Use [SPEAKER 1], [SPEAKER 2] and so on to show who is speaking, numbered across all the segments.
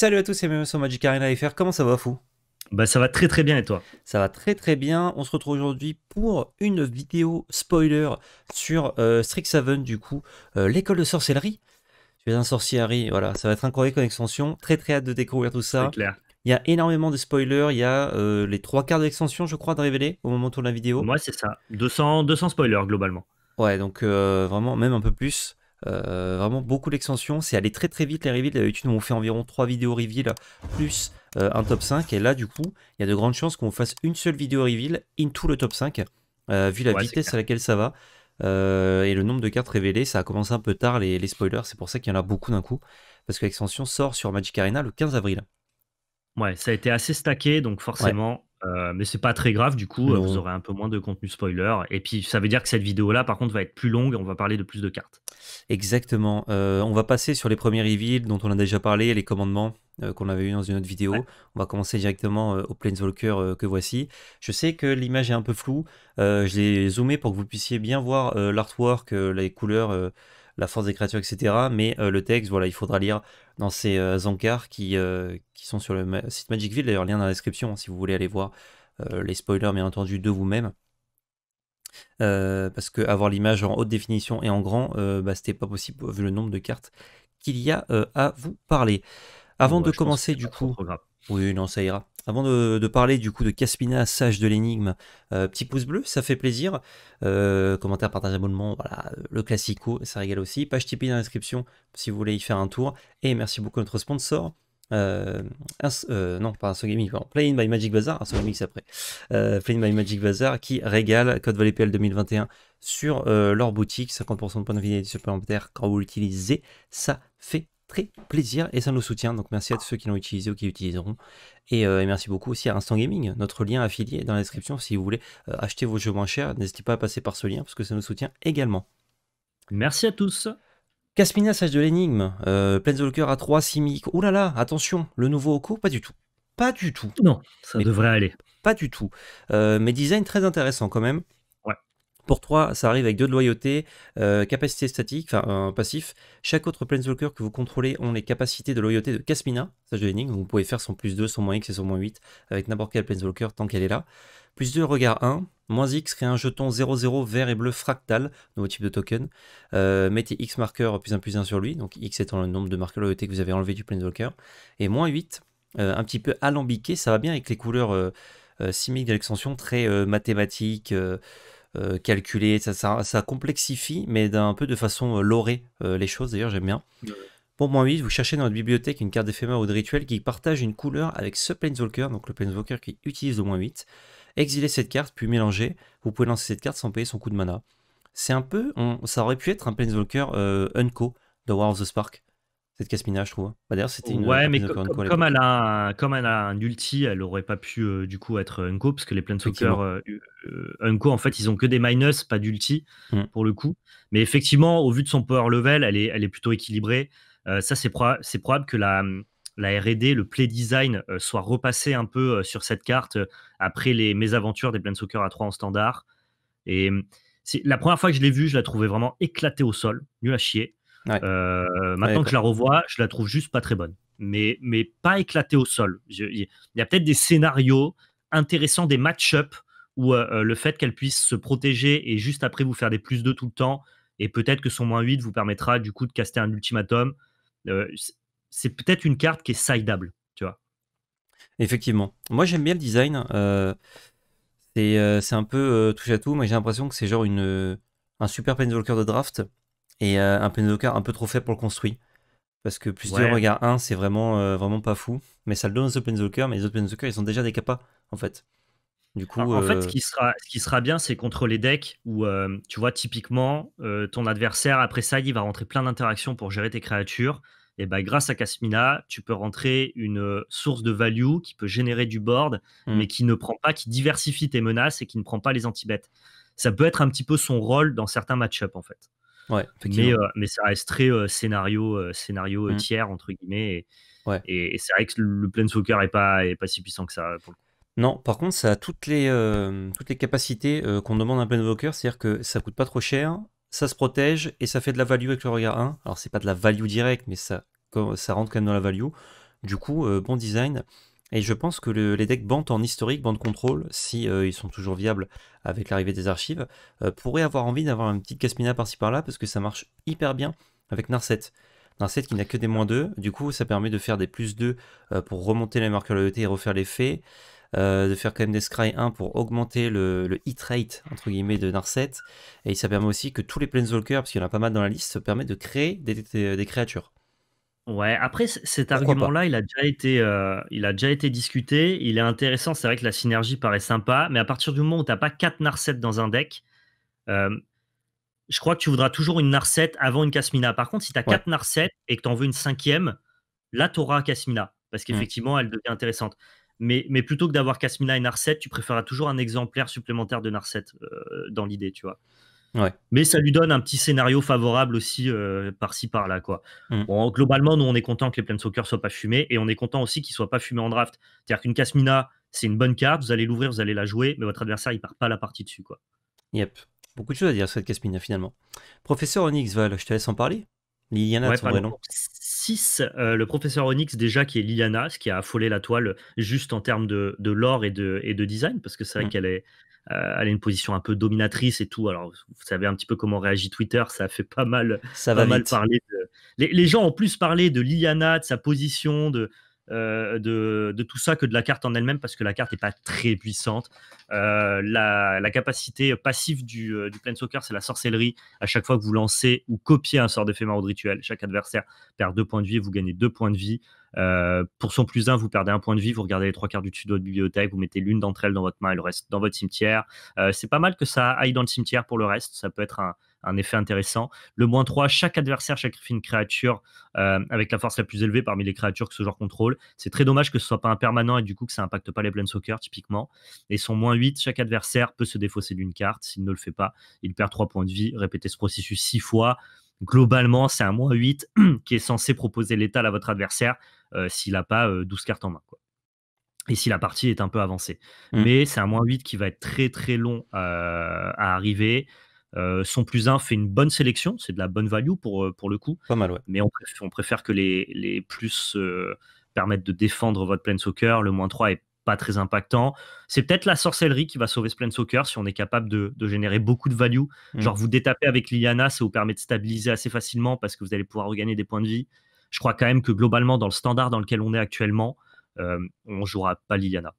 [SPEAKER 1] Salut à tous, c'est bienvenue sur Magic Arena FR. Comment ça va, fou Bah, ça va très très bien et toi Ça va très très bien. On se retrouve aujourd'hui pour une vidéo spoiler sur euh, Strixhaven, du coup, euh, l'école de sorcellerie. Tu es un sorcier Harry, voilà, ça va être incroyable comme extension. Très très hâte de découvrir tout ça. clair. Il y a énormément de spoilers, il y a euh, les trois quarts d'extension je crois, de révéler au moment où on tourne la vidéo. Moi, c'est ça. 200, 200 spoilers globalement. Ouais, donc vraiment, même un peu plus. Euh, vraiment beaucoup d'extensions. C'est aller très très vite les reveals. D'habitude, on fait environ 3 vidéos reveal plus euh, un top 5. Et là, du coup, il y a de grandes chances qu'on fasse une seule vidéo reveal into le top 5, euh, vu la vitesse à laquelle ça va. et le nombre de cartes révélées, ça a commencé un peu tard les, spoilers, c'est pour ça qu'il y en a beaucoup d'un coup, parce que l'extension sort sur Magic Arena le 15 avril. Ouais, ça a été assez
[SPEAKER 2] stacké, donc forcément, euh, mais c'est pas très grave, du coup, euh, vous aurez un peu moins de contenu spoiler. Et puis, ça
[SPEAKER 1] veut dire que cette vidéo-là, par contre, va être plus longue. On va parler de plus de cartes. Exactement. Euh, on va passer sur les premiers reveals dont on a déjà parlé, les commandements qu'on avait eu dans une autre vidéo. On va commencer directement au Planeswalker que voici. Je sais que l'image est un peu floue. je l'ai zoomé pour que vous puissiez bien voir l'artwork, les couleurs la force des créatures, etc. Mais euh, le texte, voilà, il faudra lire dans ces euh, encarts qui, euh, qui sont sur le site Magicville. D'ailleurs, lien dans la description hein, si vous voulez aller voir les spoilers, bien entendu, de vous-même. parce que avoir l'image en haute définition et en grand, bah, c'était pas possible vu le nombre de cartes qu'il y a à vous parler. Avant de bah, commencer, du coup. Oui, non, ça ira. Avant de, parler du coup de Caspina, sage de l'énigme, euh, petit pouce bleu, ça fait plaisir. Euh, commentaire, partage, abonnement, voilà, euh, le classico, ça régale aussi. Page Tipeee dans la description si vous voulez y faire un tour. Et merci beaucoup à notre sponsor. non, pas un Gaming, by Magic Bazaar, un Gaming après. by Magic Bazaar qui régale Code Valley PL 2021 sur leur boutique, 50% de points de vie supplémentaires quand vous l'utilisez, ça fait très plaisir et ça nous soutient. Donc merci à tous ceux qui l'ont utilisé ou qui l'utiliseront. Et, euh, merci beaucoup aussi à Instant Gaming, notre lien affilié dans la description. Si vous voulez euh, acheter vos jeux moins chers, n'hésitez pas à passer par ce lien parce que ça nous soutient également. Merci à tous. Casmina, sage de l'énigme. Euh, Planeswalker à 3 Simic. Ouh là là, attention, le nouveau cours pas du tout. Pas du tout. Non, ça devrait aller. Pas du tout. Euh, mais design très intéressant quand même. Pour 3, ça arrive avec 2 de loyauté, euh, capacité statique, enfin un passif. Chaque autre Planeswalker que vous contrôlez ont les capacités de loyauté de Casmina, sage de Vous pouvez faire son plus 2, son moins X et son moins 8 avec n'importe quel Planeswalker tant qu'elle est là. Plus 2, regard 1. Moins X, crée un jeton 0-0 vert et bleu fractal, nouveau type de token. Euh, mettez X marqueur plus 1 plus 1 sur lui, donc X étant le nombre de marqueurs loyauté que vous avez enlevé du Planeswalker. Et moins 8, euh, un petit peu alambiqué, ça va bien avec les couleurs simiques de l'extension, très mathématiques. Euh, Calculer, ça, ça, complexifie, mais d'un peu de façon euh, lorée euh, les choses, d'ailleurs j'aime bien. pour moins 8, vous cherchez dans votre bibliothèque une carte d'éphémère ou de rituel qui partage une couleur avec ce Planeswalker, donc le Planeswalker qui utilise au moins 8. exiler cette carte, puis mélanger vous pouvez lancer cette carte sans payer son coût de mana. C'est un peu, ça aurait pu être un Planeswalker Unco de War of the Spark, cette Casmina, je trouve. Bah, d'ailleurs, c'était une. Ouais, mais comme, elle
[SPEAKER 2] a un, comme elle a un ulti, elle aurait pas pu euh, du coup être coup parce que les soccer un coup en fait, ils ont que des minus, pas d'ulti hmm. pour le coup. Mais effectivement, au vu de son power level, elle est, elle est plutôt équilibrée. Euh, ça, c'est c'est probable que la, la RD, le play design, euh, soit repassé un peu sur cette carte après les mésaventures des soccer à 3 en standard. Et hum, la première fois que je l'ai vue, je la trouvais vraiment éclatée au sol, mieux à chier. Euh, maintenant que je la revois, je la trouve juste pas très bonne, mais, mais pas éclatée au sol. Il y a peut-être des scénarios intéressants, des match-up où euh, euh, le fait qu'elle puisse se protéger et juste après vous faire des plus 2 tout le temps, et peut-être que son moins 8 vous permettra du coup de caster un ultimatum.
[SPEAKER 1] c'est peut-être une carte qui est sideable, tu vois. Effectivement. Moi j'aime bien le design. c'est un peu touche à tout, mais j'ai l'impression que c'est genre une, un super Planeswalker de draft et euh, un penzoker un peu trop fait pour le construit. Parce que plus ouais. de regard 1, c'est vraiment, euh, vraiment pas fou. Mais ça le donne aux Open mais les Open ils sont déjà des capas, en fait. Du coup, en fait, euh, ce qui
[SPEAKER 2] sera, qui sera bien, c'est contre les decks où, tu vois, typiquement, ton adversaire, après ça, il va rentrer plein d'interactions pour gérer tes créatures. Et bah, grâce à Casmina, tu peux rentrer une source de value qui peut générer du board, hmm. mais qui ne prend pas, qui diversifie tes menaces et qui ne prend pas les anti-bêtes. Ça peut être un petit peu son rôle dans certains match up en fait. Euh, mais, ça reste très euh, scénario, euh,
[SPEAKER 1] scénario mmh. tiers, entre guillemets. Et, c'est vrai que le Planeswalker est pas, est pas si puissant que ça Non, par contre, ça a toutes les, toutes les capacités qu'on demande à un Planeswalker, c'est-à-dire que ça coûte pas trop cher, ça se protège et ça fait de la value avec le regard 1. Alors, c'est pas de la value directe, mais ça, ça rentre quand même dans la value. Du coup, bon design. Et je pense que les decks bande en historique, bande contrôle, si euh, ils sont toujours viables avec l'arrivée des archives, euh, pourraient avoir envie d'avoir une petite caspina par-ci par-là parce que ça marche hyper bien avec Narset. Narset qui n'a que des moins 2, du coup ça permet de faire des plus 2 euh, pour remonter les marqueurs loyauté et refaire l'effet, de faire quand même des scry 1 pour augmenter le, hit rate entre guillemets de Narset, et ça permet aussi que tous les Planeswalkers, parce qu'il y en a pas mal dans la liste, se permettent de créer des créatures. Ouais, après cet argument-là, il, a déjà été, euh, il a déjà été discuté. Il est
[SPEAKER 2] intéressant. C'est vrai que la synergie paraît sympa, mais à partir du moment où tu n'as pas 4 Narset dans un deck, euh, je crois que tu voudras toujours une Narset avant une Casmina. Par contre, si tu as 4 et que tu en veux une cinquième, là, tu auras Casmina parce mmh. qu'effectivement, elle devient intéressante. Mais, plutôt que d'avoir Casmina et Narset, tu préféreras toujours un exemplaire supplémentaire de Narset euh, dans l'idée, tu vois. Mais ça lui donne un petit scénario favorable aussi euh, par-ci par-là. quoi. Mm. Bon, globalement, nous, on est content que les ne soient pas fumés et on est content aussi qu'ils soient pas fumés en draft. C'est-à-dire qu'une Casmina, c'est une bonne carte, vous allez l'ouvrir, vous allez la jouer, mais votre adversaire, il part pas la partie dessus. quoi. Yep. Beaucoup de choses à dire sur cette Casmina finalement. Professeur Onyx, je te laisse en parler. Liliana, son vrai 6, euh, le professeur Onyx, déjà, qui est Liliana, ce qui a affolé la toile juste en termes de, de lore et de, et de design, parce que c'est vrai mm. qu'elle est euh, elle a une position un peu dominatrice et tout. Alors, vous savez un petit peu comment réagit Twitter, ça fait pas mal, ça va mal parler. Les, les, gens ont plus parlé de Liliana, de sa position, de, euh, de, tout ça que de la carte en elle-même parce que la carte n'est pas très puissante. Euh, la, capacité passive du, euh, du Soccer, c'est la sorcellerie. À chaque fois que vous lancez ou copiez un sort d'effet maraud rituel, chaque adversaire perd deux points de vie vous gagnez deux points de vie. pour son plus 1, vous perdez un point de vie, vous regardez les trois quarts du dessus de votre bibliothèque, vous mettez l'une d'entre elles dans votre main et le reste dans votre cimetière. c'est pas mal que ça aille dans le cimetière pour le reste. Ça peut être un, un effet intéressant. Le moins 3, chaque adversaire sacrifie une créature euh, avec la force la plus élevée parmi les créatures que ce genre contrôle. C'est très dommage que ce soit pas un permanent et du coup que ça impacte pas les soccer typiquement. Et son moins 8, chaque adversaire peut se défausser d'une carte. S'il ne le fait pas, il perd 3 points de vie. Répétez ce processus 6 fois. Globalement, c'est un moins 8 qui est censé proposer l'étal à votre adversaire euh, s'il n'a pas 12 euh, cartes en main. et si la partie est un peu avancée. Mmh. Mais c'est un moins 8 qui va être très très long à arriver. Euh, son plus 1 fait une bonne sélection, c'est de la bonne value pour, euh, pour le coup. Pas mal, ouais. Mais on, préfère, que les, plus euh, permettent de défendre votre plein soccer. Le moins 3 est pas très impactant. C'est peut-être la sorcellerie qui va sauver ce plein soccer si on est capable de, générer beaucoup de value. Hmm. Genre, vous détapez avec Liliana, ça vous permet de stabiliser assez facilement parce que vous allez pouvoir regagner des points de vie. Je crois quand même que globalement, dans le standard dans lequel on est actuellement, on jouera pas Liliana.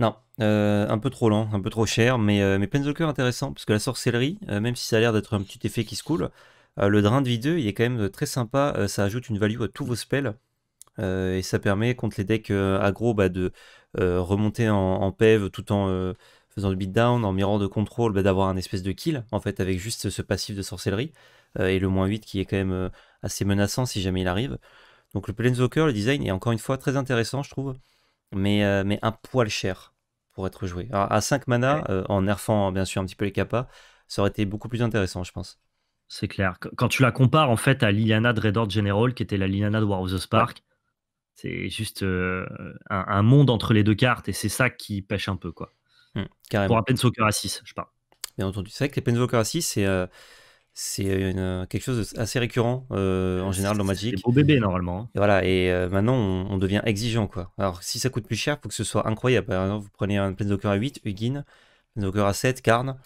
[SPEAKER 1] Non, euh, un peu trop lent, un peu trop cher, mais, euh, mais intéressant, parce que la sorcellerie, euh, même si ça a l'air d'être un petit effet qui se coule, euh, le drain de vie 2, il est quand même très sympa, ça ajoute une value à tous vos spells, et ça permet contre les decks aggro bah, de remonter en, en PEV tout en faisant le beatdown, en mirant de contrôle, bah, d'avoir un espèce de kill, en fait, avec juste ce passif de sorcellerie, et le moins 8 qui est quand même assez menaçant si jamais il arrive. Donc le Planeswalker, le design est encore une fois très intéressant, je trouve mais, euh, mais un poil cher pour être joué. Alors, à 5 mana, euh, en nerfant bien sûr un petit peu les capas, ça aurait été beaucoup plus intéressant, je pense.
[SPEAKER 2] C'est clair. Quand tu la compares en fait à Liliana de General, qui était la Liliana de War of the Spark, c'est juste euh, un, monde entre les deux cartes et c'est ça qui pêche un peu. quoi. Mmh, pour un à 6, je parle.
[SPEAKER 1] Bien entendu. C'est vrai que les Planeswalker à 6, c'est c'est quelque chose d'assez récurrent euh, en général dans Magic. C'est
[SPEAKER 2] beau bébé normalement. Hein.
[SPEAKER 1] voilà, et euh, maintenant on, devient exigeant quoi. Alors si ça coûte plus cher, il faut que ce soit incroyable. Par exemple, vous prenez un Planeswalker à 8, Ugin, Planeswalker à 7, Karn.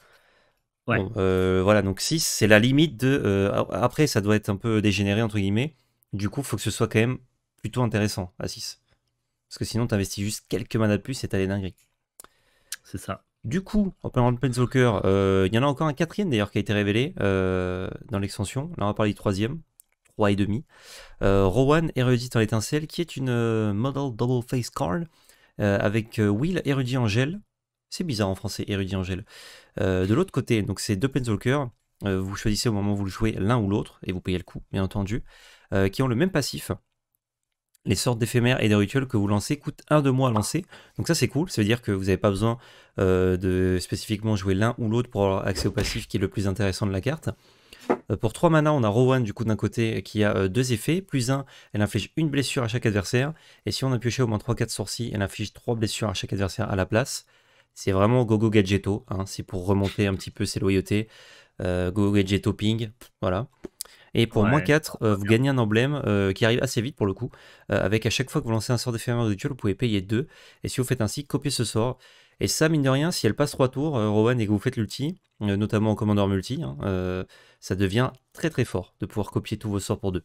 [SPEAKER 1] Ouais. Euh, voilà, donc 6, c'est la limite de. après, ça doit être un peu dégénéré entre guillemets. Du coup, il faut que ce soit quand même plutôt intéressant à 6. Parce que sinon, tu investis juste quelques manas de plus et t'as les dingueries. C'est ça. Du coup, en parlant de Planeswalker, euh, il y en a encore un quatrième d'ailleurs qui a été révélé euh, dans l'extension. Là, on va parler du troisième, trois et demi. Euh, Rowan, érudit en l'étincelle, qui est une model double face card avec Will, érudit gel. C'est bizarre en français, érudit gel. de l'autre côté, donc c'est deux Planeswalkers. vous choisissez au moment où vous le jouez l'un ou l'autre et vous payez le coup, bien entendu, qui ont le même passif les sortes d'éphémères et des rituels que vous lancez coûtent un de mois à lancer. Donc ça c'est cool, ça veut dire que vous n'avez pas besoin euh, de spécifiquement jouer l'un ou l'autre pour avoir accès au passif qui est le plus intéressant de la carte. Euh, pour 3 mana, on a Rowan du coup d'un côté qui a euh, deux effets, plus 1, elle inflige une blessure à chaque adversaire, et si on a pioché au moins 3-4 sourcils elle inflige 3 blessures à chaque adversaire à la place. C'est vraiment gogo gadgeto, hein. c'est pour remonter un petit peu ses loyautés, gogo gadgeto ping, voilà. Et pour moins 4, euh, vous gagnez un emblème euh, qui arrive assez vite pour le coup. Euh, avec à chaque fois que vous lancez un sort d'éphémère de duel, vous pouvez payer 2. Et si vous faites ainsi, copiez ce sort. Et ça, mine de rien, si elle passe 3 tours, Rowan, et que vous faites l'ulti, notamment en commandeur multi, hein, ça devient très très fort de pouvoir copier tous vos sorts pour 2.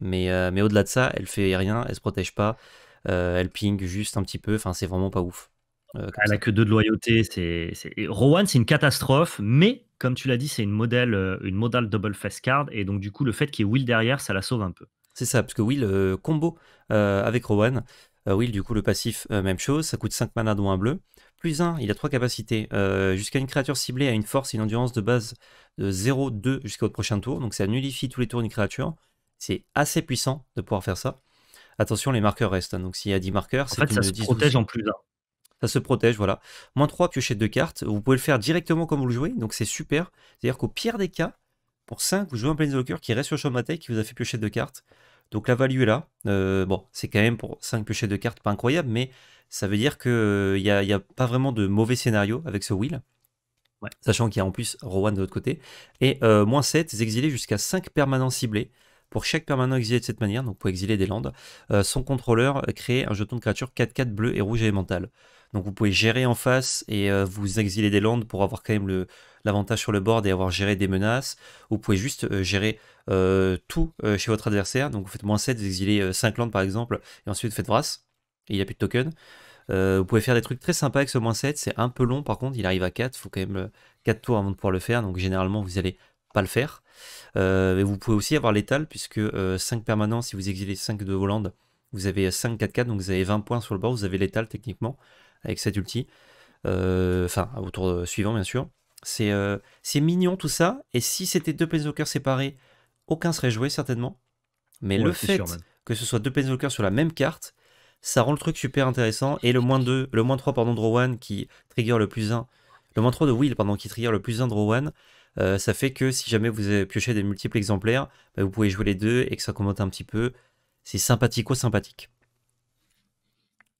[SPEAKER 1] Mais, mais au-delà de ça, elle fait rien, elle se protège pas, elle ping juste un petit peu, enfin c'est vraiment pas ouf elle euh, ah, a que deux de loyauté, c'est
[SPEAKER 2] Rowan, c'est une catastrophe, mais comme tu l'as dit, c'est une modèle, euh, une modale double face card, et donc du coup, le fait qu'il y ait Will derrière, ça la
[SPEAKER 1] sauve un peu. C'est ça, parce que Will euh, combo avec Rowan. Will, du coup, le passif, même chose, ça coûte 5 mana dont un bleu. Plus 1, il a 3 capacités. jusqu'à une créature ciblée à une force et une endurance de base de 0-2 jusqu'au prochain tour, donc ça nullifie tous les tours d'une créature. C'est assez puissant de pouvoir faire ça. Attention, les marqueurs restent. Hein, donc s'il y a 10 marqueurs, c'est En fait, ça se protège en plus 1 ça se protège, voilà. Moins 3, piochette de cartes. Vous pouvez le faire directement comme vous le jouez, donc c'est super. C'est-à-dire qu'au pire des cas, pour 5, vous jouez un Planeswalker qui reste sur et qui vous a fait piocher de cartes. Donc la value est là. Euh, bon, c'est quand même pour 5 piochettes de cartes pas incroyable, mais ça veut dire qu'il n'y euh, a, a, pas vraiment de mauvais scénario avec ce wheel. Sachant qu'il y a en plus Rowan de l'autre côté. Et euh, moins 7, exiler jusqu'à 5 permanents ciblés. Pour chaque permanent exilé de cette manière, donc pour exiler des landes, son contrôleur crée un jeton de créature 4-4 bleu et rouge élémental. Donc vous pouvez gérer en face et euh, vous exiler des landes pour avoir quand même l'avantage sur le board et avoir géré des menaces. Vous pouvez juste euh, gérer euh, tout chez votre adversaire. Donc vous faites moins 7, vous exilez 5 landes par exemple, et ensuite vous faites Vras, et il n'y a plus de token. vous pouvez faire des trucs très sympas avec ce moins 7, c'est un peu long par contre, il arrive à 4, il faut quand même 4 tours avant de pouvoir le faire, donc généralement vous n'allez pas le faire. mais vous pouvez aussi avoir l'étal, puisque 5 permanents, si vous exilez 5 de vos landes, vous avez 5-4-4, donc vous avez 20 points sur le board, vous avez l'étal techniquement avec cet ulti. Euh, enfin, au tour suivant, bien sûr. Euh, c'est mignon tout ça. Et si c'était deux coeur séparés, aucun serait joué certainement.
[SPEAKER 2] Mais le fait
[SPEAKER 1] que ce soit deux coeur sur la même carte, ça rend le truc super intéressant. Et le moins 2, le moins 3, pardon, draw qui trigger le plus 1, le moins 3 de Will, pendant qui trigger le plus 1 draw 1, euh, ça fait que si jamais vous avez pioché des multiples exemplaires, bah, vous pouvez jouer les deux et que ça commente un petit peu. C'est sympathico-sympathique.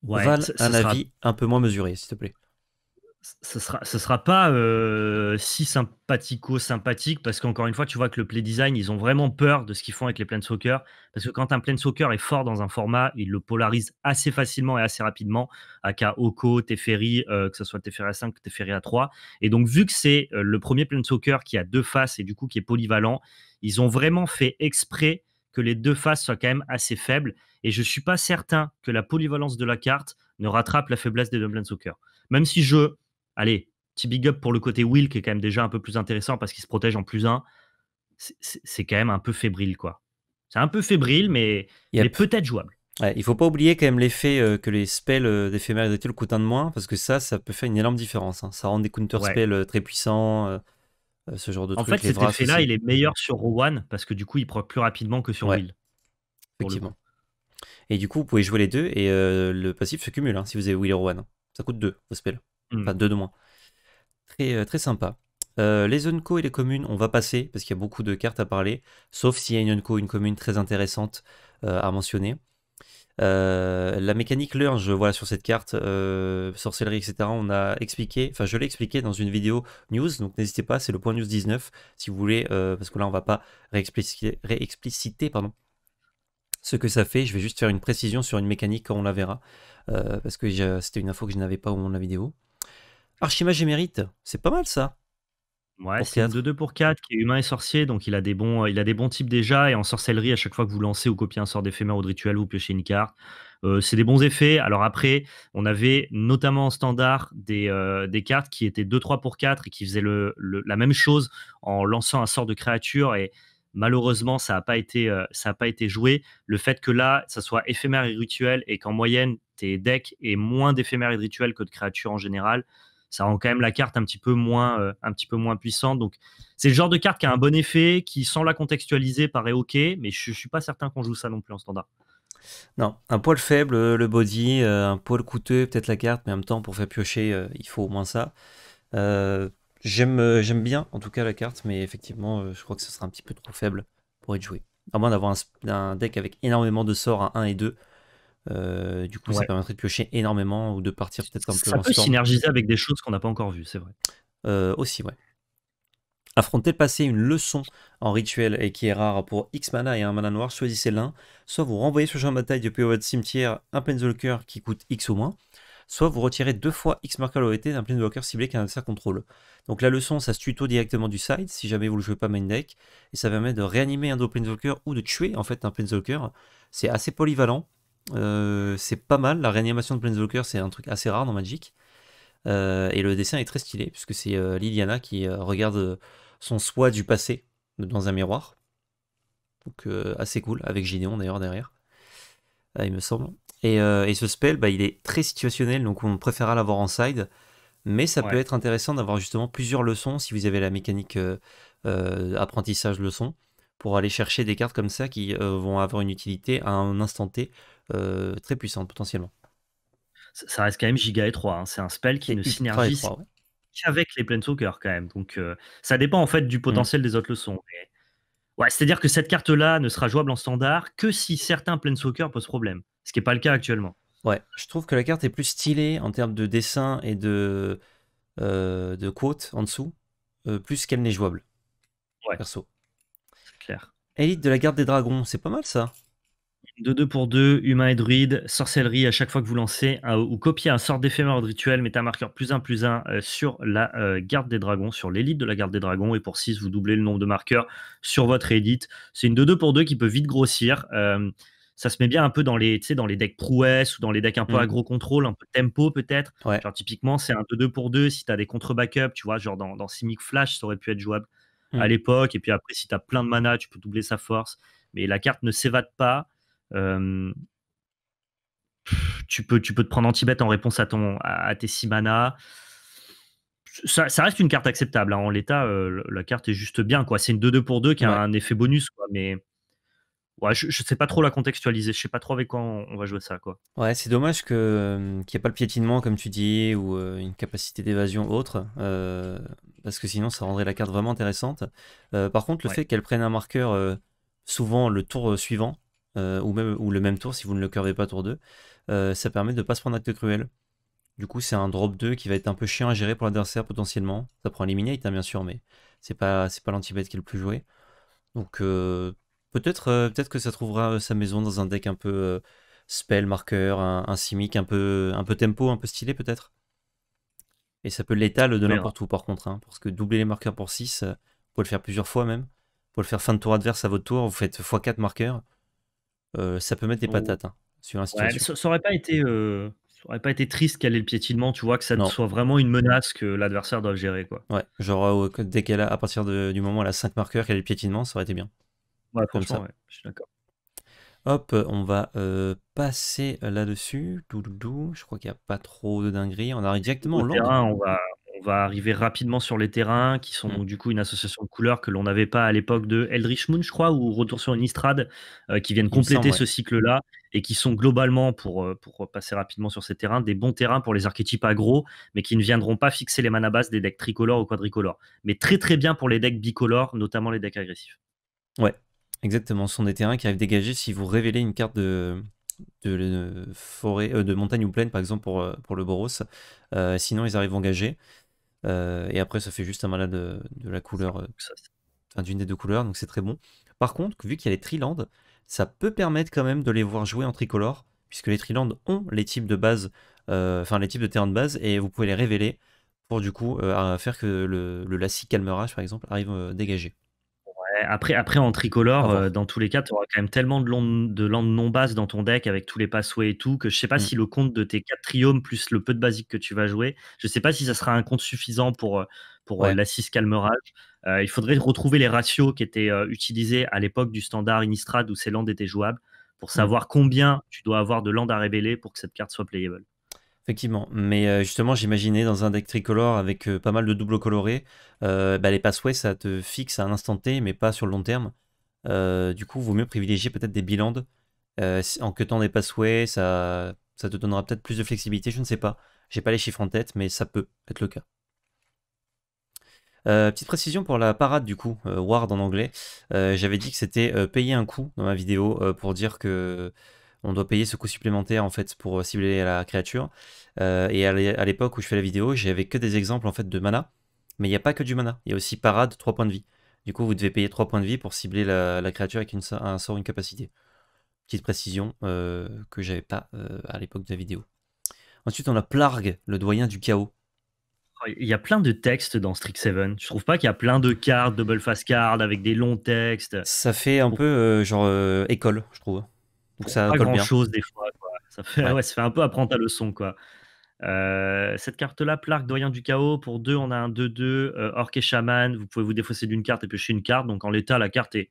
[SPEAKER 1] Val, un avis un peu moins mesuré, s'il te plaît.
[SPEAKER 2] Ce sera, ce sera pas euh, si sympathico-sympathique parce qu'encore une fois, tu vois que le play design, ils ont vraiment peur de ce qu'ils font avec les soccer Parce que quand un soccer est fort dans un format, il le polarise assez facilement et assez rapidement, aka Oko, Teferi, euh, que ce soit Teferi A5 ou Teferi A3. Et donc, vu que c'est euh, le premier soccer qui a deux faces et du coup qui est polyvalent, ils ont vraiment fait exprès les deux faces soient quand même assez faibles. Et je ne suis pas certain que la polyvalence de la carte ne rattrape la faiblesse des Dublin Soccer. Même si je. Allez, petit big up pour le côté Will, qui est quand même déjà un peu plus intéressant parce qu'il se protège en plus un. C'est quand même un peu fébrile, quoi. C'est un
[SPEAKER 1] peu fébrile, mais, il est peut-être jouable. Ouais, il faut pas oublier quand même l'effet euh, que les spells euh, d'éphémère et le coûtent un de moins, parce que ça, ça peut faire une énorme différence. Hein. Ça rend des counter spells euh, très puissants. Euh, ce genre de en En fait, cet effet-là, il est
[SPEAKER 2] meilleur sur Rowan parce que du coup, il prend plus rapidement que sur Will.
[SPEAKER 1] Effectivement. Et du coup, vous pouvez jouer les deux et euh, le passif se cumule hein, si vous avez Will et Rowan. Ça coûte deux vos spells. Hmm. Enfin, deux de moins. Très, euh, très sympa. les unco et les communes, on va passer parce qu'il y a beaucoup de cartes à parler, sauf s'il y a une unco, une commune très intéressante à mentionner. Euh, la mécanique je voilà, sur cette carte, euh, sorcellerie, etc., on a expliqué, enfin, je l'ai expliqué dans une vidéo news, donc n'hésitez pas, c'est le point news 19, si vous voulez, euh, parce que là, on va pas réexpliciter, pardon, ce que ça fait. Je vais juste faire une précision sur une mécanique quand on la verra, parce que c'était une info que je n'avais pas au moment de la vidéo. Archimage mérite c'est pas mal ça.
[SPEAKER 2] Ouais, c'est un 2-2 pour 4 qui est humain et sorcier, donc il a, des bons, il a des bons types déjà. Et en sorcellerie, à chaque fois que vous lancez ou copiez un sort d'éphémère ou de rituel, vous piochez une carte. Euh, c'est des bons effets. Alors après, on avait notamment en standard des, euh, des cartes qui étaient 2-3 pour 4 et qui faisaient le, la même chose en lançant un sort de créature. Et malheureusement, ça n'a pas, été, euh, pas été joué. Le fait que là, ça soit éphémère et rituel et qu'en moyenne, tes decks aient moins d'éphémère et de rituels que de créatures en général, ça rend quand même la carte un petit peu moins, euh, un petit peu moins puissante. Donc, c'est le genre de carte qui a un bon effet, qui, sans la contextualiser, paraît OK, mais je ne suis pas certain qu'on joue ça non plus en standard.
[SPEAKER 1] Non, un poil faible, euh, le body, euh, un poil coûteux, peut-être la carte, mais en même temps, pour faire piocher, il faut au moins ça. J'aime, j'aime bien, en tout cas, la carte, mais effectivement, je crois que ce sera un petit peu trop faible pour être joué. À moins d'avoir un, deck avec énormément de sorts à 1 et 2, euh, du coup, ça permettrait de piocher énormément ou de partir peut-être un Ça peut synergiser avec des choses qu'on n'a pas encore vues, c'est vrai. Euh, aussi, ouais. Affronter le passé, une leçon en rituel et qui est rare pour X mana et un mana noir, choisissez l'un. Soit vous renvoyez sur le champ de bataille depuis votre cimetière un Planeswalker qui coûte X au moins, soit vous retirez deux fois X marqueur loyauté d'un Planeswalker ciblé qu'un adversaire contrôle. Donc la leçon, ça se tuto directement du side si jamais vous ne le jouez pas main deck, et ça permet de réanimer un de vos ou de tuer en fait un Planeswalker. C'est assez polyvalent, euh, c'est pas mal. La réanimation de Planeswalker, c'est un truc assez rare dans Magic. Euh, et le dessin est très stylé, puisque c'est euh, Liliana qui regarde son soi du passé dans un miroir. Donc assez cool, avec Gideon d'ailleurs derrière, il me semble. Et, ce spell, bah, il est très situationnel, donc on préférera l'avoir en side. Mais ça peut être intéressant d'avoir justement plusieurs leçons si vous avez la mécanique apprentissage leçon pour aller chercher des cartes comme ça qui vont avoir une utilité à un instant T euh, très puissante potentiellement. Ça,
[SPEAKER 2] reste quand même giga étroit. 3 hein. C'est un
[SPEAKER 1] spell qui ne synergise synergie
[SPEAKER 2] qu'avec les Planeswalkers quand même. Donc euh, ça dépend en fait du mm. potentiel des autres leçons. Ouais, c'est-à-dire que cette carte-là ne sera jouable en standard
[SPEAKER 1] que si certains Planeswalkers posent problème, ce qui n'est pas le cas actuellement. Ouais, je trouve que la carte est plus stylée en termes de dessin et de, euh, de quote en dessous, plus qu'elle n'est jouable. Ouais. Perso. C'est clair. Élite de la garde des dragons, c'est pas mal
[SPEAKER 2] ça. 2 2 pour 2, humain et druide, sorcellerie à chaque fois que vous lancez ou copiez un sort d'éphémère de rituel, mettez un marqueur plus 1 plus 1 sur la euh, garde des dragons, sur l'élite de la garde des dragons, et pour 6, vous doublez le nombre de marqueurs sur votre élite. C'est une 2 2 pour 2 qui peut vite grossir. Euh, ça se met bien un peu dans les, dans les decks prouesses ou dans les decks un peu aggro mmh. agro contrôle, un peu tempo peut-être. typiquement, c'est un 2 2 pour 2 si tu as des contre-backups, tu vois, genre dans, Simic Flash, ça aurait pu être jouable à mmh. l'époque. Et puis après, si tu as plein de mana, tu peux doubler sa force. Mais la carte ne s'évade pas. Euh, tu, peux, tu peux te prendre anti-bet en réponse à, ton, à, tes 6 Ça, reste une carte acceptable. Hein. En l'état, euh, la carte est juste bien. quoi. C'est une 2-2 pour 2 qui a un effet bonus. Mais ouais, je ne sais pas trop la contextualiser. Je sais pas trop avec quoi on, va jouer ça. Quoi.
[SPEAKER 1] Ouais, c'est dommage euh, qu'il ait pas le piétinement, comme tu dis, ou une capacité d'évasion autre. parce que sinon, ça rendrait la carte vraiment intéressante. par contre, le fait qu'elle prenne un marqueur souvent le tour suivant, euh, ou même ou le même tour si vous ne le curvez pas tour 2, euh, ça permet de ne pas se prendre acte cruel. Du coup, c'est un drop 2 qui va être un peu chiant à gérer pour l'adversaire potentiellement. Ça prend Eliminate hein, bien sûr, mais c'est pas c'est pas lanti qui est le plus joué. Donc euh, peut-être peut-être que ça trouvera sa maison dans un deck un peu spell marqueur, un, simic un peu un peu tempo, un peu stylé peut-être. Et ça peut l'étaler de n'importe où par contre, hein, parce que doubler les marqueurs pour 6, vous pouvez le faire plusieurs fois même. Vous pouvez le faire fin de tour adverse à votre tour, vous faites x4 marqueurs, euh, ça peut mettre des patates hein, sur un ça,
[SPEAKER 2] aurait pas été, euh, ça aurait pas été triste
[SPEAKER 1] qu'elle ait le piétinement, tu vois, que ça soit vraiment une menace que l'adversaire doit gérer, quoi. Ouais, genre euh, dès qu'elle a, à partir du moment où elle a 5 marqueurs, qu'elle ait le piétinement, ça aurait été bien. Ouais, comme ça. je suis d'accord. Hop, on va passer là-dessus. Doudou, je crois qu'il n'y a pas trop de dinguerie. On arrive directement au terrain On va, on va arriver rapidement sur les terrains, qui sont mmh.
[SPEAKER 2] du coup une association de couleurs que l'on n'avait pas à l'époque de Eldritch Moon, je crois, ou Retour sur une Istrade, euh, qui viennent compléter ce cycle-là et qui sont globalement, euh, pour, passer rapidement sur ces terrains, des bons terrains pour les archétypes agro, mais qui ne viendront pas fixer les manabas des decks tricolores ou quadricolores. Mais très très
[SPEAKER 1] bien pour les decks bicolores, notamment les decks agressifs. Ouais, exactement. Ce sont des terrains qui arrivent dégagés si vous révélez une carte de, de, euh, forêt, de montagne ou plaine, par exemple, pour, pour le Boros. sinon, ils arrivent engagés. Euh, et après, ça fait juste un malade euh, de, la couleur, euh, enfin d'une des deux couleurs, donc c'est très bon. Par contre, vu qu'il y a les Trilandes, ça peut permettre quand même de les voir jouer en tricolore, puisque les Trilandes ont les types de base, enfin les types de terrain de base, et vous pouvez les révéler pour du coup faire que le, le Lassie Calmerage, par exemple, arrive dégagé. Après, après, en tricolore, euh, dans tous les cas, tu auras quand même tellement de
[SPEAKER 2] landes de non basse dans ton deck avec tous les passways et tout que je sais pas mm. si le compte de tes 4 triomes plus le peu de basique que tu vas jouer, je ne sais pas si ça sera un compte suffisant pour, euh, pour euh, calmerage. il faudrait retrouver les ratios qui étaient utilisés à l'époque du standard Innistrad où ces landes étaient
[SPEAKER 1] jouables pour mm. savoir combien tu dois avoir de landes à révéler pour que cette carte soit playable. Effectivement, mais euh, justement, j'imaginais dans un deck tricolore avec euh, pas mal de doubles colorés, euh, bah, les passways, ça te fixe à un instant T, mais pas sur le long terme. du coup, vaut mieux privilégier peut-être des bilans. en que cutant des passways, ça, ça te donnera peut-être plus de flexibilité, je ne sais pas. J'ai pas les chiffres en tête, mais ça peut être le cas. petite précision pour la parade du coup, Ward en anglais. J'avais dit que c'était payer un coup dans ma vidéo pour dire que on doit payer ce coût supplémentaire en fait pour euh, cibler la créature. Euh, et à l'époque où je fais la vidéo, j'avais que des exemples en fait de mana, mais il n'y a pas que du mana, il y a aussi parade, 3 points de vie. Du coup, vous devez payer 3 points de vie pour cibler la, créature avec un sort, une capacité. Petite précision euh, que j'avais pas euh, à l'époque de la vidéo. Ensuite, on a Plarg, le doyen du chaos. Oh, il y a plein de textes dans Strict 7. Tu trouves pas qu'il y a
[SPEAKER 2] plein de cartes, double face card avec des longs textes Ça
[SPEAKER 1] fait un peu genre école, je trouve. Donc ça pas grand chose des
[SPEAKER 2] fois. Ça, fait, un peu apprendre ta leçon. Quoi. Euh, cette carte-là, plaque, doyen du chaos. Pour deux, on a un 2-2, euh, Orc et Shaman. Vous pouvez vous défausser d'une carte et piocher une carte. Donc en l'état, la carte est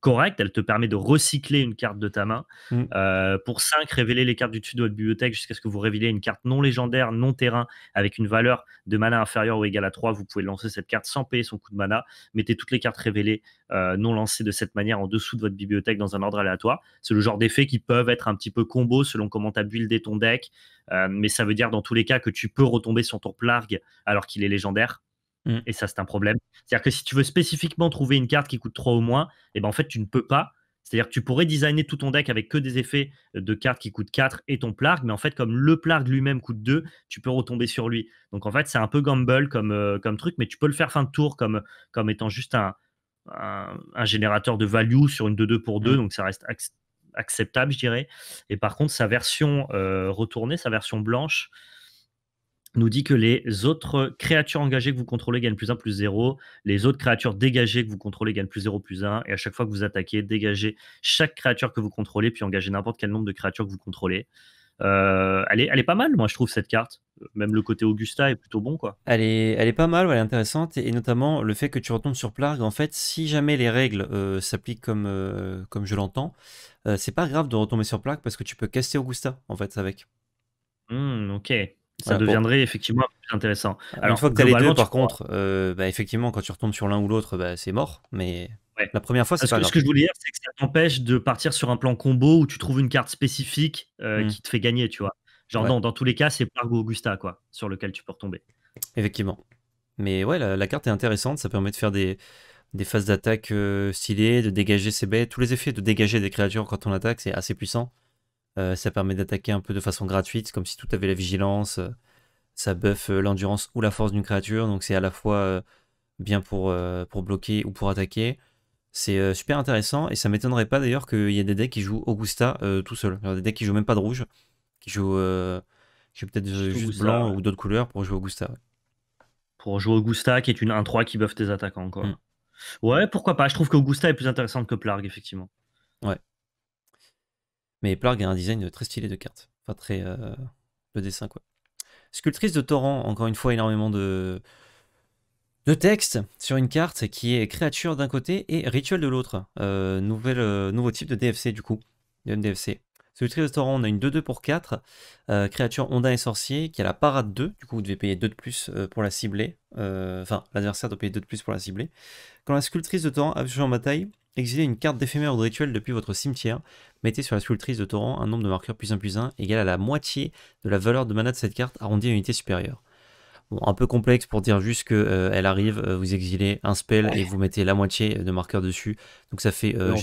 [SPEAKER 2] correct, Elle te permet de recycler une carte de ta main. Mmh. Euh, pour 5, révéler les cartes du dessus de votre bibliothèque jusqu'à ce que vous révéliez une carte non légendaire, non terrain, avec une valeur de mana inférieure ou égale à 3. Vous pouvez lancer cette carte sans payer son coût de mana. Mettez toutes les cartes révélées euh, non lancées de cette manière en dessous de votre bibliothèque dans un ordre aléatoire. C'est le genre d'effet qui peuvent être un petit peu combo selon comment tu as buildé ton deck. Euh, mais ça veut dire dans tous les cas que tu peux retomber sur ton Plargue alors qu'il est légendaire. Mm. Et ça, c'est un problème. C'est-à-dire que si tu veux spécifiquement trouver une carte qui coûte 3 au moins, et eh ben en fait, tu ne peux pas. C'est-à-dire que tu pourrais designer tout ton deck avec que des effets de cartes qui coûtent 4 et ton plarg, mais en fait, comme le plarg lui-même coûte 2, tu peux retomber sur lui. Donc en fait, c'est un peu gamble comme, euh, comme truc, mais tu peux le faire fin de tour comme, comme étant juste un, un, générateur de value sur une 2-2 pour 2, mm. donc ça reste acceptable, je dirais. Et par contre, sa version euh, retournée, sa version blanche, nous dit que les autres créatures engagées que vous contrôlez gagnent plus 1, plus 0. Les autres créatures dégagées que vous contrôlez gagnent plus 0, plus 1. Et à chaque fois que vous attaquez, dégagez chaque créature que vous contrôlez, puis engagez n'importe quel nombre de créatures que vous contrôlez. Euh, elle, est, pas mal, moi, je trouve, cette carte.
[SPEAKER 1] Même le côté Augusta est plutôt bon, quoi. Elle est, elle est pas mal, elle est intéressante. Et, notamment, le fait que tu retombes sur plaque en fait, si jamais les règles euh, s'appliquent comme, euh, comme je l'entends, euh, c'est pas grave de retomber sur plaque parce que tu peux casser Augusta, en fait, avec. Mmh, ok. Ça deviendrait effectivement plus intéressant. Alors, Une fois que tu as les deux, par contre, euh, bah, effectivement, quand tu retombes sur l'un ou l'autre, bah, c'est mort. Mais la première fois, c'est pas que, Ce que je voulais dire,
[SPEAKER 2] c'est que ça t'empêche de partir sur un plan combo où tu trouves une carte spécifique euh, mmh. qui te fait gagner, tu vois. Genre, dans tous les cas, c'est Pargo Augusta, quoi, sur lequel tu peux retomber.
[SPEAKER 1] Effectivement. Mais ouais, la, carte est intéressante. Ça permet de faire des, des phases d'attaque euh, stylées, de dégager ses bêtes Tous les effets de dégager des créatures quand on attaque, c'est assez puissant. Euh, ça permet d'attaquer un peu de façon gratuite, comme si tout avait la vigilance. Euh, ça buff euh, l'endurance ou la force d'une créature, donc c'est à la fois bien pour, pour bloquer ou pour attaquer. C'est super intéressant et ça m'étonnerait pas d'ailleurs qu'il y ait des decks qui jouent Augusta tout seul. des decks qui jouent même pas de rouge, qui jouent, peut-être juste, blanc ou d'autres couleurs pour jouer Augusta. Pour jouer Augusta qui est une 1-3 qui buff tes attaquants. Quoi. Hmm. Ouais, pourquoi pas. Je trouve qu'Augusta est plus intéressante que Plargue, effectivement. Ouais, mais Plarg a un design très stylé de carte. Enfin, très. le euh, dessin, quoi. Sculptrice de Torrent, encore une fois, énormément de. de texte sur une carte qui est créature d'un côté et rituel de l'autre. Euh, euh, nouveau type de DFC, du coup. De MDFC. Sculptrice de Torrent, on a une 2-2 pour 4. créature Onda et Sorcier qui a la parade 2. Du coup, vous devez payer 2 de plus pour la cibler. Enfin, l'adversaire doit payer 2 de plus pour la cibler. Quand la sculptrice de Torrent joué en bataille, Exilez une carte d'éphémère ou de rituel depuis votre cimetière. Mettez sur la sculptrice de torrent un nombre de marqueurs plus 1 plus 1 égal à la moitié de la valeur de mana de cette carte arrondie à une unité supérieure. Bon, un peu complexe pour dire juste qu'elle euh, arrive, euh, vous exilez un spell et vous mettez la moitié de marqueurs dessus. Donc ça fait euh,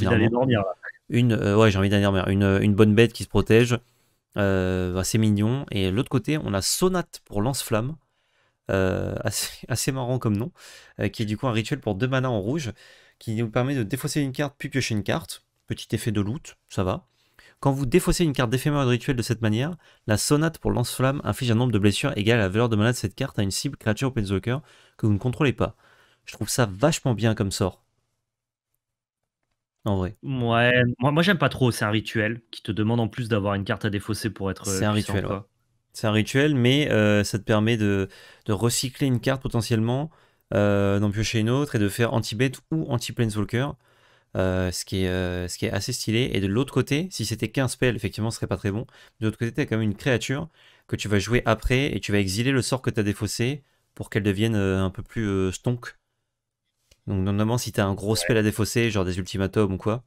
[SPEAKER 1] une, ouais, j'ai envie d'aller dormir, une, une, bonne bête qui se protège. c'est mignon. Et l'autre côté, on a Sonate pour lance-flamme, assez, marrant comme nom, qui est du coup un rituel pour deux manas en rouge qui vous permet de défausser une carte puis piocher une carte. Petit effet de loot, ça va. Quand vous défaussez une carte d'éphémère de rituel de cette manière, la sonate pour lance-flamme inflige un nombre de blessures égal à la valeur de mana de cette carte à une cible, créature ou que vous ne contrôlez pas. Je trouve ça vachement bien comme sort. En vrai.
[SPEAKER 2] Ouais, moi, j'aime pas trop, c'est
[SPEAKER 1] un rituel qui te demande en plus d'avoir une carte à défausser pour être. C'est un rituel, C'est un rituel, mais euh, ça te permet de, de recycler une carte potentiellement d'en euh, piocher une autre et de faire anti bet ou anti-planeswalker. Euh, ce, qui est, euh, ce qui est assez stylé. Et de l'autre côté, si c'était qu'un spell, effectivement, ce serait pas très bon. De l'autre côté, tu as quand même une créature que tu vas jouer après et tu vas exiler le sort que tu as défaussé pour qu'elle devienne un peu plus stonk. Donc, normalement, si tu as un gros spell à défausser, genre des ultimatums ou quoi,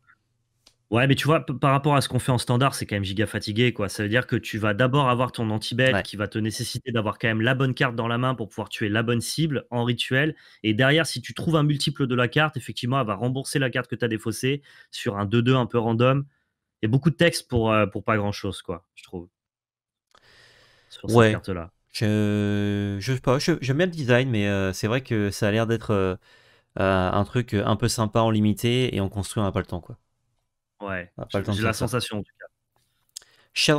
[SPEAKER 1] Ouais, mais tu vois, par
[SPEAKER 2] rapport à ce qu'on fait en standard, c'est quand même giga fatigué, quoi. Ça veut dire que tu vas d'abord avoir ton anti-bet qui va te nécessiter d'avoir quand même la bonne carte dans la main pour pouvoir tuer la bonne cible en rituel. Et derrière, si tu trouves un multiple de la carte, effectivement, elle va rembourser la carte que tu as défaussée sur un 2-2 un peu random. Il y a beaucoup de texte
[SPEAKER 1] pour, euh, pour pas
[SPEAKER 2] grand-chose, quoi, je trouve. Sur cette carte-là.
[SPEAKER 1] Je, sais pas, j'aime bien le design, mais euh, c'est vrai que ça a l'air d'être euh, un truc un peu sympa en limité et en construit, on n'a pas le temps, quoi.
[SPEAKER 2] Ouais, ah, j'ai la sensation
[SPEAKER 1] en tout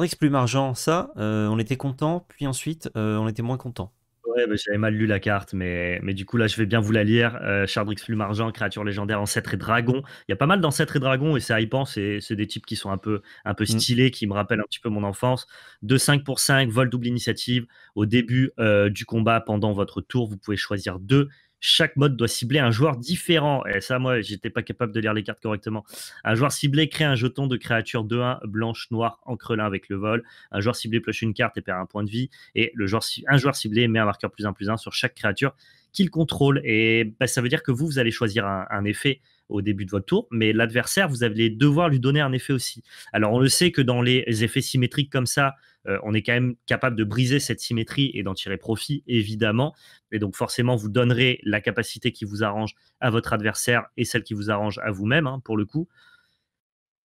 [SPEAKER 1] cas. Plume Argent, ça, euh, on était content, puis ensuite, euh, on était moins content. Ouais, j'avais mal lu la carte, mais, mais du coup, là, je vais bien vous la lire. Euh,
[SPEAKER 2] Plume Argent, créature légendaire, ancêtre et dragon. Il y a pas mal d'ancêtres et dragons, et c'est hypant, c'est des types qui sont un peu, un peu mm. stylés, qui me rappellent un petit peu mon enfance. De 5 pour 5, vol double initiative. Au début euh, du combat, pendant votre tour, vous pouvez choisir deux chaque mode doit cibler un joueur différent. Et ça, moi, j'étais pas capable de lire les cartes correctement. Un joueur ciblé crée un jeton de créature 2-1 blanche, noire, en avec le vol. Un joueur ciblé ploche une carte et perd un point de vie. Et le un joueur ciblé met un marqueur plus 1 plus 1 sur chaque créature qu'il contrôle. Et bah, ça veut dire que vous, vous allez choisir un effet au début de votre tour, mais l'adversaire, vous allez devoir lui donner un effet aussi. Alors on le sait que dans les effets symétriques comme ça, euh, on est quand même capable de briser cette symétrie et d'en tirer profit, évidemment. Et donc forcément, vous donnerez la capacité qui vous arrange à votre adversaire et celle qui vous arrange à vous-même, hein, pour le coup.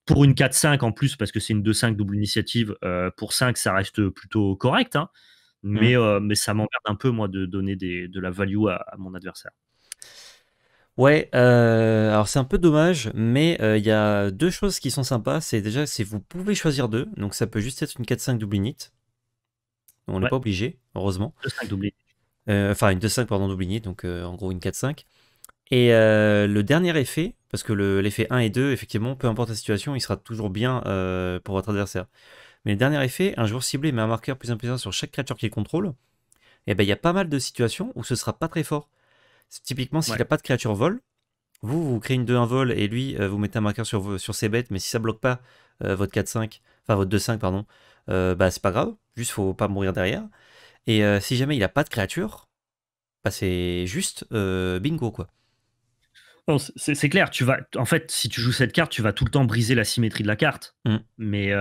[SPEAKER 2] Pour une 4-5 en plus, parce que c'est une 2-5 double initiative, euh, pour 5, ça reste plutôt correct. Hein. Mmh. Mais, euh, mais, ça m'emmerde un peu, moi, de donner de la value à mon adversaire.
[SPEAKER 1] Ouais, euh, alors c'est un peu dommage, mais euh, il y a deux choses qui sont sympas. C'est déjà, c'est vous pouvez choisir deux, donc ça peut juste être une 4-5 double init. On n'est pas obligé, heureusement. Euh, enfin, une 2-5, pardon, double init, donc en gros une 4-5. Et le dernier effet, parce que l'effet 1 et 2, effectivement, peu importe la situation, il sera toujours bien pour votre adversaire. Mais le dernier effet, un joueur ciblé met un marqueur plus un plus sur chaque créature qu'il contrôle. Et eh ben il y a pas mal de situations où ce sera pas très fort. Typiquement, s'il ouais. a pas de créature vol, vous, vous créez une 2-1 vol et lui, euh, vous mettez un marqueur sur, sur ses bêtes, mais si ça bloque pas euh, votre 4-5, enfin votre 2-5, pardon, euh, bah c'est pas grave, juste faut pas mourir derrière. Et si jamais il a pas de créature, bah, c'est juste bingo quoi.
[SPEAKER 2] c'est clair, tu vas, en fait, si tu joues cette carte, tu vas tout le temps briser la symétrie de la carte. Mm. Mais,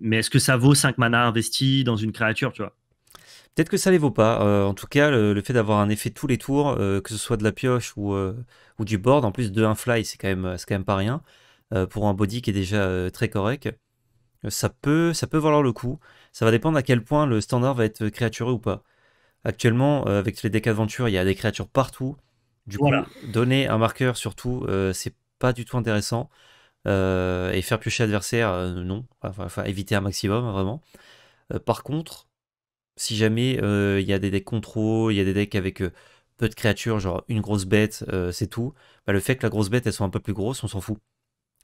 [SPEAKER 2] mais est-ce que ça vaut 5 mana investi dans une créature, tu vois
[SPEAKER 1] Peut-être que ça les vaut pas. Euh, en tout cas, le, fait d'avoir un effet tous les tours, euh, que ce soit de la pioche ou, euh, du board, en plus de un fly, c'est quand même, pas rien. pour un body qui est déjà très correct, ça peut, ça peut valoir le coup. Ça va dépendre à quel point le standard va être créaturé ou pas. Actuellement, avec les decks aventures il y a des créatures partout. Du coup, donner un marqueur surtout, c'est pas du tout intéressant. et faire piocher adversaire, non. Enfin, éviter un maximum, vraiment. par contre, si jamais euh, il y a des decks contrôle, il y a des decks avec euh, peu de créatures, genre une grosse bête, euh, c'est tout, bah, le fait que la grosse bête, soit un peu plus grosse, on s'en fout.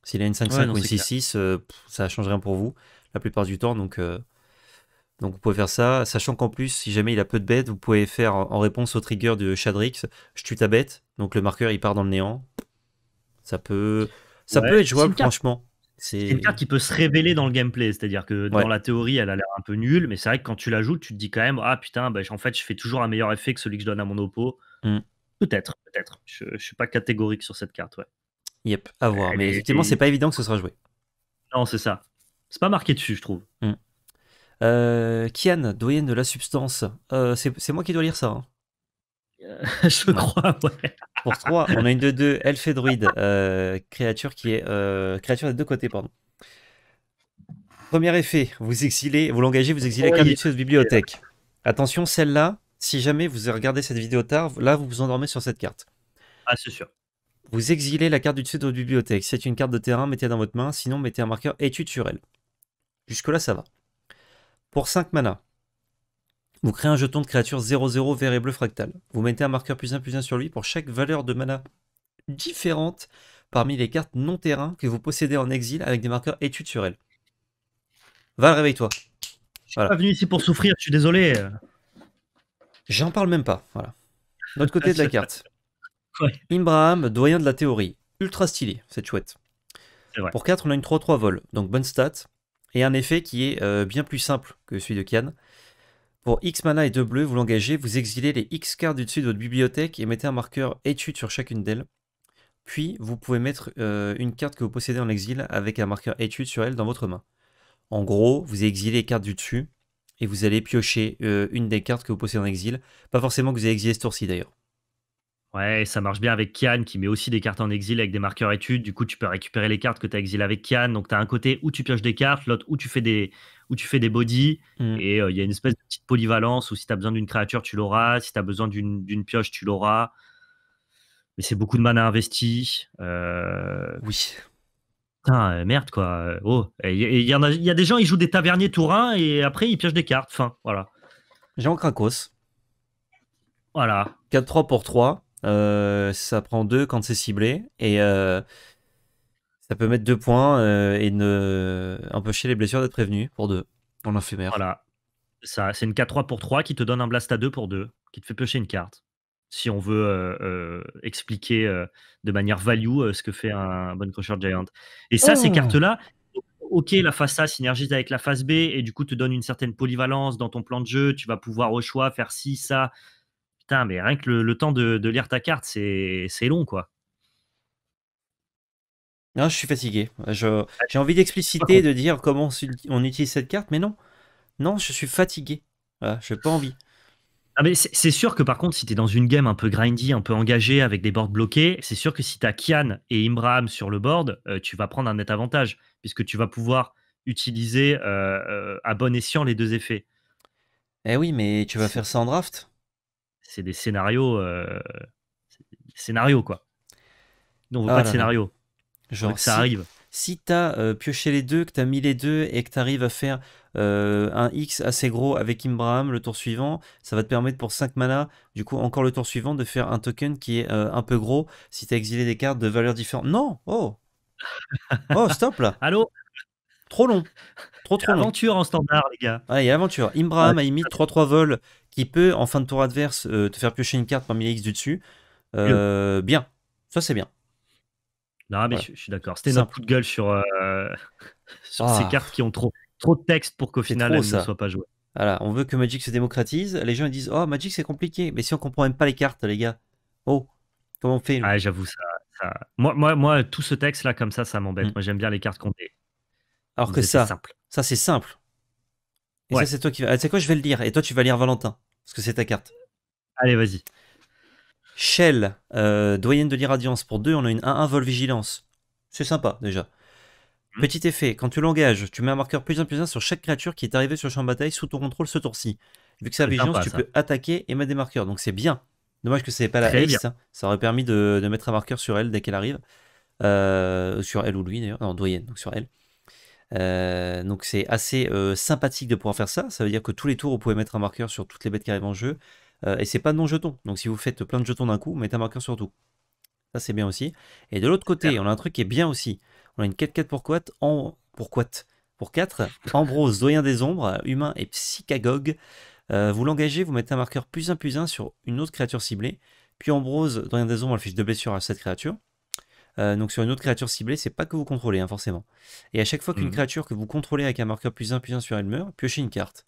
[SPEAKER 1] S'il a une 5-5 ou une 6-6, ça change rien pour vous la plupart du temps. Donc, donc vous pouvez faire ça, sachant qu'en plus, si jamais il a peu de bêtes, vous pouvez faire en réponse au trigger de Shadrix, je tue ta bête, donc le marqueur il part dans le néant. Ça peut, ça peut être jouable franchement. C'est une carte
[SPEAKER 2] qui peut se révéler dans le gameplay, c'est-à-dire que dans la théorie, elle a l'air un peu nulle, mais c'est vrai que quand tu la joues, tu te dis quand même, ah putain, bah, en fait, je fais toujours un meilleur effet que celui que je donne à mon oppo. Mmh. Peut-être, peut-être. Je, ne suis pas
[SPEAKER 1] catégorique sur cette carte, ouais. Yep, à voir. Euh, mais effectivement, c'est pas évident que ce sera joué. Non, c'est ça. C'est pas marqué dessus, je trouve. Mmh. Euh, Kian, doyenne de la substance. Euh, c'est moi qui dois lire ça. Hein.
[SPEAKER 2] je crois,
[SPEAKER 1] ouais. Pour 3, on a une de deux elfe et druide, euh, créature qui est. Euh, créature des deux côtés, pardon. Premier effet, vous exilez, vous l'engagez, vous exilez de votre bibliothèque. Attention, celle-là, si jamais vous regardez cette vidéo tard, là vous vous endormez sur cette carte. Ah, c'est sûr. Vous exilez la carte du dessus de votre bibliothèque. C'est une carte de terrain, mettez dans votre main, sinon mettez un marqueur étude sur elle. Jusque-là, ça va. Pour 5 mana, vous créez un jeton de créature 0-0 vert et bleu fractal. Vous mettez un marqueur plus 1 plus 1 sur lui pour chaque valeur de mana différente parmi les cartes non-terrain que vous possédez en exil avec des marqueurs études sur elles. Va, réveille-toi. Je ne suis pas venu ici pour souffrir, je suis désolé. J'en parle même pas. Voilà. L'autre côté de la carte. Imbraham, doyen de la théorie. Ultra stylé, c'est chouette. Pour 4, on a une 3-3 vol, donc bonne stat. Et un effet qui est euh, bien plus simple que celui de Kian. Pour X mana et 2 bleus, vous l'engagez, vous exilez les X cartes du dessus de votre bibliothèque et mettez un marqueur étude sur chacune d'elles. Puis, vous pouvez mettre euh, une carte que vous possédez en exil avec un marqueur étude sur elle dans votre main. En gros, vous exilez les cartes du dessus et vous allez piocher euh, une des cartes que vous possédez en exil. Pas forcément que vous avez exilé ce tour-ci d'ailleurs. Ouais, ça marche bien avec Kian qui
[SPEAKER 2] met aussi des cartes en exil avec des marqueurs études. Du coup, tu peux récupérer les cartes que tu as exilées avec Kian. Donc, tu as un côté où tu pioches des cartes, l'autre où tu fais des, où tu fais des bodies mm. et euh, il y a une espèce de petite polyvalence où si tu as besoin d'une créature, tu l'auras, si tu as besoin d'une pioche, tu l'auras. Mais c'est beaucoup de mana investi. Euh. Oui. Putain, euh, merde quoi. Oh, il y, a, des gens, ils jouent des taverniers 1 et après ils piochent des cartes. Enfin, voilà. Jean Krakos.
[SPEAKER 1] Voilà. 4-3 pour 3. ça prend 2 quand c'est ciblé. Et ça peut mettre deux points euh, et ne... Euh, empêcher les blessures d'être prévenues pour deux en merde. Voilà. Ça, c'est une 4-3 pour 3 qui te donne
[SPEAKER 2] un blast à 2 pour deux, qui te fait piocher une carte. Si on veut euh, expliquer de manière value ce que fait un, bon Crusher Giant. Et ça, ces oh. cartes-là, ok, la face A synergise avec la face B et du coup te donne une certaine polyvalence dans ton plan de jeu. Tu vas pouvoir au choix faire ci, ça. Putain, mais rien que le, temps de, de lire ta carte, c'est long, quoi.
[SPEAKER 1] Non, je suis fatigué. j'ai envie d'expliciter, de dire comment on utilise cette carte, mais non. Non, je suis fatigué. je n'ai pas envie.
[SPEAKER 2] Ah, c'est sûr que par contre, si tu es dans une game un peu grindy, un peu engagée, avec des boards bloqués, c'est sûr que si tu as Kian et Imbraham sur le board, euh, tu vas prendre un net avantage, puisque tu vas pouvoir utiliser euh, euh, à bon escient les deux effets. Eh oui, mais tu vas faire ça en draft C'est des scénarios. Euh... Scénarios, quoi. Non, ah pas de scénario. Genre, ça si, arrive.
[SPEAKER 1] Si t'as euh, pioché les deux, que t'as mis les deux et que t'arrives à faire euh, un X assez gros avec Imbraham le tour suivant, ça va te permettre pour 5 mana, du coup encore le tour suivant, de faire un token qui est euh, un peu gros si t'as exilé des cartes de valeurs différentes. Non Oh Oh, stop là Allô Trop long Trop trop long. Aventure en standard, les gars. Ah, ouais, aventure. Imbraham a imite 3-3 vols qui peut, en fin de tour adverse, te faire piocher une carte parmi les X du dessus. bien. Ça, c'est bien. Non, mais je, suis d'accord. C'était un coup de gueule sur, euh, ces ah. cartes qui ont trop, trop de texte pour qu'au final ça. ne soient pas joué. Voilà, on veut que Magic se démocratise. Les gens ils disent Oh, Magic c'est compliqué. Mais si on comprend même pas les cartes, les gars, oh, comment on fait Ah, j'avoue, ça, Moi, moi, tout ce texte là, comme ça, ça m'embête. Hmm. Moi, j'aime bien les cartes comptées. Alors que ça, simple. ça c'est simple. Et ça, c'est toi qui vas. Ah, tu sais quoi, je vais le lire. Et toi, tu vas lire Valentin. Parce que c'est ta carte. Allez, vas-y. Shell, euh, doyenne de l'irradiance pour 2, on a une 1-1 vol vigilance. C'est sympa déjà. Hmm. Petit effet, quand tu l'engages, tu mets un marqueur plus 1 plus 1 sur chaque créature qui est arrivée sur le champ de bataille sous ton contrôle ce tour-ci. Vu que c'est vigilance, tu peux attaquer et mettre des marqueurs, donc c'est bien. Dommage que ce n'est pas la Ace, ça. aurait permis de, mettre un marqueur sur elle dès qu'elle arrive. Euh, sur elle ou lui d'ailleurs, non, doyenne, donc sur elle. Euh, donc c'est assez sympathique de pouvoir faire ça. Ça veut dire que tous les tours, vous pouvez mettre un marqueur sur toutes les bêtes qui arrivent en jeu. Euh, et c'est pas non jetons. Donc si vous faites plein de jetons d'un coup, mettez un marqueur sur tout. Ça c'est bien aussi. Et de l'autre côté, on a un truc qui est bien aussi. On a une 4-4 pour quoi en pour Pour 4, Ambrose, doyen des ombres, humain et psychagogue. Euh, vous l'engagez, vous mettez un marqueur plus 1 plus 1 sur une autre créature ciblée. Puis Ambrose, doyen des ombres, affiche de blessure à cette créature. Euh, donc sur une autre créature ciblée, c'est pas que vous contrôlez, hein, forcément. Et à chaque fois qu'une mhm. créature que vous contrôlez avec un marqueur plus 1 plus 1 sur elle meurt, piochez une carte.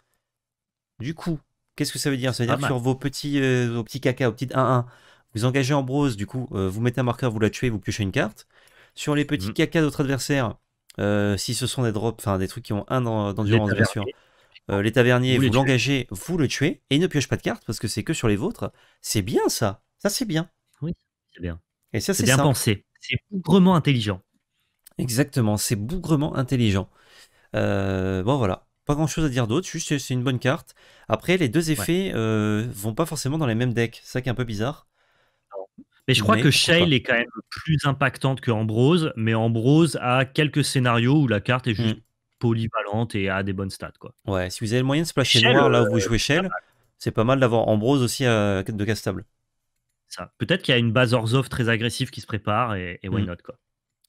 [SPEAKER 1] Du coup, Qu'est-ce que ça veut dire Ça veut dire sur vos petits, cacas, euh, vos petits caca, petites 1-1, vous engagez en brose, du coup, euh, vous mettez un marqueur, vous la tuez, vous piochez une carte. Sur les petits cacas mmh. caca d'autres adversaires, euh, si ce sont des drops, enfin des trucs qui ont un d'endurance, bien sûr. les taverniers, vous, l'engagez, vous le tuez, et ne pioche pas de carte parce que c'est que sur les vôtres. C'est bien ça. Ça, c'est bien. Oui, c'est bien. Et ça, c'est bien pensé. C'est bougrement intelligent. Exactement, c'est bougrement intelligent. bon, voilà. Pas grand chose à dire d'autre, juste c'est une bonne carte. Après, les deux effets euh, vont pas forcément dans les mêmes decks, ça qui est un peu bizarre. Mais je crois que Shale est quand même
[SPEAKER 2] plus impactante que Ambrose, mais Ambrose a quelques scénarios où la carte est juste mmh.
[SPEAKER 1] polyvalente et a des bonnes stats. Quoi. Ouais, si vous avez le moyen de se Shale, noir là où vous euh, jouez Shell, c'est pas mal d'avoir Ambrose aussi euh, de castable. Ça.
[SPEAKER 2] Peut-être qu'il y a une base Orzov très agressive qui se
[SPEAKER 1] prépare et, why mmh. not quoi.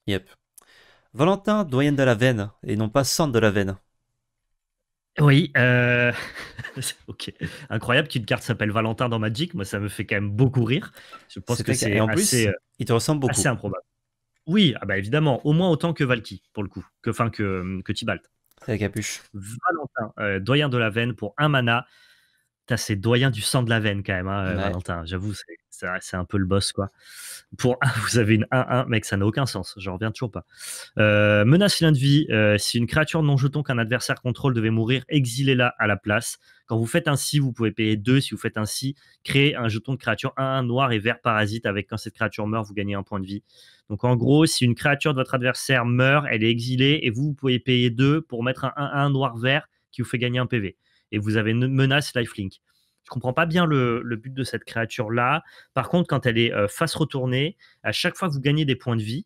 [SPEAKER 1] Yep. Valentin, doyenne de la veine, et non pas Sand de la veine.
[SPEAKER 2] Oui, euh, ok. Incroyable qu'une carte s'appelle Valentin dans Magic. Moi, ça me fait quand même beaucoup rire. Je pense que c'est en plus, euh, il te ressemble beaucoup. C'est improbable. Oui, ah bah, évidemment, au moins autant que Valky pour le coup, que enfin que Tibalt. C'est la capuche. Valentin, euh, doyen de la veine pour un mana c'est doyens du sang de la veine quand même, hein, euh, Valentin. J'avoue, c'est un peu le boss, quoi. Pour 1, vous avez une 1-1, mec, ça n'a aucun sens. J'en reviens toujours pas. Euh, menace lun de vie. Euh, si une créature non jeton qu'un adversaire contrôle devait mourir, exilez-la à la place. Quand vous faites ainsi, vous pouvez payer 2. Si vous faites ainsi, créez un jeton de créature 1-1 noir et vert parasite. Avec quand cette créature meurt, vous gagnez un point de vie. Donc en gros, si une créature de votre adversaire meurt, elle est exilée et vous, vous pouvez payer 2 pour mettre un 1-1 noir-vert qui vous fait gagner un PV et vous avez une menace lifelink. Je comprends pas bien le, but de cette créature-là. Par contre, quand elle est euh, face retournée, à chaque fois que vous gagnez des points de vie,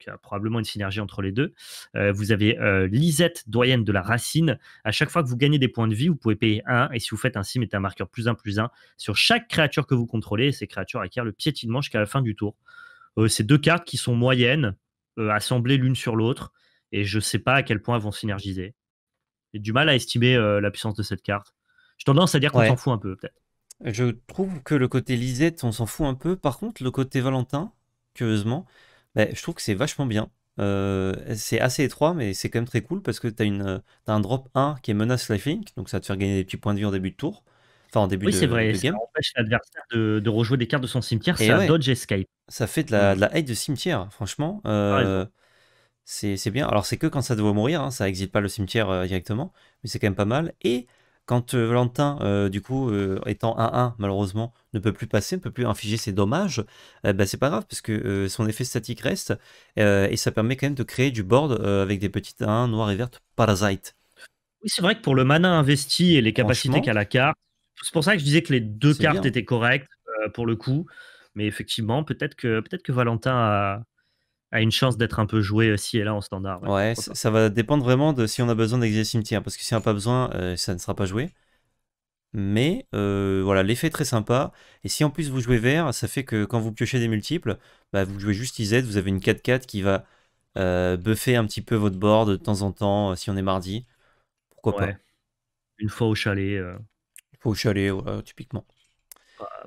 [SPEAKER 2] il y a probablement une synergie entre les deux, euh, vous avez euh, Lisette, doyenne de la racine. À chaque fois que vous gagnez des points de vie, vous pouvez payer 1. Et si vous faites un sim, mettez un marqueur plus 1 plus 1 sur chaque créature que vous contrôlez. ces créatures acquièrent le piétinement jusqu'à la fin du tour. ces deux cartes qui sont moyennes, assemblées l'une sur l'autre. Et je ne sais pas à quel point elles vont
[SPEAKER 1] synergiser. J'ai du mal à estimer euh, la puissance de cette carte. J'ai tendance à dire qu'on s'en fout un peu, peut-être. Je trouve que le côté Lisette, on s'en fout un peu. Par contre, le côté Valentin, curieusement, bah, je trouve que c'est vachement bien. Euh, c'est assez étroit, mais c'est quand même très cool parce que tu as, euh, un drop 1 qui est menace lifelink, donc ça va te faire gagner des petits points de vie en début de tour. Enfin, en début oui, c'est vrai, de ça empêche l'adversaire de, rejouer des cartes de son cimetière, c'est un dodge escape. Ça fait de la, de de cimetière, franchement. Euh, c'est bien. Alors c'est que quand ça doit mourir, hein, ça exile pas le cimetière euh, directement, mais c'est quand même pas mal. Et quand euh, Valentin, euh, du coup, étant 1-1, malheureusement, ne peut plus passer, ne peut plus infliger ses dommages, bah, c'est pas grave, parce que son effet statique reste, et ça permet quand même de créer du board avec des petites 1 noires et vertes parasites.
[SPEAKER 2] Oui, c'est vrai que pour le mana investi et les capacités qu'a la carte, c'est pour ça que je disais que les deux cartes étaient correctes pour le coup, mais effectivement, peut-être que, peut que Valentin a a une chance d'être un peu joué aussi euh, et là en standard.
[SPEAKER 1] Ouais, ça, va dépendre vraiment de si on a besoin le cimetière, parce que si on a pas besoin, euh, ça ne sera pas joué. Mais euh, voilà, l'effet est très sympa. Et si en plus vous jouez vert, ça fait que quand vous piochez des multiples, bah, vous jouez juste IZ, vous avez une 4-4 qui va buffer un petit peu votre board de temps en temps, si on est mardi. Pourquoi pas Une fois au chalet. Une fois au chalet, typiquement.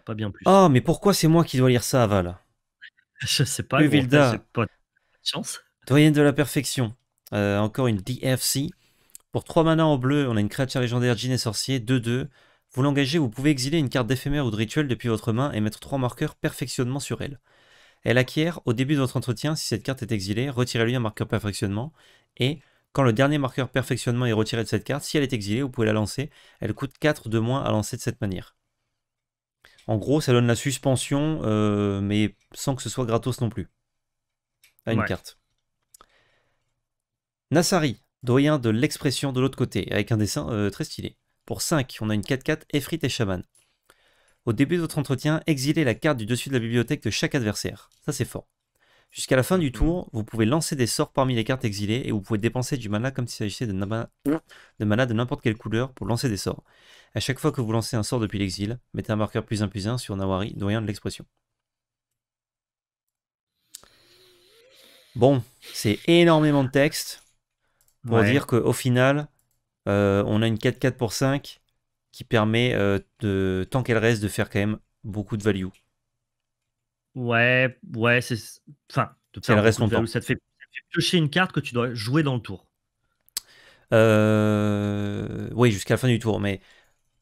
[SPEAKER 1] Pas, bien plus. Ah, mais pourquoi c'est moi qui dois lire ça, à Val Je sais pas. Vilda. Pas... Doyenne de la perfection. Euh, encore une DFC. Pour 3 manas en bleu, on a une créature légendaire Jean et sorcier, 2-2. Vous l'engagez, vous pouvez exiler une carte d'éphémère ou de rituel depuis votre main et mettre 3 marqueurs perfectionnement sur elle. Elle acquiert, au début de votre entretien, si cette carte est exilée, retirez-lui un marqueur perfectionnement. Et quand le dernier marqueur perfectionnement est retiré de cette carte, si elle est exilée, vous pouvez la lancer. Elle coûte 4 de moins à lancer de cette manière. En gros, ça donne la suspension, euh, mais sans que ce soit gratos non plus. Ah, une carte. Nassari, doyen de l'expression de l'autre côté, avec un dessin euh, très stylé. Pour 5, on a une 4-4 effrite et Shaman. Au début de votre entretien, exilez la carte du dessus de la bibliothèque de chaque adversaire. Ça, c'est fort. Jusqu'à la fin du tour, vous pouvez lancer des sorts parmi les cartes exilées et vous pouvez dépenser du mana comme s'il s'agissait de, mana de n'importe quelle couleur pour lancer des sorts. A chaque fois que vous lancez un sort depuis l'exil, mettez un marqueur plus 1 plus 1 sur Nawari, doyen de l'expression. Bon, c'est énormément de texte pour dire qu'au final, euh, on a une 4-4 pour 5 qui permet, euh, de, tant qu'elle reste, de faire quand même beaucoup de value.
[SPEAKER 2] Ouais, ouais, c'est. Enfin, de reste ça te fait piocher une carte que tu dois jouer dans le tour.
[SPEAKER 1] Euh, oui, jusqu'à la fin du tour. Mais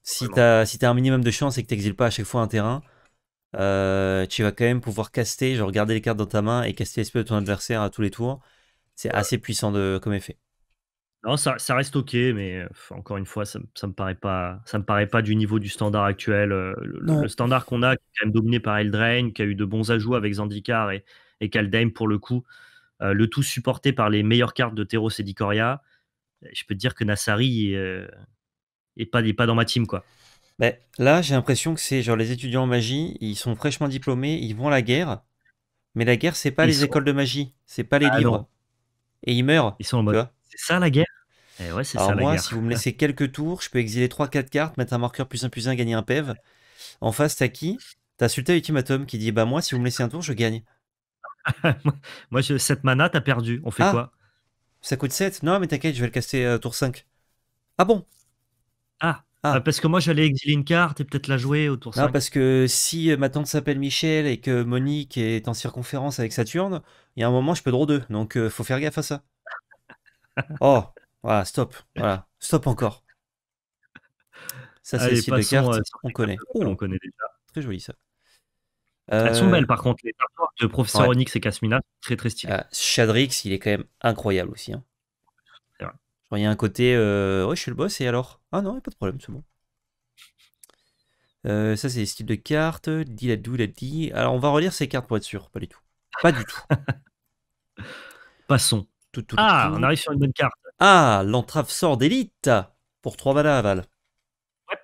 [SPEAKER 1] si tu si as un minimum de chance et que tu n'exiles pas à chaque fois un terrain, euh, tu vas quand même pouvoir caster, genre garder les cartes dans ta main et caster l'esprit de ton adversaire à tous les tours. C'est euh. assez puissant de, comme effet. Non,
[SPEAKER 2] ça, reste ok, mais euh, encore une fois, ça, ça, me paraît pas, ça me paraît pas du niveau du standard actuel. le, standard qu'on a, qui est quand même dominé par Eldraine, qui a eu de bons ajouts avec Zandikar et, et pour le coup, le tout supporté par les meilleures cartes de Teros et Dicoria
[SPEAKER 1] Je peux te dire que Nassari est, pas, est pas dans ma team, quoi. Ben, là, j'ai l'impression que c'est genre les étudiants en magie, ils sont fraîchement diplômés, ils vont à la guerre, mais la guerre, c'est pas les écoles de magie, c'est pas les ah livres. Et ils meurent, ils sont en mode. C'est ça la guerre? Eh c'est ça la moi, si vous me laissez quelques tours, je peux exiler 3-4 cartes, mettre un marqueur plus 1 plus 1, gagner un PEV. En face, t'as qui? T'as insulté Ultimatum qui dit, bah moi, si vous me laissez un tour, je gagne. Moi, cette mana, t'as perdu. On fait ah. quoi? ça coûte 7. Non, mais t'inquiète, je vais le casser euh, tour 5. Ah bon? Ah, ah. Euh, parce que moi, j'allais exiler une carte et peut-être la
[SPEAKER 2] jouer autour de ça. parce
[SPEAKER 1] que si euh, ma tante s'appelle Michel et que Monique est en circonférence avec Saturne, il y a un moment, je peux draw d'eux. Donc, il euh, faut faire gaffe à ça. oh, voilà, stop. Voilà, stop encore. Ça, c'est le de connaît. on oh. connaît déjà. Très joli, ça. Euh... Elles sont belles, par contre. Les de Professeur Onyx et Casmina, très, très stylé. Shadrix, ah, il est quand même incroyable aussi. Hein il y a un côté, euh, ouais, je suis le boss, et alors Ah non, pas de problème, c'est bon. Euh, ça, c'est le styles de carte, Dit la dou, la dit. Alors, on va relire ces cartes pour être sûr. Pas du tout. Pas du tout. Passons. Tout, ah, on arrive sur une bonne carte. Ah,
[SPEAKER 2] l'entrave sort d'élite pour 3 valas à aval.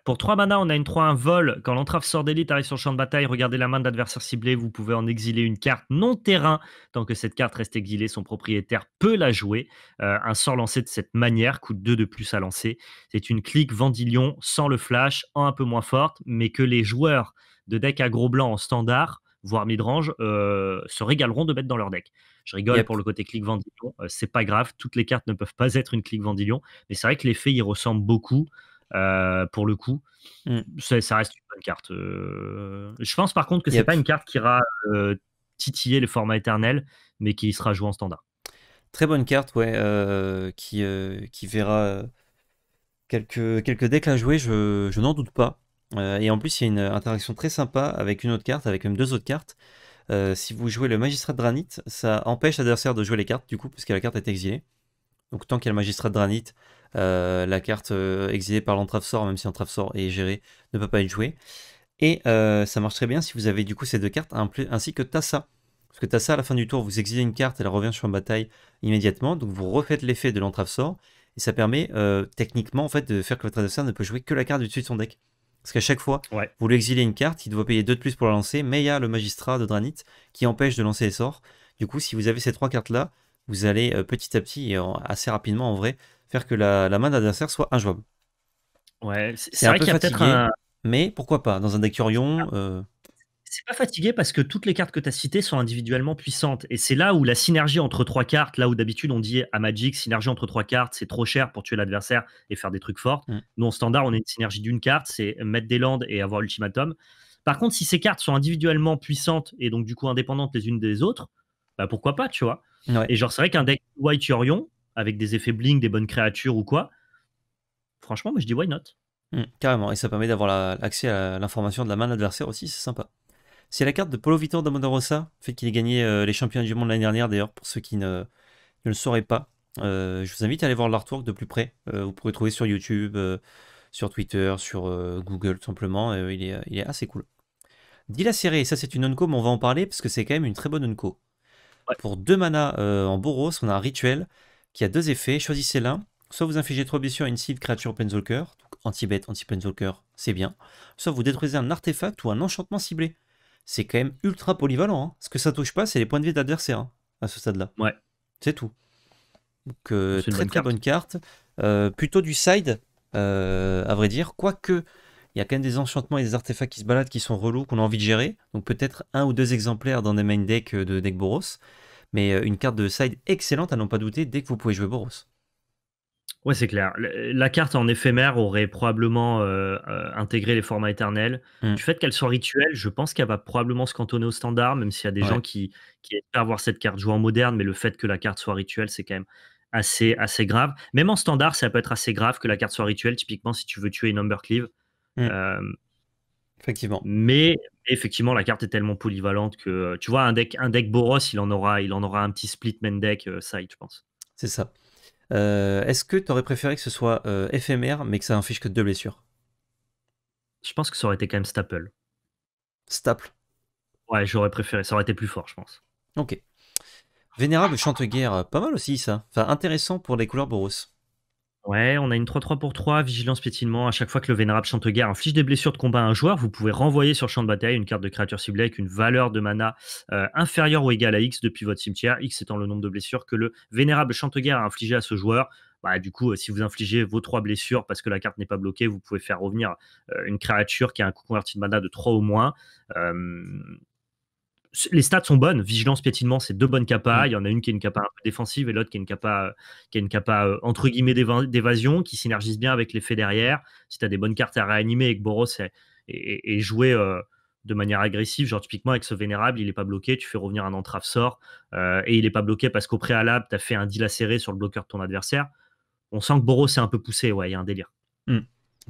[SPEAKER 2] Pour 3 mana, on a une 3-1 vol. Quand l'entrave sort d'élite arrive sur le champ de bataille, regardez la main d'adversaire ciblé. Vous pouvez en exiler une carte non terrain. Tant que cette carte reste exilée, son propriétaire peut la jouer. Euh, un sort lancé de cette manière coûte 2 de plus à lancer. C'est une clique Vendilion sans le flash, un peu moins forte, mais que les joueurs de deck à gros blanc en standard voire midrange, range euh, se régaleront de mettre dans leur deck. Je rigole pour le côté clique Vendilion, euh, c'est pas grave, toutes les cartes ne peuvent pas être une clique Vendilion, mais c'est vrai que l'effet y ressemble beaucoup. Euh, pour le coup. Mm. Ça, reste une bonne carte. Euh, je pense par contre que c'est pas une carte qui ira euh, titiller le format éternel, mais qui sera jouée en standard.
[SPEAKER 1] Très bonne carte, ouais, qui, qui verra quelques, quelques decks à jouer, je, n'en doute pas. et en plus, il y a une interaction très sympa avec une autre carte, avec même deux autres cartes. si vous jouez le magistrat de Dranit, ça empêche l'adversaire de jouer les cartes, du coup, puisque la carte est exilée. Donc tant qu'il y a le magistrat de Dranit, euh, la carte euh, exilée par l'entrave sort, même si l'entrave sort est gérée, ne peut pas être jouée. Et euh, ça marche très bien si vous avez du coup ces deux cartes ainsi que Tassa. Parce que Tassa, à la fin du tour, vous exilez une carte, elle revient sur la bataille immédiatement, donc vous refaites l'effet de l'entrave sort, et ça permet techniquement en fait de faire que votre adversaire ne peut jouer que la carte du dessus de son deck. Parce qu'à chaque fois, vous lui exilez une carte, il doit payer 2 de plus pour la lancer, mais il y a le magistrat de Dranit qui empêche de lancer les sorts. Du coup, si vous avez ces trois cartes-là, vous allez petit à petit et assez rapidement en vrai faire que la, main d'adversaire soit injouable.
[SPEAKER 2] Ouais, c'est vrai qu'il y a peut-être un.
[SPEAKER 1] Mais pourquoi pas Dans un deck Orion. Ah. Euh.
[SPEAKER 2] C'est pas fatigué parce que toutes les cartes que tu as citées sont individuellement puissantes. Et c'est là où la synergie entre trois cartes, là où d'habitude on dit à Magic, synergie entre trois cartes, c'est trop cher pour tuer l'adversaire et faire des trucs forts. Mm. Nous, en standard, on est une synergie d'une carte, c'est mettre des landes et avoir ultimatum. Par contre, si ces cartes sont individuellement puissantes et donc du coup indépendantes les unes des autres, bah pourquoi pas, tu vois. Et genre, c'est vrai qu'un deck White Orion, avec des effets bling, des bonnes créatures ou quoi, franchement, moi je dis why not.
[SPEAKER 1] Hmm, carrément, et ça permet d'avoir l'accès à l'information de la main de l'adversaire aussi, c'est sympa. C'est la carte de Polo Vitor d'Amodorosa, fait qu'il ait gagné euh, les championnats du monde l'année dernière d'ailleurs, pour ceux qui ne, le sauraient pas. Euh, je vous invite à aller voir l'artwork de plus près. Euh, vous pourrez trouver sur YouTube, sur Twitter, sur Google simplement. il, est, assez cool. la Serré, ça c'est une unco, mais on va en parler parce que c'est quand même une très bonne unco. Pour deux manas en Boros, on a un rituel qui a deux effets. Choisissez l'un. Soit vous infligez trois blessures à une cible créature donc anti-bête, anti penzalker c'est bien. Soit vous détruisez un artefact ou un enchantement ciblé. C'est quand même ultra polyvalent. Hein. Ce que ça touche pas, c'est les points de vie d'adversaire hein, à ce stade-là. Ouais. C'est tout. Donc, euh, très bonne très carte. bonne carte. Euh, plutôt du side, euh, à vrai dire. Quoique, il y a quand même des enchantements et des artefacts qui se baladent qui sont relous, qu'on a envie de gérer. Donc, peut-être un ou deux exemplaires dans des main decks de deck Boros mais euh, une carte de side excellente à n'en pas douter dès que vous pouvez jouer Boros. Ouais,
[SPEAKER 2] c'est clair. La carte en éphémère aurait probablement euh, euh, intégré les formats éternels. Mm. Du fait qu'elle soit rituelle, je pense qu'elle va probablement se cantonner au standard, même s'il y a des gens qui, qui espèrent avoir cette carte jouée en moderne, mais le fait que la carte soit rituelle, c'est quand même assez, assez grave. Même en standard, ça peut être assez grave que la carte soit rituelle, typiquement si tu veux tuer une Umbercleave. Mm. Effectivement. Mais effectivement, la carte est tellement polyvalente que euh, tu vois, un deck, un deck Boros, il en
[SPEAKER 1] aura, il en aura un petit split main deck euh, side, je pense. C'est ça. Euh, est-ce que tu aurais préféré que ce soit éphémère, mais que ça fiche que deux blessures Je pense que ça aurait été quand même staple. Staple Ouais, j'aurais préféré. Ça aurait été plus fort, je pense. Ok. Vénérable chante guerre, pas mal aussi ça. Enfin, intéressant pour les couleurs Boros.
[SPEAKER 2] Ouais, on a une 3-3 pour 3, vigilance pétinement. À chaque fois que le Vénérable guerre inflige des blessures de combat à un joueur, vous pouvez renvoyer sur champ de bataille une carte de créature ciblée avec une valeur de mana euh, inférieure ou égale à X depuis votre cimetière, X étant le nombre de blessures que le Vénérable guerre a infligé à ce joueur. Bah, du coup, euh, si vous infligez vos 3 blessures parce que la carte n'est pas bloquée, vous pouvez faire revenir euh, une créature qui a un coût converti de mana de 3 au moins les stats sont bonnes. Vigilance, piétinement, c'est deux bonnes capas. Mm. Il y en a une qui est une capa un peu défensive et l'autre qui est une capa, qui une capa euh, entre guillemets d'évasion qui synergise bien avec l'effet derrière. Si tu as des bonnes cartes à réanimer et que Boros est, joué euh, de manière agressive, genre typiquement avec ce Vénérable, il n'est pas bloqué, tu fais revenir un entrave sort euh, et il n'est pas bloqué parce qu'au préalable, tu as fait un deal acéré sur le bloqueur de ton adversaire. On sent que Boros
[SPEAKER 1] est un peu poussé. Ouais, il y a un délire. Mm.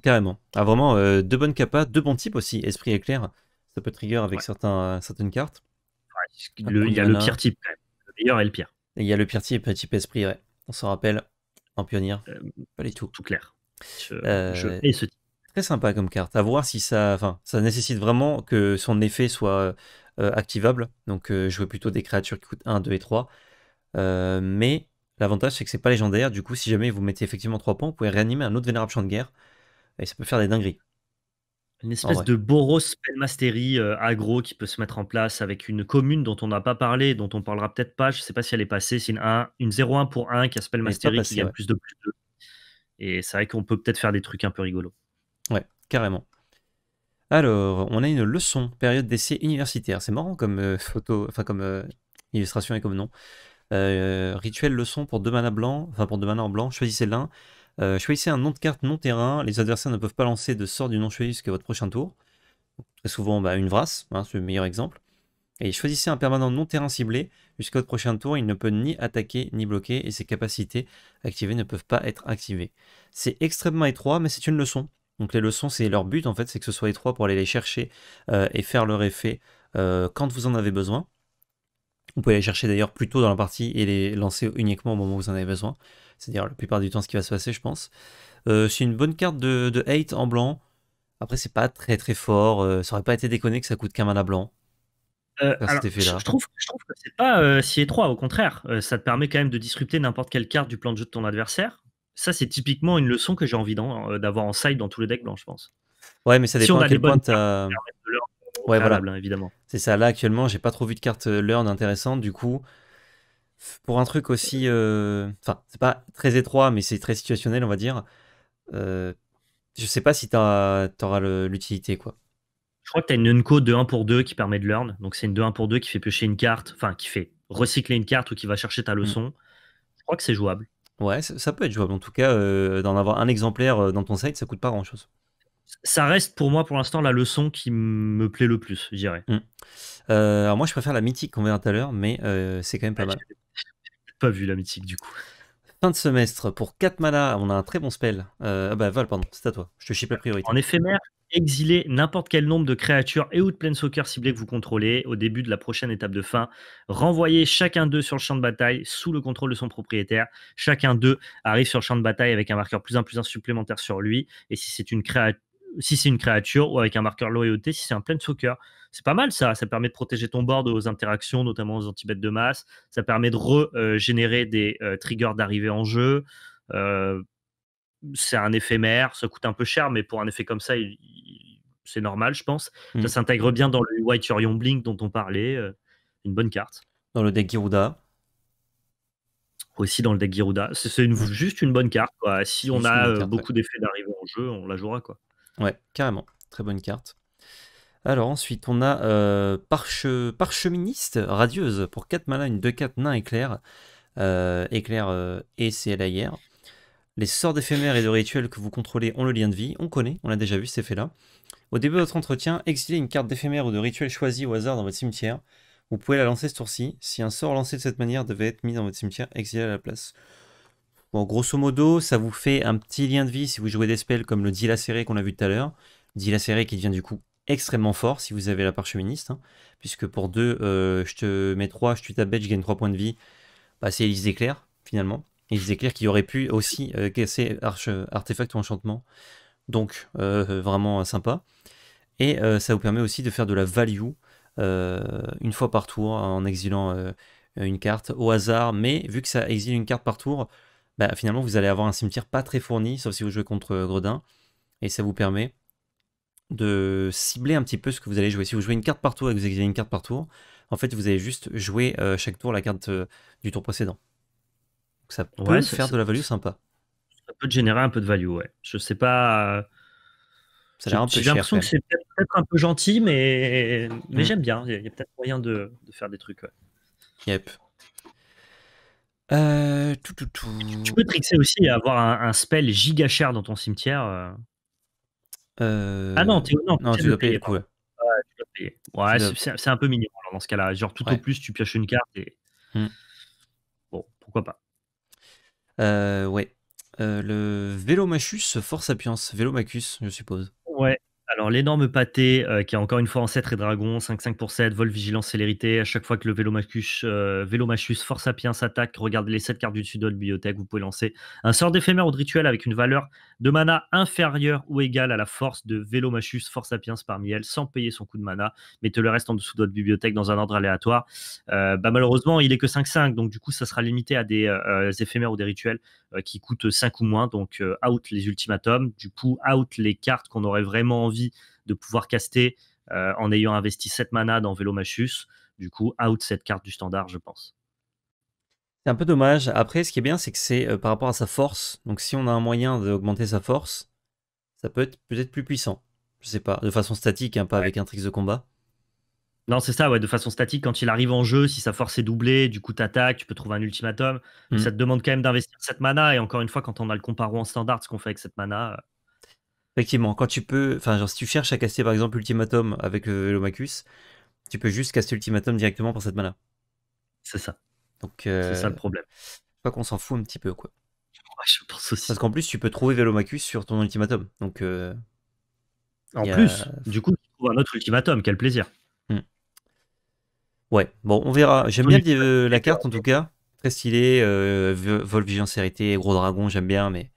[SPEAKER 1] carrément. Ah, vraiment, deux bonnes capas, deux bons types aussi. Esprit éclair ça peut trigger avec certaines cartes il y a le pire type, Le meilleur et le pire. il y a le pire type, type esprit, On s'en rappelle, en pionnier. Euh, pas les tout. Tout clair. Je, euh, ce Très sympa comme carte. À voir si ça. Enfin, ça nécessite vraiment que son effet soit euh, activable. Donc, jouer je plutôt des créatures qui coûtent 1, 2 et 3. mais l'avantage, c'est que c'est pas légendaire. Du coup, si jamais vous mettez effectivement 3 points, vous pouvez réanimer un autre Vénérable Champ de Guerre. Et ça peut faire des dingueries.
[SPEAKER 2] Une espèce de Boros Spellmastery euh, agro qui peut se mettre en place avec une commune dont on n'a pas parlé, dont on parlera peut-être pas. Je ne sais pas si elle est passée. C'est une, une 0-1 pour 1 qui a Spellmastery qui a plus de plus 2.
[SPEAKER 1] Et c'est vrai qu'on peut peut-être faire des trucs un peu rigolos. Ouais, carrément. Alors, on a une leçon, période d'essai universitaire. C'est marrant comme euh, photo, enfin comme euh, illustration et comme nom. rituel leçon pour deux manas blancs, enfin pour deux manas en blanc, choisissez l'un. Euh, choisissez un nom de carte non terrain. Les adversaires ne peuvent pas lancer de sort du non choisi jusqu'à votre prochain tour. souvent, bah, une vrasse, hein, c'est le meilleur exemple. Et choisissez un permanent non terrain ciblé. Jusqu'à votre prochain tour, il ne peut ni attaquer ni bloquer et ses capacités activées ne peuvent pas être activées. C'est extrêmement étroit, mais c'est une leçon. Donc les leçons, c'est leur but en fait, c'est que ce soit étroit pour aller les chercher euh, et faire leur effet euh, quand vous en avez besoin. Vous pouvez les chercher d'ailleurs plus tôt dans la partie et les lancer uniquement au moment où vous en avez besoin. C'est-à-dire la plupart du temps ce qui va se passer, je pense. Euh, c'est une bonne carte de, de, hate en blanc. Après, c'est pas très très fort. Euh, ça aurait pas été déconné que ça coûte qu'un mana blanc.
[SPEAKER 2] Euh, -là. Je, trouve,
[SPEAKER 1] que c'est pas euh,
[SPEAKER 2] si étroit, au contraire. ça te permet quand même de disrupter n'importe quelle carte du plan de jeu de ton adversaire. Ça, c'est typiquement
[SPEAKER 1] une leçon que j'ai envie d'avoir en side dans tous les decks blancs, je pense. Ouais, mais ça dépend si quel point Ouais, voilà. Hein, évidemment. C'est ça. Là, actuellement, j'ai pas trop vu de carte learn intéressante Du coup, pour un truc aussi. Euh, enfin, c'est pas très étroit, mais c'est très situationnel, on va dire. Euh, je sais pas si t'auras l'utilité, quoi.
[SPEAKER 2] Je crois que tu as une Nunco de 1 pour 2 qui permet de learn. Donc, c'est une 2 1 pour 2 qui fait piocher une carte, enfin, qui fait recycler une carte ou qui va chercher ta mmh. leçon. Je crois que c'est jouable. Ouais, ça peut être jouable. En tout cas, euh,
[SPEAKER 1] d'en avoir un exemplaire dans ton site, ça coûte pas grand chose. Ça reste pour moi, pour l'instant, la leçon qui me plaît le plus, je dirais. Mmh. Euh, alors moi, je préfère la mythique qu'on verra tout à l'heure, mais euh, c'est quand même pas mal. Pas vu la mythique du coup. Fin de semestre, pour 4 mana, on a un très bon spell. Euh, ah bah Val, pardon, c'est à toi. Je te chip la priorité. En éphémère, exiler n'importe quel nombre de
[SPEAKER 2] créatures et ou de planeswalkers ciblés que vous contrôlez au début de la prochaine étape de fin. renvoyer chacun d'eux sur le champ de bataille sous le contrôle de son propriétaire. Chacun d'eux arrive sur le champ de bataille avec un marqueur plus un plus un supplémentaire sur lui. Et si c'est une créature si c'est une créature ou avec un marqueur loyauté, si c'est un plein soccer C'est pas mal ça, ça permet de protéger ton board aux interactions, notamment aux antibêtes de masse, ça permet de régénérer euh, des euh, triggers d'arrivée en jeu. Euh, c'est un éphémère, ça coûte un peu cher, mais pour un effet comme ça, c'est normal, je pense. Hmm. Ça s'intègre bien dans le White Orion Blink dont on parlait, une bonne carte. Dans le deck Girouda aussi dans le deck Girouda C'est hmm. juste une bonne carte. Si on a beaucoup d'effets d'arrivée en jeu, on la jouera. Quoi.
[SPEAKER 1] Ouais, carrément. Très bonne carte. Alors ensuite, on a euh, Parche, Parcheministe, Radieuse, pour 4 mana, une 2-4 nain éclair, euh, éclair euh, et CLAIR. Les sorts d'éphémères et de rituels que vous contrôlez ont le lien de vie, on connaît, on a déjà vu ces faits là Au début de votre entretien, exilez une carte d'éphémère ou de rituel choisie au hasard dans votre cimetière. Vous pouvez la lancer ce tour-ci. Si un sort lancé de cette manière devait être mis dans votre cimetière, exilez à la place. Bon, grosso modo, ça vous fait un petit lien de vie si vous jouez des spells comme le dilacéré qu'on a vu tout à l'heure. Dilacéré qui devient du coup extrêmement fort si vous avez la parcheministe, hein, puisque pour 2, euh, je te mets 3, je tue ta bête, je gagne 3 points de vie. Bah, c'est Elise d'éclair, finalement. Elise d'éclair qui aurait pu aussi euh, casser artefact ou enchantement. Donc, euh, vraiment sympa. Et ça vous permet aussi de faire de la value une fois par tour en exilant une carte au hasard. Mais vu que ça exile une carte par tour, bah, finalement, vous allez avoir un cimetière pas très fourni, sauf si vous jouez contre euh, Gredin. Et ça vous permet de cibler un petit peu ce que vous allez jouer. Si vous jouez une carte partout tour et que vous exigez une carte par en fait, vous allez juste jouer euh, chaque tour la carte euh, du tour précédent. ça peut faire de la value sympa. Ça peut générer un peu de value, ouais. Je sais pas. J'ai l'impression que c'est peut-être un peu
[SPEAKER 2] gentil, mais, hmm. j'aime bien. Il y a, peut-être moyen de, faire des trucs, Yep. Euh, tu peux trickser aussi et avoir un, spell giga cher dans ton cimetière. Euh. Euh, ah non, non, tu dois payer coup. Ouais, c'est un peu mignon dans ce cas-là. Genre, tout au plus, tu pioches une carte
[SPEAKER 1] hmm. Bon, pourquoi pas. ouais. le Vélomachus force à puissance. Vélomachus, je suppose. Ouais, alors, l'énorme pâté, euh,
[SPEAKER 2] qui est encore une fois ancêtre et dragon, 5-5 pour 7, vol, vigilance, célérité. À chaque fois que le vélo Machus, euh, vélo Force Sapiens attaque, regardez les 7 cartes du dessus de votre bibliothèque. Vous pouvez lancer un sort d'éphémère ou de rituel avec une valeur de mana inférieure ou égale à la force de vélo Machus Force Sapiens parmi elles, sans payer son coût de mana. Mettez le reste en dessous de votre bibliothèque dans un ordre aléatoire. Euh, bah, malheureusement, il est que 5-5, donc du coup, ça sera limité à des éphémères ou des rituels. Euh, qui coûte 5 ou moins, donc euh, out les ultimatums, du coup out les cartes qu'on aurait vraiment envie de pouvoir caster euh, en ayant investi 7 mana dans Velomachus, du coup out cette carte du standard je pense.
[SPEAKER 1] C'est un peu dommage. Après, ce qui est bien, c'est que c'est par rapport à sa force. Donc, si on a un moyen d'augmenter sa force, ça peut être peut-être plus puissant. Je sais pas, de façon statique, hein, pas avec un trick de combat. Non, c'est ça, ouais, de façon statique, quand il arrive en jeu, si sa force est doublée, du coup
[SPEAKER 2] t'attaques, tu peux trouver un ultimatum. Mm. Ça te demande quand même d'investir cette mana, et encore une fois, quand on a le comparo en standard,
[SPEAKER 1] ce qu'on fait avec cette mana. Euh. Effectivement, quand tu peux, enfin, genre si tu cherches à casser par exemple ultimatum avec le euh, Vélomacus, tu peux juste casser ultimatum directement pour cette mana. C'est ça. Donc, euh, C'est ça le problème. Je qu'on s'en fout un petit peu, quoi. je pense aussi. Parce qu'en plus, tu peux trouver Velomacus sur ton ultimatum. Donc. En plus, du coup, tu trouves un autre ultimatum, quel plaisir. Ouais, bon, on verra. J'aime bien euh, la carte en tout cas. Très stylée. Euh, Vol Gros Dragon, j'aime bien, mais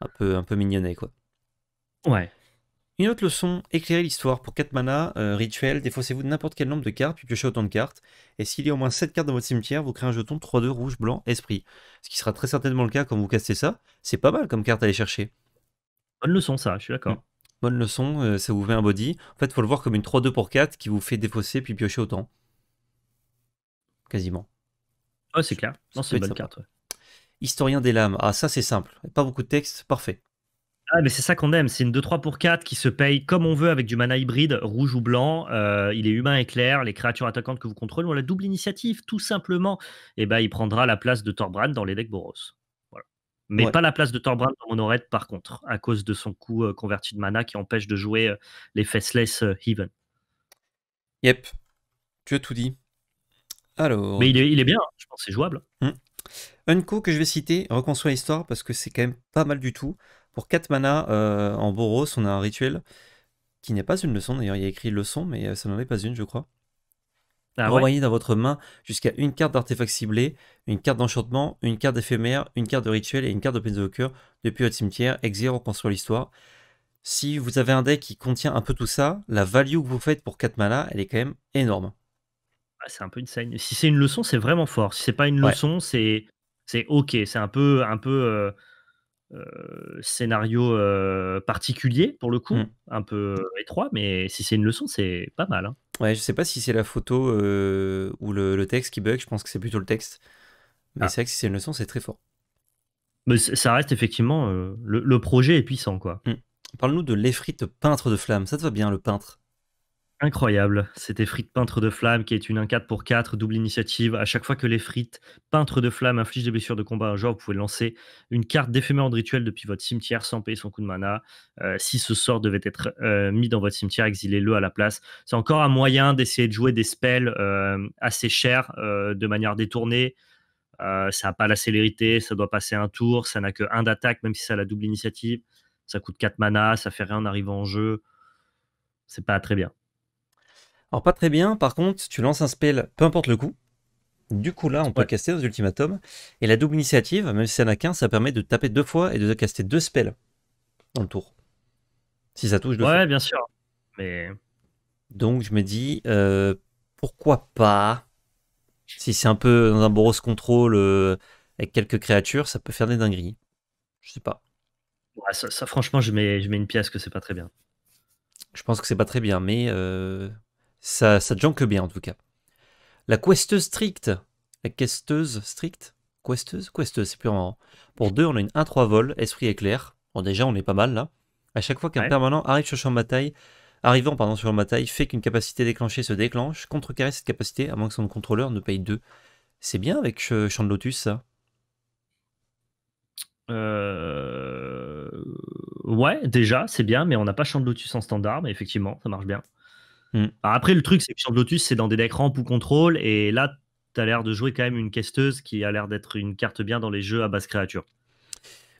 [SPEAKER 1] un peu, un peu mignonnet quoi. Ouais. Une autre leçon, éclairer l'histoire. Pour 4 mana, euh, rituel, défaussez-vous de n'importe quel nombre de cartes, puis piochez autant de cartes. Et s'il y a au moins 7 cartes dans votre cimetière, vous créez un jeton 3-2 rouge, blanc, esprit. Ce qui sera très certainement le cas quand vous castez ça. C'est pas mal comme carte à aller chercher. Bonne leçon ça, je suis d'accord. Mm. Bonne leçon, euh, ça vous fait un body. En fait, faut le voir comme une 3-2 pour 4 qui vous fait défausser puis piocher autant quasiment.
[SPEAKER 2] Ouais, c'est clair. c'est une bonne carte.
[SPEAKER 1] Historien des lames. Ah, ça, c'est simple. Pas beaucoup de texte,
[SPEAKER 2] parfait. Ah, mais c'est ça qu'on aime. C'est une 2-3 pour 4 qui se paye comme on veut avec du mana hybride, rouge ou blanc. Euh, il est humain et clair. Les créatures attaquantes que vous contrôlez ont la double initiative, tout simplement. Et eh ben, il prendra la place de Torbran dans les decks Boros. Mais pas la place de Thorbrand dans Monorette, par contre, à cause de son coup euh, converti de mana qui empêche de jouer euh, les Faceless Heaven.
[SPEAKER 1] Yep, tu as tout dit. Mais il est, bien, je pense c'est jouable. Hmm. Un coup que je vais citer, Reconstruire l'histoire, parce que c'est quand même pas mal du tout. Pour 4 mana euh, en Boros, on a un rituel qui n'est pas une leçon. D'ailleurs, il y a écrit leçon, mais euh, ça n'en est pas une, je crois. Ah, Renvoyez dans votre main jusqu'à une carte d'artefact ciblé, une carte d'enchantement, une carte d'éphémère une carte de rituel et une carte de cœur depuis votre cimetière. Exil, reconstruire l'histoire. Si vous avez un deck qui contient un peu tout ça, la value que vous faites pour 4 mana, elle est quand même énorme.
[SPEAKER 2] Ah, c'est un peu une scène. Si
[SPEAKER 1] c'est une leçon, c'est vraiment
[SPEAKER 2] fort. Si c'est pas une leçon, c'est c'est ok. C'est un peu un peu euh, euh, scénario euh, particulier pour le coup, mmh. un peu étroit, mais si c'est une leçon,
[SPEAKER 1] c'est pas mal. Hein. Ouais, je sais pas si c'est la photo ou le, texte qui bug. Je pense que c'est plutôt le texte. Mais ah. c'est vrai que si c'est une leçon, c'est très fort. Mais ça reste effectivement le, projet est puissant quoi. Mmh. Parle-nous de l'effrite peintre de flamme. Ça te va bien le peintre
[SPEAKER 2] Incroyable, c'était Frites Peintre de Flamme qui est une 1 4 pour 4, double initiative. À chaque fois que les Frites Peintre de Flamme infligent des blessures de combat à un joueur, vous pouvez lancer une carte d'éphémère de rituel depuis votre cimetière sans payer son coup de mana. Euh, si ce sort devait être euh, mis dans votre cimetière, exilez-le à la place. C'est encore un moyen d'essayer de jouer des spells euh, assez chers de manière détournée. ça n'a pas la célérité, ça doit passer un tour, ça n'a que un d'attaque, même si ça a la double initiative. Ça coûte 4 mana, ça fait rien en arrivant en jeu. C'est pas très bien.
[SPEAKER 1] Alors pas très bien, par contre, tu lances un spell, peu importe le coup. Du coup là, on peut caster dans ultimatums. Et la double initiative, même si ça n'a qu'un, ça permet de taper deux fois et de caster deux spells dans le tour. Si ça touche deux ouais, bien sûr. Mais... Donc je me dis, euh, pourquoi pas Si c'est un peu dans un boros contrôle euh, avec quelques créatures, ça peut faire des dingueries. Je sais pas. ça, franchement, je mets, je mets une pièce que c'est pas très bien. Je pense que c'est pas très bien, mais... Euh, ça, ça que bien en tout cas. La questeuse stricte. La questeuse stricte Questeuse Questeuse, c'est plus Pour deux, on a une 1-3 vol, esprit éclair. Bon, déjà, on est pas mal là. À chaque fois qu'un permanent arrive sur champ de bataille, arrivant pardon, sur le bataille, fait qu'une capacité déclenchée se déclenche, contrecarrer cette capacité, à moins que son contrôleur ne paye deux. C'est bien avec Champ de Lotus, ça
[SPEAKER 2] euh, Ouais, déjà, c'est bien, mais on n'a pas Champ de Lotus en standard, mais effectivement, ça marche bien. Mm. après, le truc, c'est que sur Lotus, c'est dans des decks ramp ou contrôle, et là, tu as l'air de jouer quand même une questeuse qui a l'air d'être une carte bien dans les jeux à basse créature.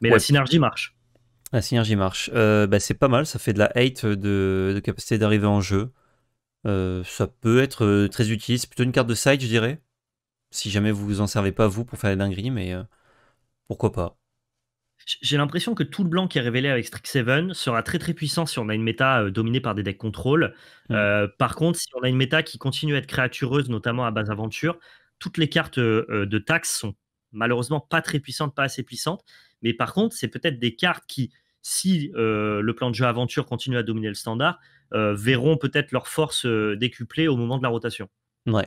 [SPEAKER 2] Mais la synergie marche.
[SPEAKER 1] La synergie marche. Euh, bah, c'est pas mal, ça fait de la hate euh, de, de capacité d'arriver en jeu. Euh, ça peut être très utile. C'est plutôt une carte de side, je dirais. Si jamais vous vous en servez pas vous pour faire la dinguerie mais pourquoi pas. J'ai l'impression que tout
[SPEAKER 2] le blanc qui est révélé avec Strix 7 sera très très puissant si on a une méta euh, dominée par des decks contrôle. Mm. Euh, par contre, si on a une méta qui continue à être créatureuse, notamment à base aventure, toutes les cartes euh, de taxes sont malheureusement pas très puissantes, pas assez puissantes. Mais par contre, c'est peut-être des cartes qui, si le plan de jeu aventure continue à dominer le standard, verront peut-être leur force décuplée au moment de la rotation.
[SPEAKER 1] Ouais.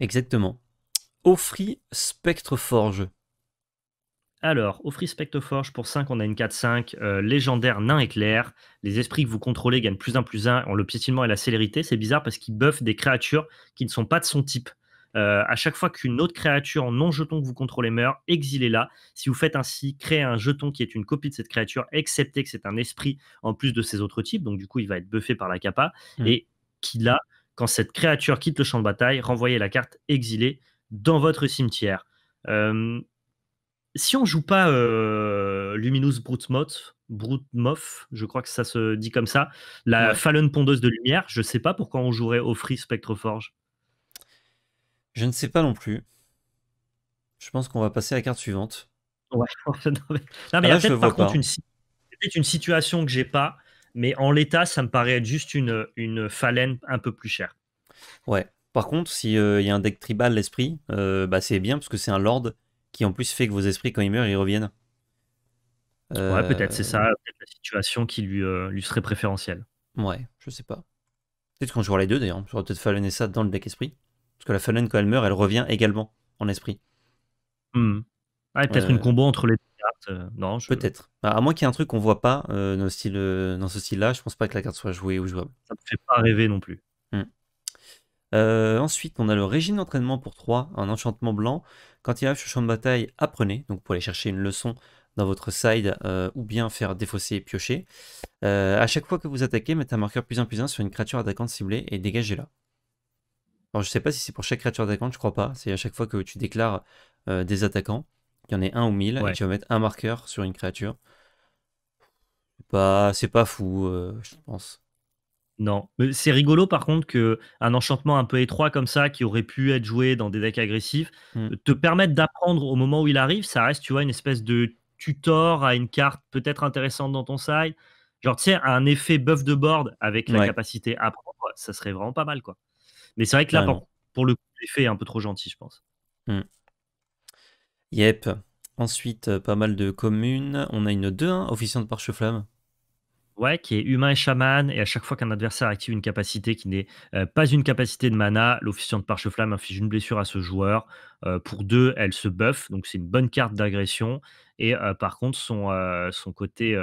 [SPEAKER 1] Exactement. Offri Spectre Forge.
[SPEAKER 2] Alors, au Free pour 5, on a une 4-5, euh, légendaire nain éclair. Les esprits que vous contrôlez gagnent plus un plus un en le piétinement et la célérité. C'est bizarre parce qu'ils buffent des créatures qui ne sont pas de son type. Euh, à chaque fois qu'une autre créature en non-jeton que vous contrôlez meurt, exilez-la. Si vous faites ainsi, créez un jeton qui est une copie de cette créature, excepté que c'est un esprit en plus de ses autres types. Donc, du coup, il va être buffé par la capa. Mm. Et qu'il a, quand cette créature quitte le champ de bataille, renvoyez la carte exilée dans votre cimetière. Euh, si on joue pas euh, Luminous Brutmoth, Brutmoth, je crois que ça se dit comme ça, la ouais. Pondeuse de Lumière, je sais pas pourquoi on jouerait au Free forge.
[SPEAKER 1] Je ne sais pas non plus. Je pense qu'on va passer à la carte suivante. Ouais. non, mais, il y a peut par contre une, situation
[SPEAKER 2] que j'ai pas, mais en l'état, ça me paraît être juste une, une Fallen un peu plus chère.
[SPEAKER 1] Ouais. Par contre, s'il euh, il y a un deck tribal, l'esprit, euh, bah, c'est bien parce que c'est un lord qui en plus fait que vos esprits, quand ils meurent, ils reviennent. Ouais, euh, peut-être c'est ça, la situation qui lui, euh, lui serait préférentielle. Ouais, je sais pas. Peut-être qu'on jouera les deux d'ailleurs, j'aurais peut-être fallu ça dans le deck esprit. Parce que la Fallen, quand elle meurt, elle revient également en esprit. Hmm.
[SPEAKER 2] Ah, peut-être euh, une combo entre les deux
[SPEAKER 1] cartes. non, Peut-être. Bah, à moins qu'il y ait un truc qu'on voit pas dans, style, dans ce style-là, je pense pas que la carte soit jouée ou jouable. Ça me fait pas rêver non plus. Euh, ensuite, on a le régime d'entraînement pour 3, un enchantement blanc. Quand il arrive sur le champ de bataille, apprenez, donc pour aller chercher une leçon dans votre side euh, ou bien faire défausser et piocher. Euh, à chaque fois que vous attaquez, mettez un marqueur plus 1 plus un sur une créature attaquante ciblée et dégagez-la. Alors je sais pas si c'est pour chaque créature attaquante, je crois pas. C'est à chaque fois que tu déclares des attaquants, qu'il y en ait un ou mille, et tu vas mettre un marqueur sur une créature. C'est pas fou, je pense.
[SPEAKER 2] Non, c'est rigolo par contre que un enchantement un peu étroit comme ça, qui aurait pu être joué dans des decks agressifs, hmm. te permettre d'apprendre au moment où il arrive, ça reste, tu vois, une espèce de tutor à une carte peut-être intéressante dans ton side. Genre, tu sais, un effet buff de board avec la capacité à prendre, ça serait vraiment pas mal, quoi. Mais c'est vrai que là, pour, le coup, l'effet est un peu trop
[SPEAKER 1] gentil, je pense. Hmm. Yep. Ensuite, euh, pas mal de communes. On a une 2-1 de Parche flamme Ouais, qui est humain et chaman, et à chaque fois
[SPEAKER 2] qu'un adversaire active une capacité qui n'est euh, pas une capacité de mana, l'officiant de Parche-Flamme inflige une blessure à ce joueur. Euh, pour deux, elle se buff, donc c'est une bonne carte d'agression. Et euh, par contre, son, son côté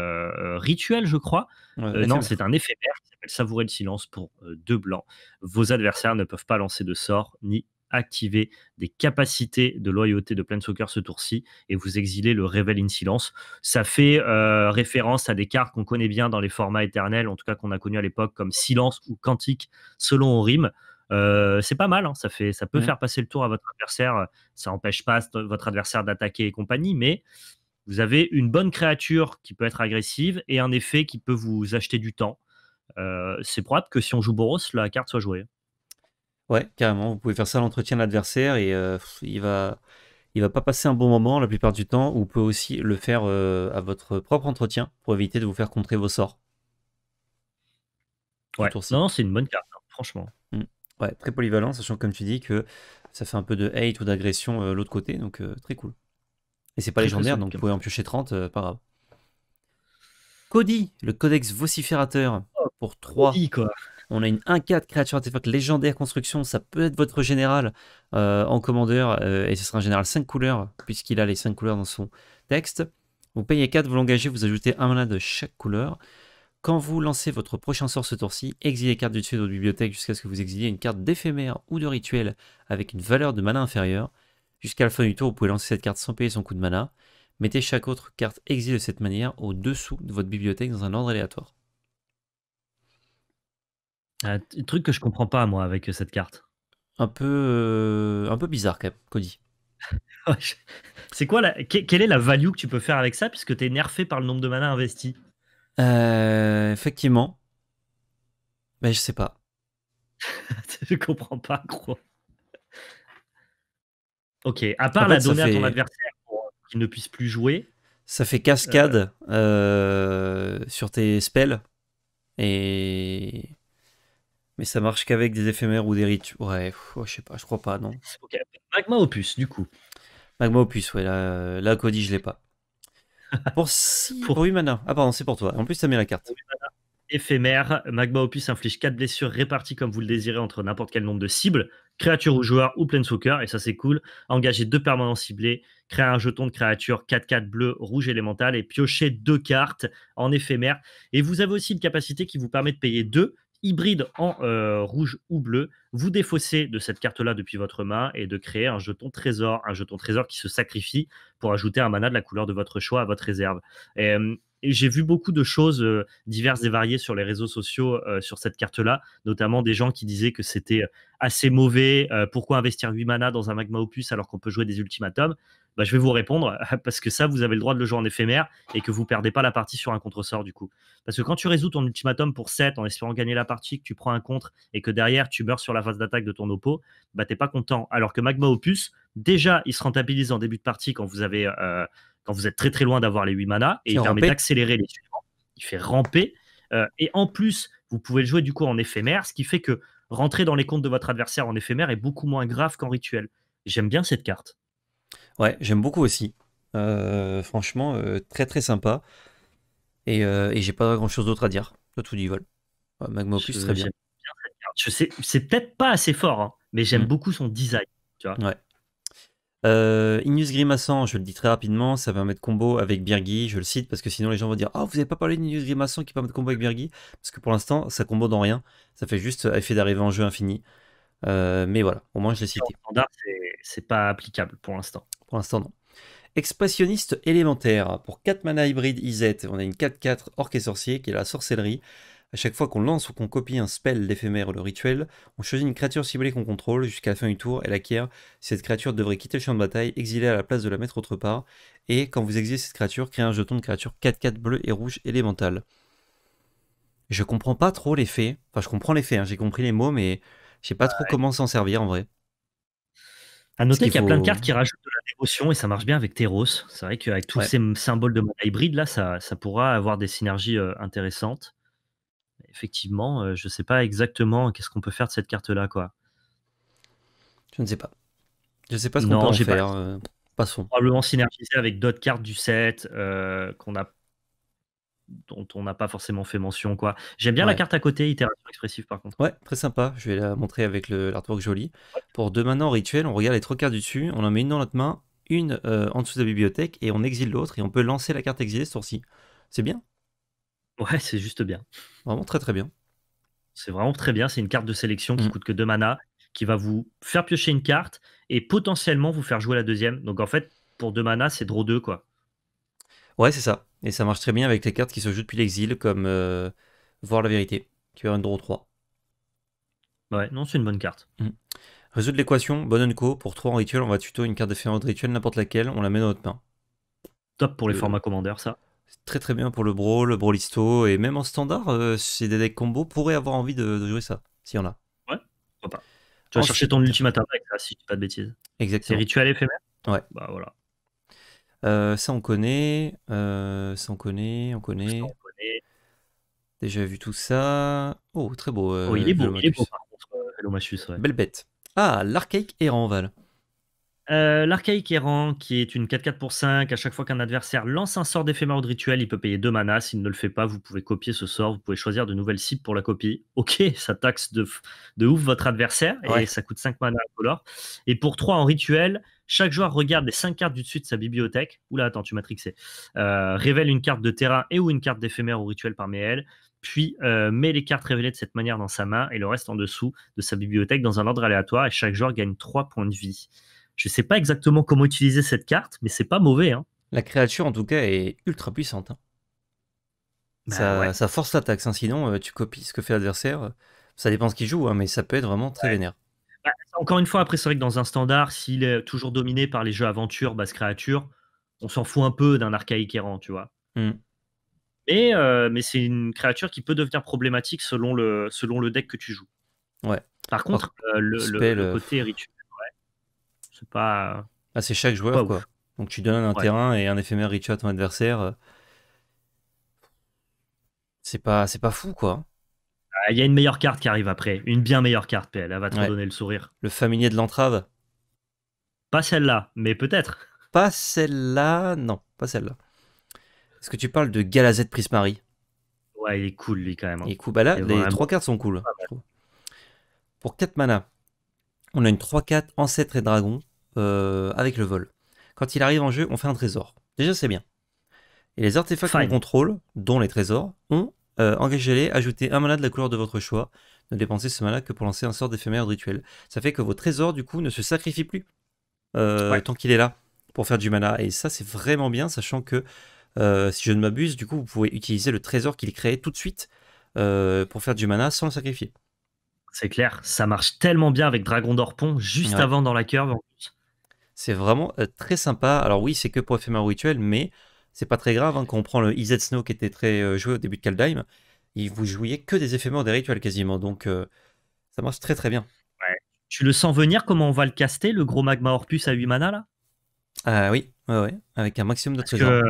[SPEAKER 2] rituel, je crois, non, c'est un éphémère qui s'appelle Savourer le silence pour deux blancs. Vos adversaires ne peuvent pas lancer de sort ni activer des capacités de loyauté de soccer ce tour-ci et vous exiler le Revel in Silence. Ça fait euh, référence à des cartes qu'on connaît bien dans les formats éternels, en tout cas qu'on a connu à l'époque comme Silence ou Quantique, selon Orim. Euh, c'est pas mal, hein, ça, fait, ça peut faire passer le tour à votre adversaire, ça empêche pas votre adversaire d'attaquer et compagnie, mais vous avez une bonne créature qui peut être agressive et un effet qui peut vous acheter du temps. Euh,
[SPEAKER 1] c'est probable que si on joue Boros, la carte soit jouée. Ouais, carrément. Vous pouvez faire ça à l'entretien de l'adversaire et euh, il va il va pas passer un bon moment la plupart du temps. Ou peut aussi le faire euh, à votre propre entretien pour éviter de vous faire contrer vos sorts. Ouais. Non, c'est une bonne carte, hein, franchement. Mmh. Ouais, très polyvalent, sachant comme tu dis que ça fait un peu de hate ou d'agression euh, l'autre côté, donc très cool. Et c'est pas légendaire, donc vous pouvez en piocher 30, pas grave. Cody, le codex vociférateur oh. pour 3. On a une 1-4 créature artefact légendaire construction, ça peut être votre général euh, en commandeur, euh, et ce sera un général 5 couleurs, puisqu'il a les 5 couleurs dans son texte. Vous payez 4, vous l'engagez, vous ajoutez un mana de chaque couleur. Quand vous lancez votre prochain sort ce tour-ci, les carte du dessus de votre bibliothèque jusqu'à ce que vous exiliez une carte d'éphémère ou de rituel avec une valeur de mana inférieure. Jusqu'à la fin du tour, vous pouvez lancer cette carte sans payer son coût de mana. Mettez chaque autre carte exilée de cette manière au-dessous de votre bibliothèque dans un ordre aléatoire. Ah, un truc que je comprends pas, moi, avec euh, cette carte. Un peu, euh,
[SPEAKER 2] un peu bizarre, quand même, Cody. C'est quoi la. Quelle est la value que tu peux faire avec ça, puisque tu es nerfé par le nombre de mana investi
[SPEAKER 1] euh, effectivement. Mais je sais pas.
[SPEAKER 2] Je comprends pas, quoi.
[SPEAKER 1] Ok, à part la donner à ton adversaire pour qu'il ne puisse plus jouer, Ça fait cascade sur tes spells. Et mais ça marche qu'avec des éphémères ou des rituels. Ouais, je sais pas, je crois pas, non. Magma Opus, du coup. Magma Opus, ouais, là, euh, là Cody, je l'ai pas. pour, pour... pour Ah, pardon, c'est pour toi. En plus, ça met la carte. Éphémère, Magma
[SPEAKER 2] Opus inflige 4 blessures réparties comme vous le désirez entre n'importe quel nombre de cibles, créatures ou joueurs ou planeswalker, et ça c'est cool. Engagez deux permanents ciblés, créer un jeton de créature 4-4 bleu, rouge élémental et piocher deux cartes en éphémère. Et vous avez aussi une capacité qui vous permet de payer deux hybride en euh, rouge ou bleu, vous défaussez de cette carte-là depuis votre main et de créer un jeton trésor, un jeton trésor qui se sacrifie pour ajouter un mana de la couleur de votre choix à votre réserve. Et, et j'ai vu beaucoup de choses euh, diverses et variées sur les réseaux sociaux euh, sur cette carte-là, notamment des gens qui disaient que c'était euh, assez mauvais. pourquoi investir 8 mana dans un magma opus alors qu'on peut jouer des ultimatums bah, Je vais vous répondre, parce que ça, vous avez le droit de le jouer en éphémère et que vous ne perdez pas la partie sur un contre-sort du coup. Parce que quand tu résous ton ultimatum pour 7 en espérant gagner la partie, que tu prends un contre et que derrière tu meurs sur la phase d'attaque de ton oppo, bah, n'es pas content. Alors que magma opus, déjà, il se rentabilise en début de partie quand vous avez quand vous êtes très très loin d'avoir les 8 manas, et il, permet d'accélérer les suivants. Il fait ramper. Euh, et en plus, vous pouvez le jouer du coup en éphémère, ce qui fait que rentrer dans les comptes de votre adversaire en éphémère est beaucoup moins grave qu'en rituel. J'aime bien cette carte.
[SPEAKER 1] Ouais, j'aime beaucoup aussi. Euh, franchement, euh, très très sympa. Et, j'ai pas grand chose d'autre à dire de tout vol. Magma Opus, très bien. sais, c'est peut-être pas assez fort, hein, mais j'aime mm. beaucoup son design. Tu vois ouais. Euh, Inus Grimassant, je le dis très rapidement, ça va mettre combo avec Birgi, je le cite parce que sinon les gens vont dire Oh, vous n'avez pas parlé d'Inus Grimassant qui peut mettre combo avec Birgi Parce que pour l'instant, ça combo dans rien, ça fait juste effet d'arrivée en jeu infini. Euh, mais voilà, au moins je l'ai cité. c'est pas applicable pour l'instant. Pour l'instant, non. Expressionniste élémentaire. Pour 4 mana hybride IZ, on a une 4-4 orque et sorcier qui est la sorcellerie. À chaque fois qu'on lance ou qu'on copie un spell, l'éphémère ou le rituel, on choisit une créature ciblée qu'on contrôle jusqu'à la fin du tour, elle acquiert. Cette créature devrait quitter le champ de bataille, exiler à la place de la mettre autre part. Et quand vous exilez cette créature, créez un jeton de créature 4-4 bleu et rouge élémental. Je comprends pas trop les faits. Enfin, je comprends les faits, hein, j'ai compris les mots, mais je sais pas trop comment s'en servir en vrai.
[SPEAKER 2] À noter qu'il y a plein de cartes
[SPEAKER 1] qui rajoutent de la dévotion et ça marche bien avec Teros. C'est vrai qu'avec tous ces symboles de
[SPEAKER 2] mana hybride, là, ça, pourra avoir des synergies euh, intéressantes effectivement, euh, je ne sais pas exactement qu'est-ce qu'on peut faire de cette carte-là, quoi. Je ne sais pas. Je ne sais pas ce qu'on peut en faire. Euh, pas... Probablement synergiser avec d'autres cartes du set euh,
[SPEAKER 1] qu'on a dont on n'a pas forcément fait mention quoi. J'aime bien la carte à côté, itération expressive par contre. Ouais, très sympa. Je vais la montrer avec l'artwork joli. Pour deux maintenant en rituel, on regarde les trois cartes du dessus, on en met une dans notre main, une en dessous de la bibliothèque et on exile l'autre et on peut lancer la carte exilée ce tour-ci. C'est bien. Ouais, c'est juste bien. Vraiment très très bien.
[SPEAKER 2] C'est vraiment très bien. C'est une carte de sélection qui mm. coûte que 2 mana, qui va vous faire piocher une carte
[SPEAKER 1] et potentiellement vous faire jouer la deuxième. Donc en fait, pour 2 mana, c'est draw 2 quoi. Ouais, c'est ça. Et ça marche très bien avec les cartes qui se jouent depuis l'exil, comme euh, Voir la vérité, qui as un draw 3.
[SPEAKER 2] Ouais, non, c'est une bonne carte. Mm.
[SPEAKER 1] Résoudre l'équation, bonne co, pour 3 en rituel, on va tuto une carte de de rituel, n'importe laquelle, on la met dans notre main. Top pour les euh. formats commandeurs, ça très très bien pour le Brawl, Brawlisto, et même en standard, euh, c'est des decks combo, pourraient avoir envie de, jouer ça, s'il y en a. Ouais,
[SPEAKER 2] pourquoi pas. Tu vas chercher ton
[SPEAKER 1] ultimate avec ça, si tu dis pas de bêtises. Exactement. C'est rituel éphémère Ouais. Bah voilà. Euh, ça on connaît, euh, ça on connaît, on connaît. Déjà vu tout ça. Oh, très beau. Euh, oh, il est beau, il est beau par contre, Hello Machus, Belle bête. Ah, l'archaïque et Val.
[SPEAKER 2] Euh, l'archaïque errant, qui est une 4-4 pour 5, à chaque fois qu'un adversaire lance un sort d'éphémère ou de rituel, il peut payer 2 manas. S'il ne le fait pas, vous pouvez copier ce sort, vous pouvez choisir de nouvelles cibles pour la copie. Ok, ça taxe de, de ouf votre adversaire et ça coûte 5 manas à color. Et pour 3 en rituel, chaque joueur regarde les 5 cartes du dessus de sa bibliothèque. Oula, attends, tu m'as trixé. Euh, révèle une carte de terrain et ou une carte d'éphémère ou rituel parmi elles puis euh, met les cartes révélées de cette manière dans sa main et le reste en dessous de sa bibliothèque dans un ordre aléatoire et chaque joueur gagne 3 points de vie.
[SPEAKER 1] Je ne sais pas exactement comment utiliser cette carte, mais c'est pas mauvais. Hein. La créature, en tout cas, est ultra puissante. Hein. Bah ça, force l'attaque, hein. sinon euh, tu copies ce que fait l'adversaire. Ça dépend ce qu'il joue, mais ça peut être vraiment très vénère.
[SPEAKER 2] Bah, encore une fois, après, c'est vrai que dans un standard, s'il est toujours dominé par les jeux aventure, basse créature, on s'en fout un peu d'un archaïque errant, tu vois. Hmm. Mais, euh, mais c'est une créature qui peut devenir problématique selon le, selon le deck que tu joues.
[SPEAKER 1] Ouais. Par contre, euh, le, le, côté rituel, c'est pas. Ah, c'est chaque joueur, quoi. Donc tu donnes un terrain et un éphémère richard à ton adversaire. Euh, c'est pas, c'est pas fou, quoi. Ah, il y a
[SPEAKER 2] une meilleure carte qui arrive après, une bien meilleure carte, PL. Elle va te donner le sourire. Le familier de l'entrave
[SPEAKER 1] Pas celle-là, mais peut-être. Pas celle-là, non, pas celle-là. Est-ce que tu parles de Galazette Prismary? Ouais, il est cool, lui, quand même. Hein. Il bah là, les trois cartes sont cool. Pour 4 mana, on a une 3-4 Ancêtre et Dragon euh, avec le vol. Quand il arrive en jeu, on fait un trésor. Déjà, c'est bien. Et les artefacts qu'on contrôle, dont les trésors, ont euh, les ajouter un mana de la couleur de votre choix. Ne dépensez ce mana que pour lancer un sort d'éphémère rituel. Ça fait que vos trésors, du coup, ne se sacrifient plus euh, tant qu'il est là pour faire du mana. Et ça, c'est vraiment bien, sachant que, euh, si je ne m'abuse, du coup, vous pouvez utiliser le trésor qu'il crée tout de suite pour faire du mana sans le sacrifier. C'est clair, ça marche tellement bien avec Dragon Dorpont juste avant dans la curve en plus. C'est vraiment euh, très sympa. Alors oui, c'est que pour Ephemera rituel, mais c'est pas très grave. Hein, quand on prend le IZ Snow qui était très euh, joué au début de Kaldheim, il vous jouiez que des éphémères des rituels quasiment. Donc euh, ça marche très très bien. Tu le sens venir comment on va le caster, le gros magma Orpus à 8 mana là Ah oui, ouais, avec un maximum de trésors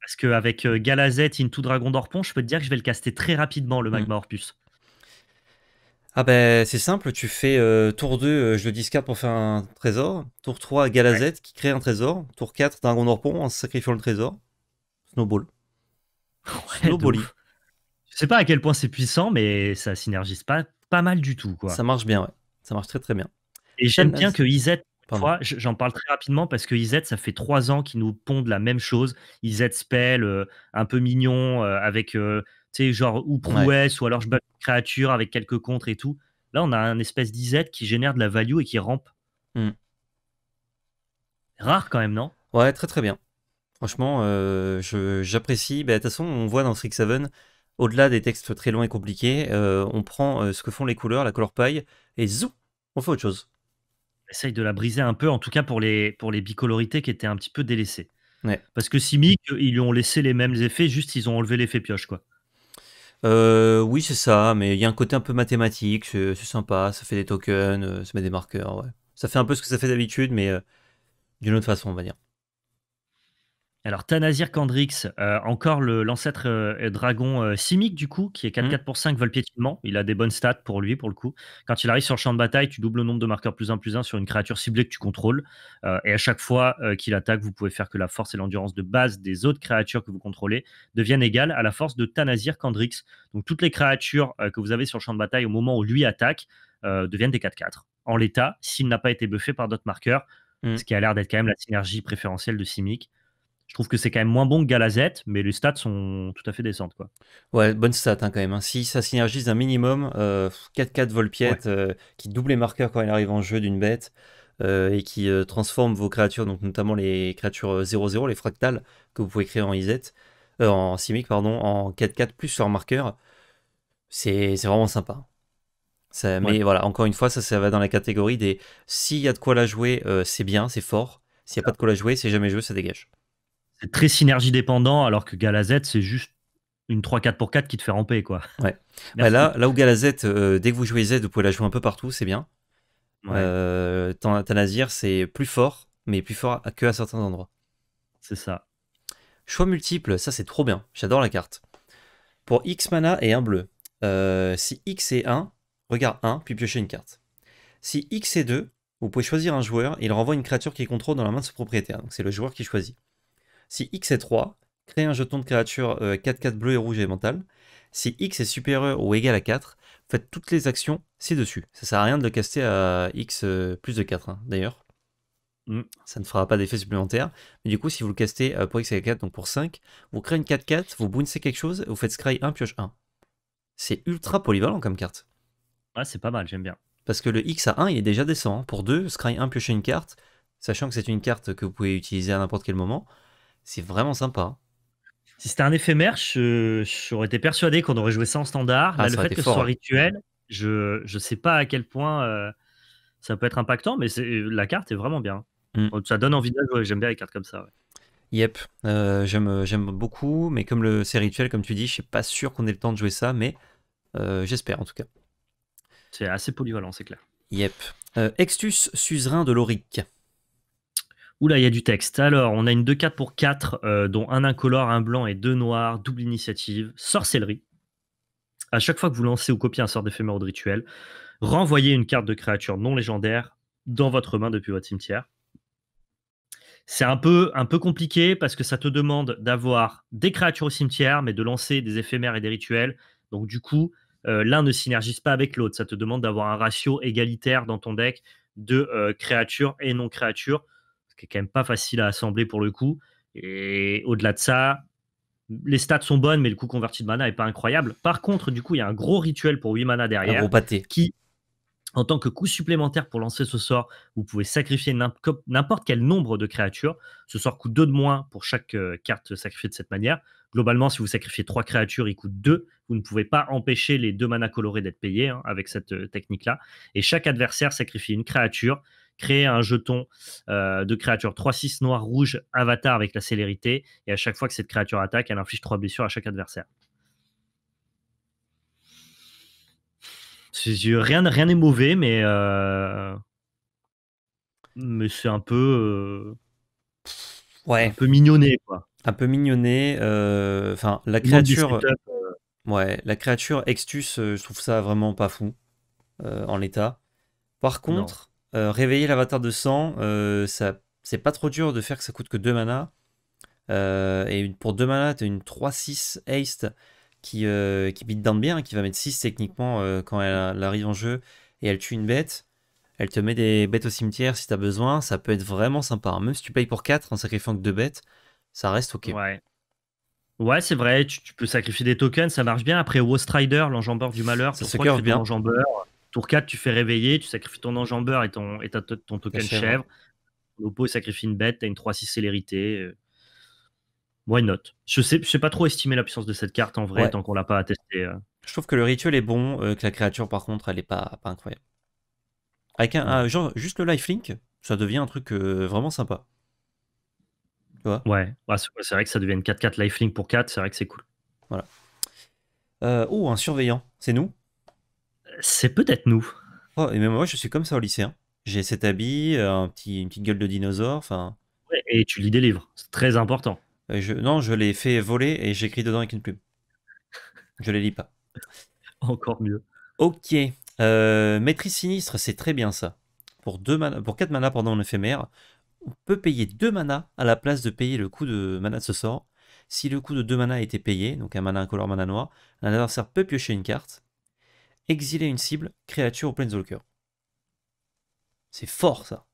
[SPEAKER 1] parce
[SPEAKER 2] qu'avec Galazet,
[SPEAKER 1] Into Dragon d'Orpon,
[SPEAKER 2] je peux te dire que je vais le caster très rapidement, le Magma mmh. Orpus.
[SPEAKER 1] Ah ben c'est simple, tu fais euh, tour 2, je le discarde pour faire un trésor, tour 3, Galazette qui crée un trésor, tour 4, Dragon Orpon en sacrifiant le trésor,
[SPEAKER 2] Snowball. Ouais, je sais pas à quel point c'est puissant, mais ça synergise pas, pas mal du tout. Quoi. Ça marche bien, ouais. Ça marche très très bien. Et j'aime bien que Izet j'en parle très rapidement parce que Izet, ça fait trois ans qu'ils nous pondent la même chose. Izet Spell, euh, un peu mignon, euh, avec c'est genre ou prouesse, ou alors je bats une créature avec quelques contres et tout. Là, on a un espèce d'isette qui génère de la value et qui rampe. Hmm. Rare quand même, non
[SPEAKER 1] Ouais, très très bien. Franchement, euh, j'apprécie. Bah, de toute façon, on voit dans Strix 7, au-delà des textes très longs et compliqués, euh, on prend euh, ce que font les couleurs, la color paille, et zou, on fait autre chose. Essaye de la briser un
[SPEAKER 2] peu, en tout cas pour les, pour les bicolorités qui étaient un petit peu délaissées. Parce que Simic, ils lui ont laissé les mêmes effets, juste ils ont enlevé l'effet pioche, quoi.
[SPEAKER 1] Euh, oui, c'est ça, mais il y a un côté un peu mathématique, c'est sympa, ça fait des tokens, euh, ça met des marqueurs, ouais. Ça fait un peu ce que ça fait d'habitude, mais euh, d'une autre façon, on va dire.
[SPEAKER 2] Alors, Tanazir Kandrix, euh, encore l'ancêtre euh, dragon euh, Simic du coup, qui est 4-4 mhm. pour 5 vol Il a des bonnes stats pour lui, pour le coup. Quand il arrive sur le champ de bataille, tu doubles le nombre de marqueurs plus 1 plus 1 sur une créature ciblée que tu contrôles. et à chaque fois qu'il attaque, vous pouvez faire que la force et l'endurance de base des autres créatures que vous contrôlez deviennent égales à la force de Tanazir Kandrix. Donc, toutes les créatures que vous avez sur le champ de bataille au moment où lui attaque deviennent des 4-4. En l'état, s'il n'a pas été buffé par d'autres marqueurs, mhm. ce qui a l'air d'être quand même la synergie préférentielle de Simic. Je trouve que c'est quand même moins bon que Galazette,
[SPEAKER 1] mais les stats sont tout à fait décentes. Quoi. Ouais, bonne stat hein, quand même. Hein. Si ça synergise un minimum, 4-4 euh, Volpiette euh, qui double les marqueurs quand il arrive en jeu d'une bête. Euh, et qui transforme vos créatures, donc notamment les créatures 0-0, les fractales que vous pouvez créer en IZ, en Simic, pardon, en 4-4 plus sur marqueur. C'est vraiment sympa. Mais voilà, encore une fois, ça, ça va dans la catégorie des s'il y a de quoi la jouer, c'est bien, c'est fort. S'il n'y a pas de quoi la jouer, c'est jamais joué, ça dégage.
[SPEAKER 2] C'est très synergie dépendant, alors que Galazet, c'est juste une 3-4 pour 4 qui te fait ramper. Quoi. Ouais. là,
[SPEAKER 1] là où Galazet, euh, dès que vous jouez Z, vous pouvez la jouer un peu partout, c'est bien. Ouais. Euh, Tanazir, c'est plus fort, mais plus fort que à certains endroits. C'est ça. Choix multiple, ça c'est trop bien. J'adore la carte. Pour X mana et un bleu. Euh, si X est 1, regarde 1, puis piochez une carte. Si X est 2, vous pouvez choisir un joueur il renvoie une créature est contrôle dans la main de son propriétaire. Donc c'est le joueur qui choisit. Si X est 3, créez un jeton de créature 4-4 euh, bleu et rouge élémental. Si X est supérieur ou égal à 4, faites toutes les actions ci-dessus. Ça sert à rien de le caster à X euh, plus de 4, hein, d'ailleurs. Hmm, ça ne fera pas d'effet supplémentaire. Mais du coup, si vous le castez euh, pour X et 4, donc pour 5, vous créez une 4-4, vous bouncez quelque chose, vous faites scry 1, pioche 1. C'est ultra polyvalent comme carte. Ah, c'est pas mal, j'aime bien. Parce que le X à 1, il est déjà décent. Hein. Pour 2, scry 1, piochez une carte, sachant que c'est une carte que vous pouvez utiliser à n'importe quel moment. C'est vraiment sympa.
[SPEAKER 2] Si c'était un éphémère, j'aurais été persuadé qu'on aurait joué ça en standard. Ah, le fait que ce soit hein. rituel, je ne sais pas à quel point euh, ça peut être impactant, mais c'est la carte est vraiment bien. Hmm. Ça donne envie de jouer. J'aime bien les cartes comme ça.
[SPEAKER 1] Yep, euh, j'aime beaucoup, mais comme le c'est rituel, comme tu dis, je suis pas sûr qu'on ait le temps de jouer ça, mais euh, j'espère en tout cas.
[SPEAKER 2] C'est assez polyvalent, c'est clair.
[SPEAKER 1] Yep. Extus, suzerain de l'Auric.
[SPEAKER 2] Oula, il y a du texte. Alors, on a une 2-4 pour 4, euh, dont un incolore, un blanc et deux noirs, double initiative, sorcellerie. À chaque fois que vous lancez ou copiez un sort d'éphémère ou de rituel, renvoyez une carte de créature non légendaire dans votre main depuis votre cimetière. C'est un peu, un peu compliqué parce que ça te demande d'avoir des créatures au cimetière, mais de lancer des éphémères et des rituels. Donc, du coup, euh, l'un ne synergise pas avec l'autre. Ça te demande d'avoir un ratio égalitaire dans ton deck de euh, créatures et non créatures qui est quand même pas facile à assembler pour le coup. Et au-delà de ça, les stats sont bonnes, mais le coût converti de mana est pas incroyable. Par contre, du coup, il y a un gros rituel pour 8 mana derrière. pâté. Qui, en tant que coût supplémentaire pour lancer ce sort, vous pouvez sacrifier n'importe quel nombre de créatures. Ce sort coûte 2 de moins pour chaque euh, carte sacrifiée de cette manière. Globalement, si vous sacrifiez 3 créatures, il coûte 2. Vous ne pouvez pas empêcher les 2 manas colorés d'être payés hein, avec cette euh, technique-là. Et chaque adversaire sacrifie une créature créer un jeton euh, de créature 3-6 noir rouge avatar avec la célérité. Et à chaque fois que cette créature attaque, elle inflige 3 blessures à chaque adversaire. Rien n'est rien mauvais, mais, euh, mais c'est
[SPEAKER 1] un peu. Euh, ouais. Un peu mignonné, quoi. Un peu mignonné. Enfin, la créature. Ouais, la créature Extus, je trouve ça vraiment pas fou en l'état. Par contre, euh, réveiller l'avatar de sang, euh, ça, c'est pas trop dur de faire que ça coûte que 2 mana. Euh, et pour 2 mana, t'as une 3-6 haste qui, qui beat down bien, qui va mettre 6 techniquement quand elle, arrive en jeu et elle tue une bête. Elle te met des bêtes au cimetière si t'as besoin, ça peut être vraiment sympa. Hein. Même si tu payes pour 4 en sacrifiant que 2 bêtes, ça reste ok. Ouais. Ouais, c'est vrai, tu, peux sacrifier des tokens, ça marche bien. Après, Wastrider, l'enjambeur du malheur, ça se bien. L'enjambeur
[SPEAKER 2] pour 4, tu fais réveiller, tu sacrifies ton enjambeur et ton, et ta, ton token chèvre. chèvre. L'oppo sacrifie une bête, t'as une 3-6 célérité. Euh. Why not Je sais, je sais pas trop estimer la puissance de cette carte en vrai tant qu'on l'a pas attestée. Euh.
[SPEAKER 1] Je trouve que le rituel est bon, euh, que la créature par contre elle est pas, pas incroyable. Avec un, genre juste le lifelink, ça devient un truc vraiment sympa. Tu vois
[SPEAKER 2] Ouais, c'est vrai que ça devient une 4-4 lifelink
[SPEAKER 1] pour 4, c'est vrai que c'est cool. Voilà. Euh, oh, un surveillant, c'est nous c'est peut-être nous. Oh, et moi, je suis comme ça au lycée. Hein. J'ai cet habit, euh, un petit, une petite gueule de dinosaure. Enfin. et tu lis des livres, c'est très important. Euh, non, je les fais voler et j'écris dedans avec une plume. Je les lis pas. Encore mieux. Ok. Euh, maîtrise sinistre, c'est très bien ça. Pour, deux mana, pour 4 manas pendant mon éphémère, on peut payer 2 manas à la place de payer le coût de mana de ce sort. Si le coût de 2 manas a été payé, donc un mana incolore, mana noir, l'adversaire peut piocher une carte. Exiler une cible, créature au Planeswalker. C'est fort ça.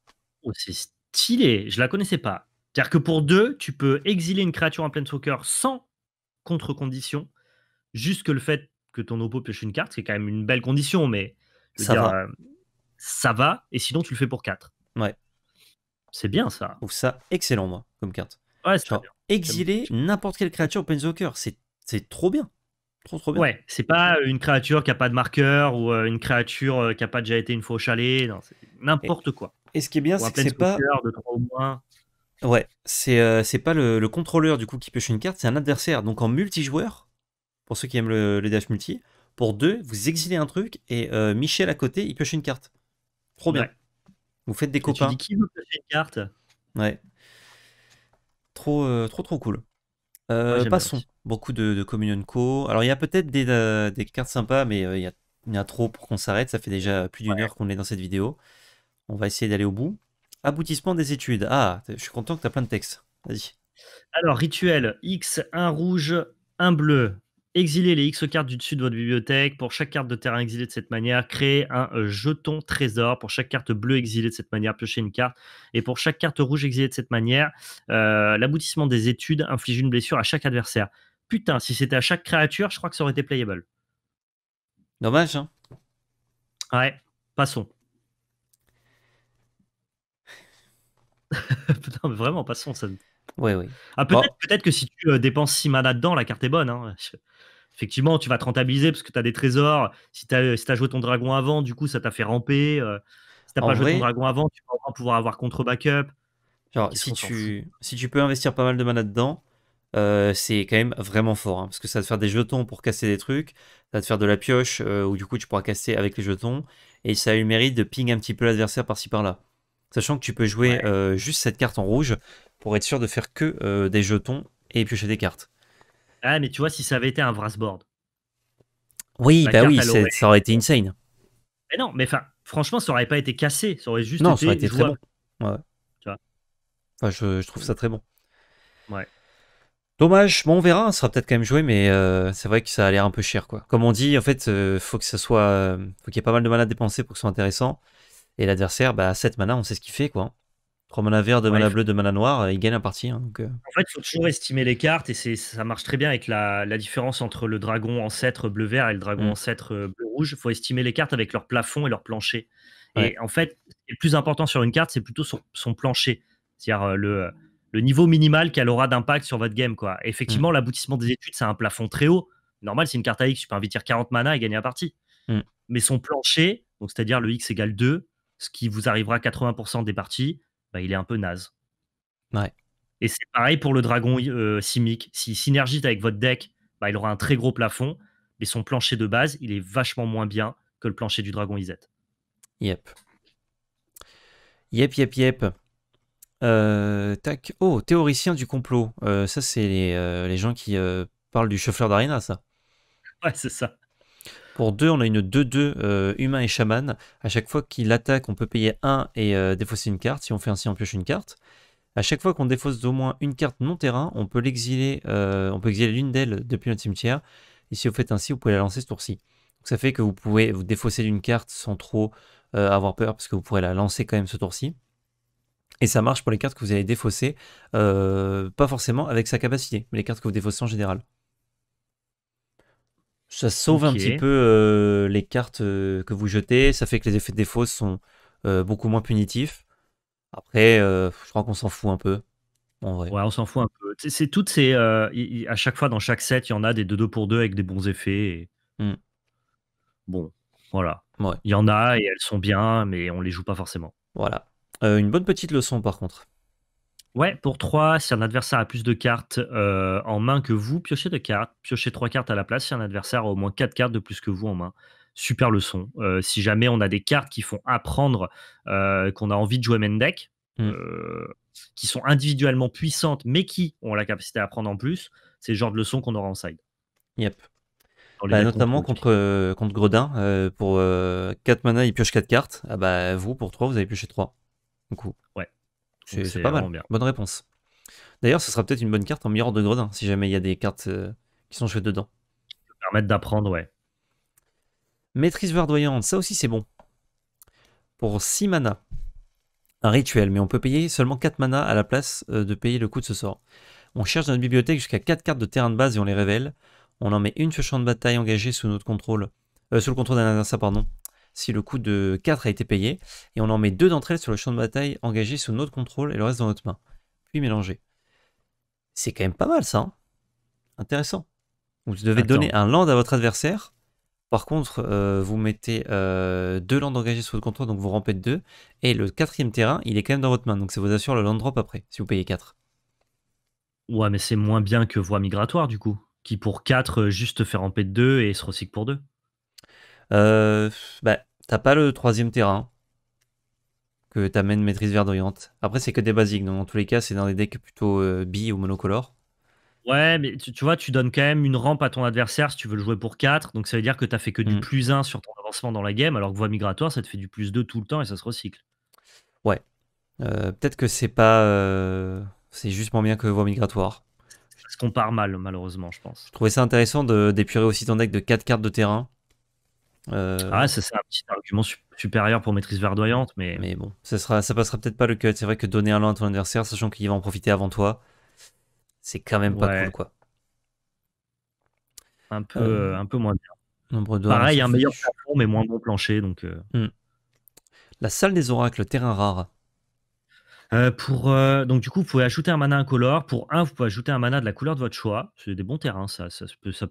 [SPEAKER 1] Oh, c'est
[SPEAKER 2] stylé, je la connaissais pas. C'est-à-dire que pour deux, tu peux exiler une créature en Planeswalker sans contre-condition, jusque le fait que ton oppo pioche une carte, c'est quand même une belle condition, mais ça, va. Euh, ça va, et sinon tu le fais pour 4.
[SPEAKER 1] Ouais. C'est bien ça. Je ça excellent, moi, comme carte. Ouais, Exiler n'importe quelle créature au c'est c'est trop bien. Trop, trop bien. Ouais, c'est pas euh, une créature qui a pas de marqueur
[SPEAKER 2] ou euh, une créature euh, qui a pas déjà été une fois au chalet. n'importe quoi.
[SPEAKER 1] Et ce qui est bien, c'est que c'est pas. Ouais, c'est pas le, contrôleur du coup qui pêche une carte, c'est un adversaire. Donc en multijoueur, pour ceux qui aiment le, les dash multi, pour deux, vous exilez un truc et Michel à côté, il pêche une carte. Trop bien. Vous faites des copains. qui veut pêcher une carte Ouais. Trop, trop, trop cool. Euh, passons. Beaucoup de, de, Communion Co. Alors, il y a peut-être des, euh, des, cartes sympas, mais euh, il y, a, il y, a, trop pour qu'on s'arrête. Ça fait déjà plus d'une heure qu'on est dans cette vidéo. On va essayer d'aller au bout. Aboutissement des études. Ah, je suis content que tu as plein de textes. Vas-y. Alors, rituel X, un
[SPEAKER 2] rouge, un bleu. Exiler les X cartes du dessus de votre bibliothèque pour chaque carte de terrain exilée de cette manière. Créer un euh, jeton trésor pour chaque carte bleue exilée de cette manière. Piocher une carte. Et pour chaque carte rouge exilée de cette manière, euh, l'aboutissement des études inflige une blessure à chaque adversaire. Putain, si c'était à chaque créature, je crois que ça aurait été playable. Dommage, hein Ouais, passons. Putain, vraiment, passons. Ça... Oui, oui. Ah, peut-être, que si tu euh, dépenses 6 manas dedans, la carte est bonne. Hein effectivement, tu vas te rentabiliser parce que tu as des trésors. Si tu as, joué ton dragon avant, du coup, ça t'a fait ramper. Euh, si tu pas joué ton dragon avant, tu vas pouvoir avoir contre
[SPEAKER 1] backup. si tu, si tu peux investir pas mal de mana dedans, euh, c'est quand même vraiment fort. Hein, parce que ça va te faire des jetons pour casser des trucs, ça va te faire de la pioche ou euh, où du coup tu pourras casser avec les jetons. Et ça a eu le mérite de ping un petit peu l'adversaire par-ci par-là. Sachant que tu peux jouer juste cette carte en rouge pour être sûr de faire que des jetons et piocher des cartes.
[SPEAKER 2] Ah, mais tu vois, si ça avait été un Board. Oui, bah oui,
[SPEAKER 1] ça aurait été insane.
[SPEAKER 2] Mais non, mais enfin, franchement, ça aurait pas été cassé. Ça aurait juste été. Non, ça aurait été très
[SPEAKER 1] bon. je, trouve ça très bon. Ouais. Dommage, bon, on verra, hein, ça sera peut-être quand même joué, mais euh, c'est vrai que ça a l'air un peu cher, quoi. Comme on dit, en fait, euh, faut que ça soit, euh, faut qu'il y ait pas mal de mana à dépenser pour que ce soit intéressant. Et l'adversaire, bah, 7 mana, on sait ce qu'il fait, quoi. 3 mana vert, 2 mana bleu, 2 mana noir, euh, il gagne la partie. Hein, euh. En
[SPEAKER 2] fait, il faut toujours estimer les cartes et ça marche très bien avec la, différence entre le dragon ancêtre bleu-vert et le dragon mm. ancêtre euh, bleu-rouge. Il faut estimer les cartes avec leur plafond et leur plancher. Et en fait, le plus important sur une carte, c'est plutôt son, plancher. C'est-à-dire le, niveau minimal qu'elle aura d'impact sur votre game. Quoi. effectivement, mm. l'aboutissement des études, c'est un plafond très haut. Normal, c'est une carte à X, tu peux inviter 40 mana et gagner la partie. Mm. Mais son plancher, c'est-à-dire le X égale 2, ce qui vous arrivera 80% des parties, bah, il est un peu naze. Ouais. Et c'est pareil pour le dragon euh, si S'il synergite avec votre deck, bah, il aura un très gros plafond, mais son plancher de base, il est vachement moins bien que le plancher du dragon Izet.
[SPEAKER 1] Yep. Yep, yep, yep. Euh, tac. Oh, théoricien du complot. Euh, ça, c'est les, euh, gens qui parlent du chauffeur d'arena, ça. Ouais, c'est ça. Pour 2, on a une 2-2 euh, humain et chaman. À chaque fois qu'il attaque, on peut payer 1 et euh, défausser une carte. Si on fait ainsi, on pioche une carte. À chaque fois qu'on défausse d'au moins une carte non terrain, on peut l'exiler, euh, on peut exiler l'une d'elles depuis notre cimetière. Et si vous faites ainsi, vous pouvez la lancer ce tour-ci. Donc ça fait que vous pouvez vous défausser d'une carte sans trop avoir peur, parce que vous pourrez la lancer quand même ce tour-ci. Et ça marche pour les cartes que vous allez défausser, pas forcément avec sa capacité, mais les cartes que vous défaussez en général. Ça sauve un petit peu euh, les cartes euh, que vous jetez. Ça fait que les effets de défaut sont euh, beaucoup moins punitifs. Après, je crois qu'on s'en fout un peu. Ouais, on s'en fout un peu. C'est toutes ces. à chaque
[SPEAKER 2] fois, dans chaque set, il y en a des 2-2 pour 2 avec des bons effets. Hmm. Bon, voilà. Il y en a et elles sont bien, mais on
[SPEAKER 1] les joue pas forcément. Voilà. une bonne petite leçon, par contre.
[SPEAKER 2] Ouais, pour 3, si un adversaire a plus de cartes euh, en main que vous, piochez deux cartes, piochez trois cartes à la place si un adversaire a au moins quatre cartes de plus que vous en main. Super leçon. Euh, si jamais on a des cartes qui font apprendre euh, qu'on a envie de jouer main deck, mm. qui sont individuellement puissantes, mais qui ont la capacité à apprendre en plus, c'est le genre de leçon qu'on aura en side.
[SPEAKER 1] Yep. Bah, notamment contre, contre, Gredin, pour 4 mana, il pioche 4 cartes. Ah bah, vous, pour 3, vous avez pioché 3. Du coup. Ouais. C'est pas mal. Bonne réponse. D'ailleurs, ce sera peut-être une bonne carte en miroir de gredin, si jamais il y a des cartes euh, qui sont jouées dedans. permettre d'apprendre, ouais. Maîtrise verdoyante, ça aussi c'est bon. Pour 6 manas, un rituel, mais on peut payer seulement 4 manas à la place euh, de payer le coût de ce sort. On cherche dans notre bibliothèque jusqu'à 4 cartes de terrain de base et on les révèle. On en met une sur champ de bataille engagée sous notre contrôle, euh, sous le contrôle d'un adversaire, pardon, si le coût de 4 a été payé, et on en met deux d'entre elles sur le champ de bataille engagé sous notre contrôle et le reste dans notre main, puis mélanger. C'est quand même pas mal ça. Hein. Intéressant. Vous devez donner un land à votre adversaire. Par contre, euh, vous mettez euh, deux lands engagés sous votre contrôle, donc vous rampez de deux. Et le quatrième terrain, il est quand même dans votre main, donc ça vous assure le land drop après, si vous payez 4.
[SPEAKER 2] Ouais, mais c'est moins bien que voie migratoire du
[SPEAKER 1] coup, qui pour 4 euh, juste fait ramper de 2 et se recycle pour 2. Euh, bah, t'as pas le troisième terrain que t'amènes maîtrise verdoyante. Après, c'est que des basiques, donc tous les cas, c'est dans des decks plutôt euh, bi ou monocolore
[SPEAKER 2] Ouais, mais tu, vois, tu donnes quand même une rampe à ton adversaire si tu veux le jouer pour 4. Donc ça veut dire que t'as fait que du mm. plus 1 sur ton avancement dans la game, alors que voie migratoire, ça te fait du plus 2 tout le temps et ça se recycle.
[SPEAKER 1] Ouais. Euh, peut-être que c'est pas. Euh, c'est justement bien que voie migratoire.
[SPEAKER 2] Parce qu'on part mal, malheureusement,
[SPEAKER 1] je pense. Je trouvais ça intéressant d'épurer aussi ton deck de 4 cartes de terrain euh, ah, ça c'est un petit argument supérieur pour maîtrise verdoyante, mais. Mais bon, ça, sera, ça passera peut-être pas le cut. C'est vrai que donner un lent à ton adversaire, sachant qu'il va en profiter avant toi, c'est quand même pas cool, quoi. Un peu, euh, euh, un peu moins bien. Nombre de Pareil, un meilleur plafond, mais moins bon plancher, donc. Hmm. La salle des oracles, terrain rare.
[SPEAKER 2] Euh, pour, euh, donc, du coup, vous pouvez ajouter un mana incolore. Pour un, vous pouvez ajouter un mana de la couleur de votre choix. C'est des bons terrains, ça. Ça, peut, mmh. se,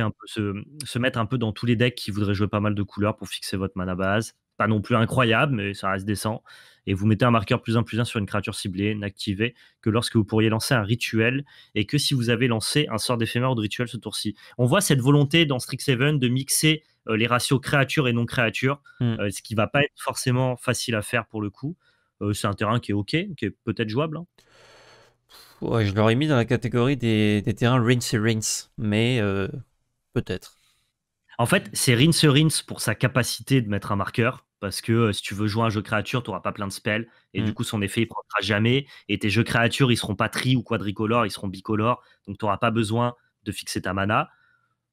[SPEAKER 2] un peu, se, mettre un peu dans tous les decks qui voudraient jouer pas mal de couleurs pour fixer votre mana base. Pas non plus incroyable, mais ça reste décent. Et vous mettez un marqueur plus 1 plus un sur une créature ciblée, n'activée, que lorsque vous pourriez lancer un rituel et que si vous avez lancé un sort d'éphémère ou de rituel ce tour-ci. On voit cette volonté dans Strixhaven de mixer euh, les ratios créatures et non créatures, mmh. ce qui va pas être forcément facile à faire pour le coup. Euh, c'est un terrain qui est OK,
[SPEAKER 1] qui est peut-être jouable. Hein. Ouais, je l'aurais mis dans la catégorie des, terrains rinse et mais euh, peut-être. En fait, c'est rinse rinse pour sa
[SPEAKER 2] capacité de mettre un marqueur, parce que euh, si tu veux jouer un jeu créature, tu n'auras pas plein de spells, et du mm. coup, son effet, il ne prendra jamais, et tes jeux créatures, ils seront pas tri ou quadricolores, ils seront bicolores, donc tu n'auras pas besoin de fixer ta mana.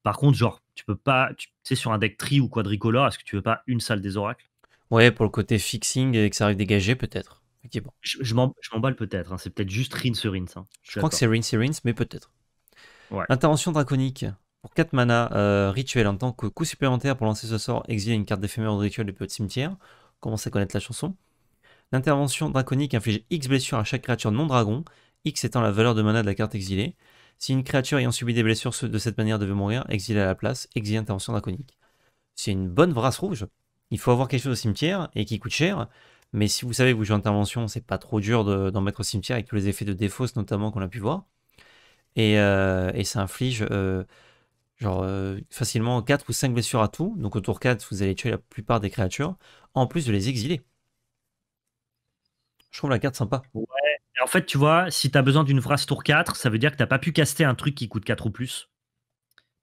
[SPEAKER 2] Par contre, genre, tu peux pas, tu sais, sur un deck tri ou quadricolore, est-ce que tu veux pas une salle des oracles Ouais, pour le côté fixing et que ça arrive dégagé, peut-être. bon. Je,
[SPEAKER 1] m'emballe peut-être, hein, c'est peut-être juste rinse rinse. Hein, je, crois que c'est rinse rinse, mais peut-être. L'intervention draconique. Pour 4 mana, euh, rituel en tant que coût supplémentaire pour lancer ce sort, exiler une carte d'éphémère ou de rituel depuis votre cimetière. On commence à connaître la chanson. L'intervention draconique inflige X blessures à chaque créature non dragon, X étant la valeur de mana de la carte exilée. Si une créature ayant subi des blessures de cette manière devait mourir, exilée à la place, exilée intervention draconique. C'est une bonne brasse rouge il faut avoir quelque chose au cimetière et qui coûte cher. Mais si vous savez que vous jouez intervention, c'est pas trop dur d'en mettre au cimetière avec tous les effets de défausse notamment qu'on a pu voir. Et, euh, ça inflige euh, genre euh, facilement 4 ou 5 blessures à tout. Donc au tour 4, vous allez tuer la plupart des créatures, en plus de les exiler. Je trouve la carte
[SPEAKER 2] sympa. Ouais. en fait, tu vois, si t'as besoin d'une phrase tour 4, ça veut dire que t'as pas pu caster un truc qui coûte 4 ou plus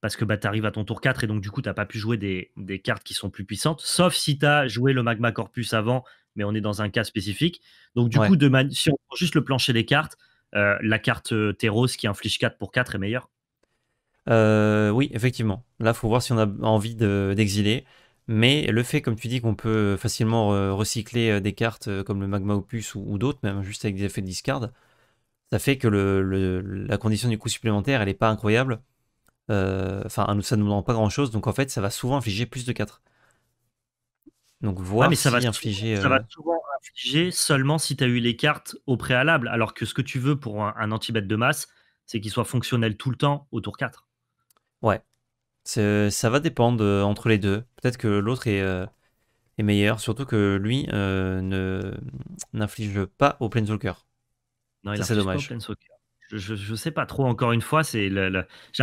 [SPEAKER 2] parce que bah, tu arrives à ton tour 4 et donc du coup, tu n'as pas pu jouer des, cartes qui sont plus puissantes, sauf si tu as joué le Magma Corpus avant, mais on est dans un cas spécifique. Donc du coup, si on prend juste le plancher des cartes, euh, la carte euh, Terros qui inflige 4 pour 4 est meilleure.
[SPEAKER 1] Euh, oui, effectivement. Là, il faut voir si on a envie d'exiler. mais le fait, comme tu dis, qu'on peut facilement recycler des cartes comme le Magma Opus ou, d'autres, même juste avec des effets de discard, ça fait que la condition du coût supplémentaire, elle n'est pas incroyable. Euh, enfin, ça ne nous demande pas grand chose, donc en fait, ça va souvent infliger plus de 4. Donc voir mais ça va Souvent, ça va euh, souvent infliger seulement si tu as eu les
[SPEAKER 2] cartes au préalable, alors que ce que tu veux pour un, anti bête de masse, c'est qu'il soit fonctionnel tout le temps au tour 4.
[SPEAKER 1] Ouais. Euh, ça va dépendre entre les deux. Peut-être que l'autre est, meilleur, surtout que lui n'inflige pas au Planeswalker. Non, ça, c'est dommage je ne sais pas trop, encore une fois. c'est J'ai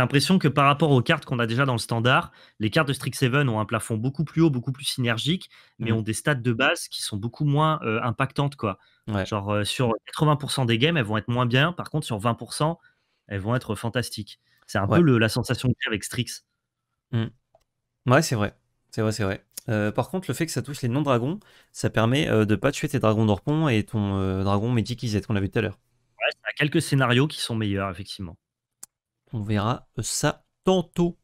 [SPEAKER 2] l'impression que par rapport aux cartes qu'on a déjà dans le standard, les cartes de Strix 7 ont un plafond beaucoup plus haut, beaucoup plus synergique, mais mmh. ont des stats de base qui sont beaucoup moins euh, impactantes. Quoi. Genre, euh, sur 80% des games, elles vont être moins bien. Par contre, sur 20%, elles vont être fantastiques. C'est un peu la sensation que j'ai avec Strix.
[SPEAKER 1] Mmh. Ouais, c'est vrai. C'est vrai, c'est vrai. Euh, par contre, le fait que ça touche les non-dragons, ça permet de pas tuer tes dragons d'orpon et ton dragon Medikizet qu'on a vu tout à l'heure il y a quelques scénarios qui sont meilleurs, effectivement. On verra euh, ça tantôt.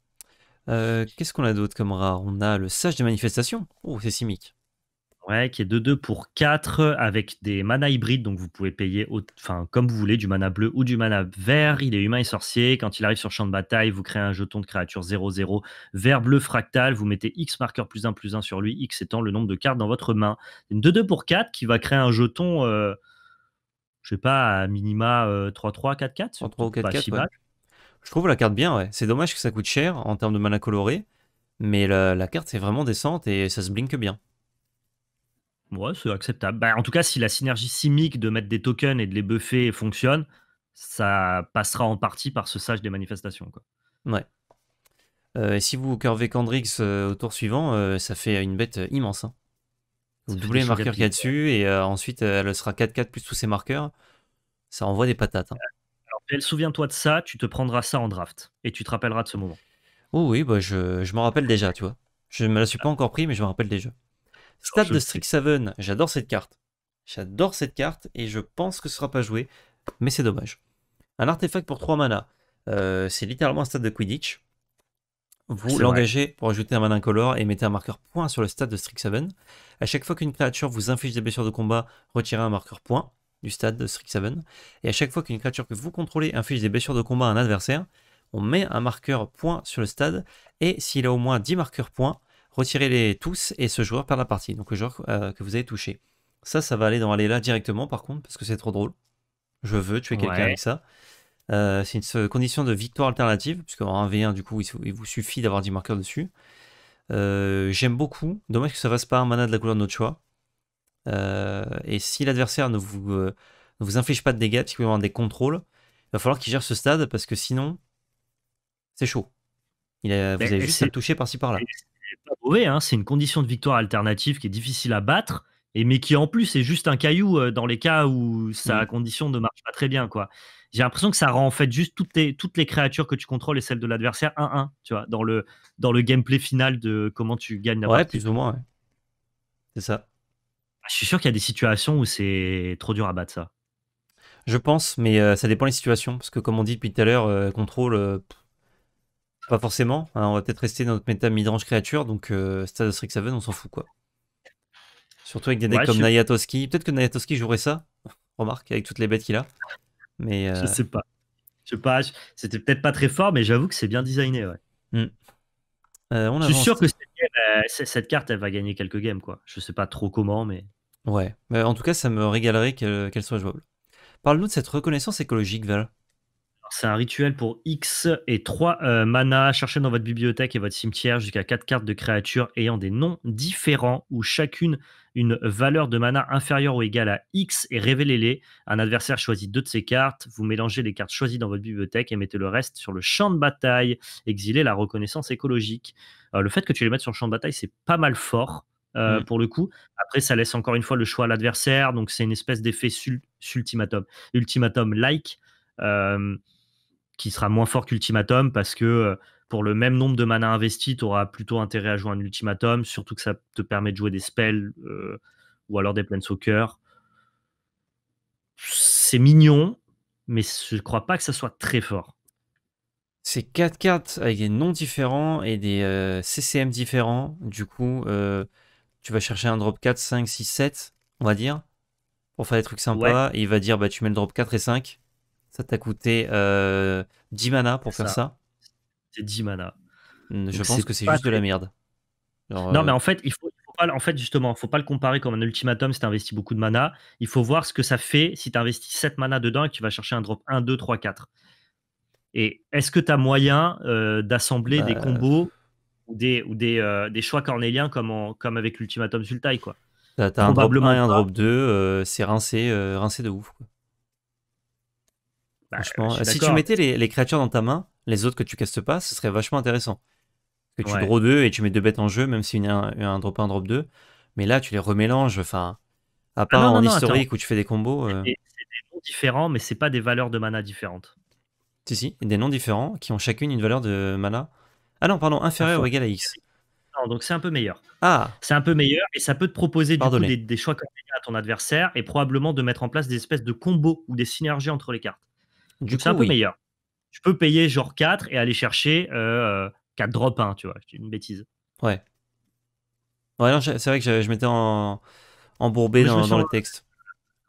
[SPEAKER 1] Euh, qu'est-ce qu'on a d'autre comme rare On a le sage des manifestations. Oh, c'est simique. Ouais, qui est 2 2 pour 4 avec des mana hybrides. Donc vous
[SPEAKER 2] pouvez payer enfin, comme vous voulez, du mana bleu ou du mana vert. Il est humain et sorcier. Quand il arrive sur champ de bataille, vous créez un jeton de créature 0-0 vert bleu fractal. Vous mettez X marqueur plus 1 plus 1 sur lui, X étant le nombre de cartes dans votre main. Une 2-2 pour 4 qui va créer un jeton. Euh,
[SPEAKER 1] je sais pas, à minima
[SPEAKER 2] 3-3, 4-4.
[SPEAKER 1] 3-3 4-4. Je trouve la carte bien, ouais. C'est dommage que ça coûte cher en termes de mana coloré, mais la, carte c'est vraiment décente et ça se blink bien.
[SPEAKER 2] Ouais, c'est acceptable. Bah, en tout cas, si la synergie simique de mettre des tokens et de les buffer fonctionne, ça passera en partie par ce sage des manifestations.
[SPEAKER 1] Ouais. Euh, et si vous curvez Kendrix euh, au tour suivant, euh, ça fait une bête immense. Hein. Vous doublez les marqueurs qu'il y a dessus et euh, ensuite euh, elle sera 4-4 plus tous ses marqueurs. Ça envoie des patates. Hein.
[SPEAKER 2] souviens-toi de ça, tu te prendras ça en draft
[SPEAKER 1] et tu te rappelleras de ce moment. Oh oui, bah je, je m'en rappelle déjà, tu vois. Je me la suis pas encore pris, mais je me rappelle déjà. Stade de Strixhaven, j'adore cette carte. J'adore cette carte et je pense que ce sera pas joué, mais c'est dommage. Un artefact pour 3 mana. Euh, c'est littéralement un stade de Quidditch vous l'engagez pour ajouter un mal incolore et mettez un marqueur point sur le stade de Strixhaven. À chaque fois qu'une créature vous inflige des blessures de combat, retirez un marqueur point du stade de Strixhaven. Et à chaque fois qu'une créature que vous contrôlez inflige des blessures de combat à un adversaire, on met un marqueur point sur le stade. Et s'il a au moins 10 marqueurs points, retirez-les tous et ce joueur perd la partie. Donc le joueur euh, que vous avez touché. Ça, ça va aller dans aller là directement par contre parce que c'est trop drôle. Je veux tuer quelqu'un avec ça. Euh, c'est une condition de victoire alternative, puisque en 1v1, du coup, il, vous suffit d'avoir 10 marqueurs dessus. Euh, j'aime beaucoup. Dommage que ça ne reste pas un mana de la couleur de notre choix. Euh, et si l'adversaire ne vous, vous inflige pas de dégâts, si vous avoir des contrôles, il va falloir qu'il gère ce stade, parce que sinon, c'est chaud. Il vous avez juste à le par-ci par-là.
[SPEAKER 2] C'est hein. c'est une condition de victoire alternative qui est difficile à battre et mais qui en plus est juste un caillou dans les cas où sa mmh. condition ne marche pas très bien quoi j'ai l'impression que ça rend en fait juste toutes, les créatures que tu contrôles et celles de l'adversaire 1-1, tu vois, dans le, gameplay final de comment tu gagnes la ouais, plus ou moins,
[SPEAKER 1] ouais. C'est ça. Ah, je suis sûr qu'il y a des situations où c'est trop dur à battre ça. Je pense, mais euh, ça dépend des situations, parce que comme on dit depuis tout à l'heure, euh, contrôle, euh, pas forcément. Hein, on va peut-être rester dans notre méta midrange créature, donc Stade of Strixhaven, on s'en fout quoi. Surtout avec des decks comme Nayatoski. Peut-être que Nayatoski jouerait ça, remarque, avec toutes les bêtes qu'il a. Mais Je euh, sais pas. Je sais pas. C'était peut-être pas très fort, mais
[SPEAKER 2] j'avoue que c'est bien designé. Ouais. Mm. Euh, on je suis sûr que cette, euh, cette carte, elle va gagner quelques games. Quoi. Je sais pas trop comment, mais. Ouais.
[SPEAKER 1] en tout cas, ça me régalerait qu'elle soit jouable. Parle-nous de cette reconnaissance écologique, Val. C'est un rituel pour X et
[SPEAKER 2] 3 euh, mana. Cherchez dans votre bibliothèque et votre cimetière jusqu'à 4 cartes de créatures ayant des noms différents ou chacune une valeur de mana inférieure ou égale à X et révélez-les. Un adversaire choisit deux de ces cartes. Vous mélangez les cartes choisies dans votre bibliothèque et mettez le reste sur le champ de bataille. exiler la reconnaissance écologique. Euh, le fait que tu les mettes sur le champ de bataille, c'est pas mal fort. Euh, hmm. pour le coup. Après, ça laisse encore une fois le choix à l'adversaire, donc c'est une espèce d'effet ultimatum, ultimatum like qui sera moins fort qu'Ultimatum parce que euh, pour le même nombre de mana investi, tu auras plutôt intérêt à jouer un Ultimatum, surtout que ça te permet de jouer des spells euh, ou alors des Planeswalkers.
[SPEAKER 1] C'est mignon, mais je ne crois pas que ça soit très fort. C'est 4 cartes avec des noms différents et des euh, CCM différents. Du coup, tu vas chercher un drop 4, 5, 6, 7, on va dire, pour faire des trucs sympas. Et il va dire, bah, tu mets le drop 4 et 5 ça t'a coûté 10 euh, mana pour faire ça. C'est 10 mana. Je pense que c'est juste de la merde. non, mais euh
[SPEAKER 2] en fait, il faut, faut pas, en fait, justement, faut pas le comparer comme un ultimatum si tu investis beaucoup de mana. Il faut voir ce que ça fait si tu investis 7 mana dedans et que tu vas chercher un drop 1, 2, 3, 4. Et est-ce que tu as moyen euh, d'assembler des bah combos ou des, ou des, choix cornéliens comme, comme avec l'ultimatum Sultai quoi bah, T'as un drop 1 et un
[SPEAKER 1] drop 2, c'est rincé, de ouf. Bah, si tu mettais les, créatures dans ta main, les autres que tu castes pas, ce serait vachement intéressant. que tu draws deux et tu mets deux bêtes en jeu, même si une, un, un drop 1, drop 2. Mais là, tu les remélanges, enfin, à ah part en historique où tu fais des combos. Euh. C'est des, noms différents, mais c'est pas des
[SPEAKER 2] valeurs de mana différentes.
[SPEAKER 1] Si, si, des noms différents qui ont chacune une valeur de mana. Ah non, pardon, inférieur ou égal à X. donc c'est un peu meilleur. Ah.
[SPEAKER 2] C'est un peu meilleur et ça peut te proposer du coup, des, des, choix à ton adversaire et probablement de mettre en place des espèces de combos ou des synergies entre les cartes. Du c'est un peu meilleur. Je peux payer genre 4 et aller chercher 4 euh, drop 1, tu vois. C'est une bêtise.
[SPEAKER 1] Ouais. Ouais, c'est vrai que je, m'étais en, embourbé dans, le
[SPEAKER 2] texte.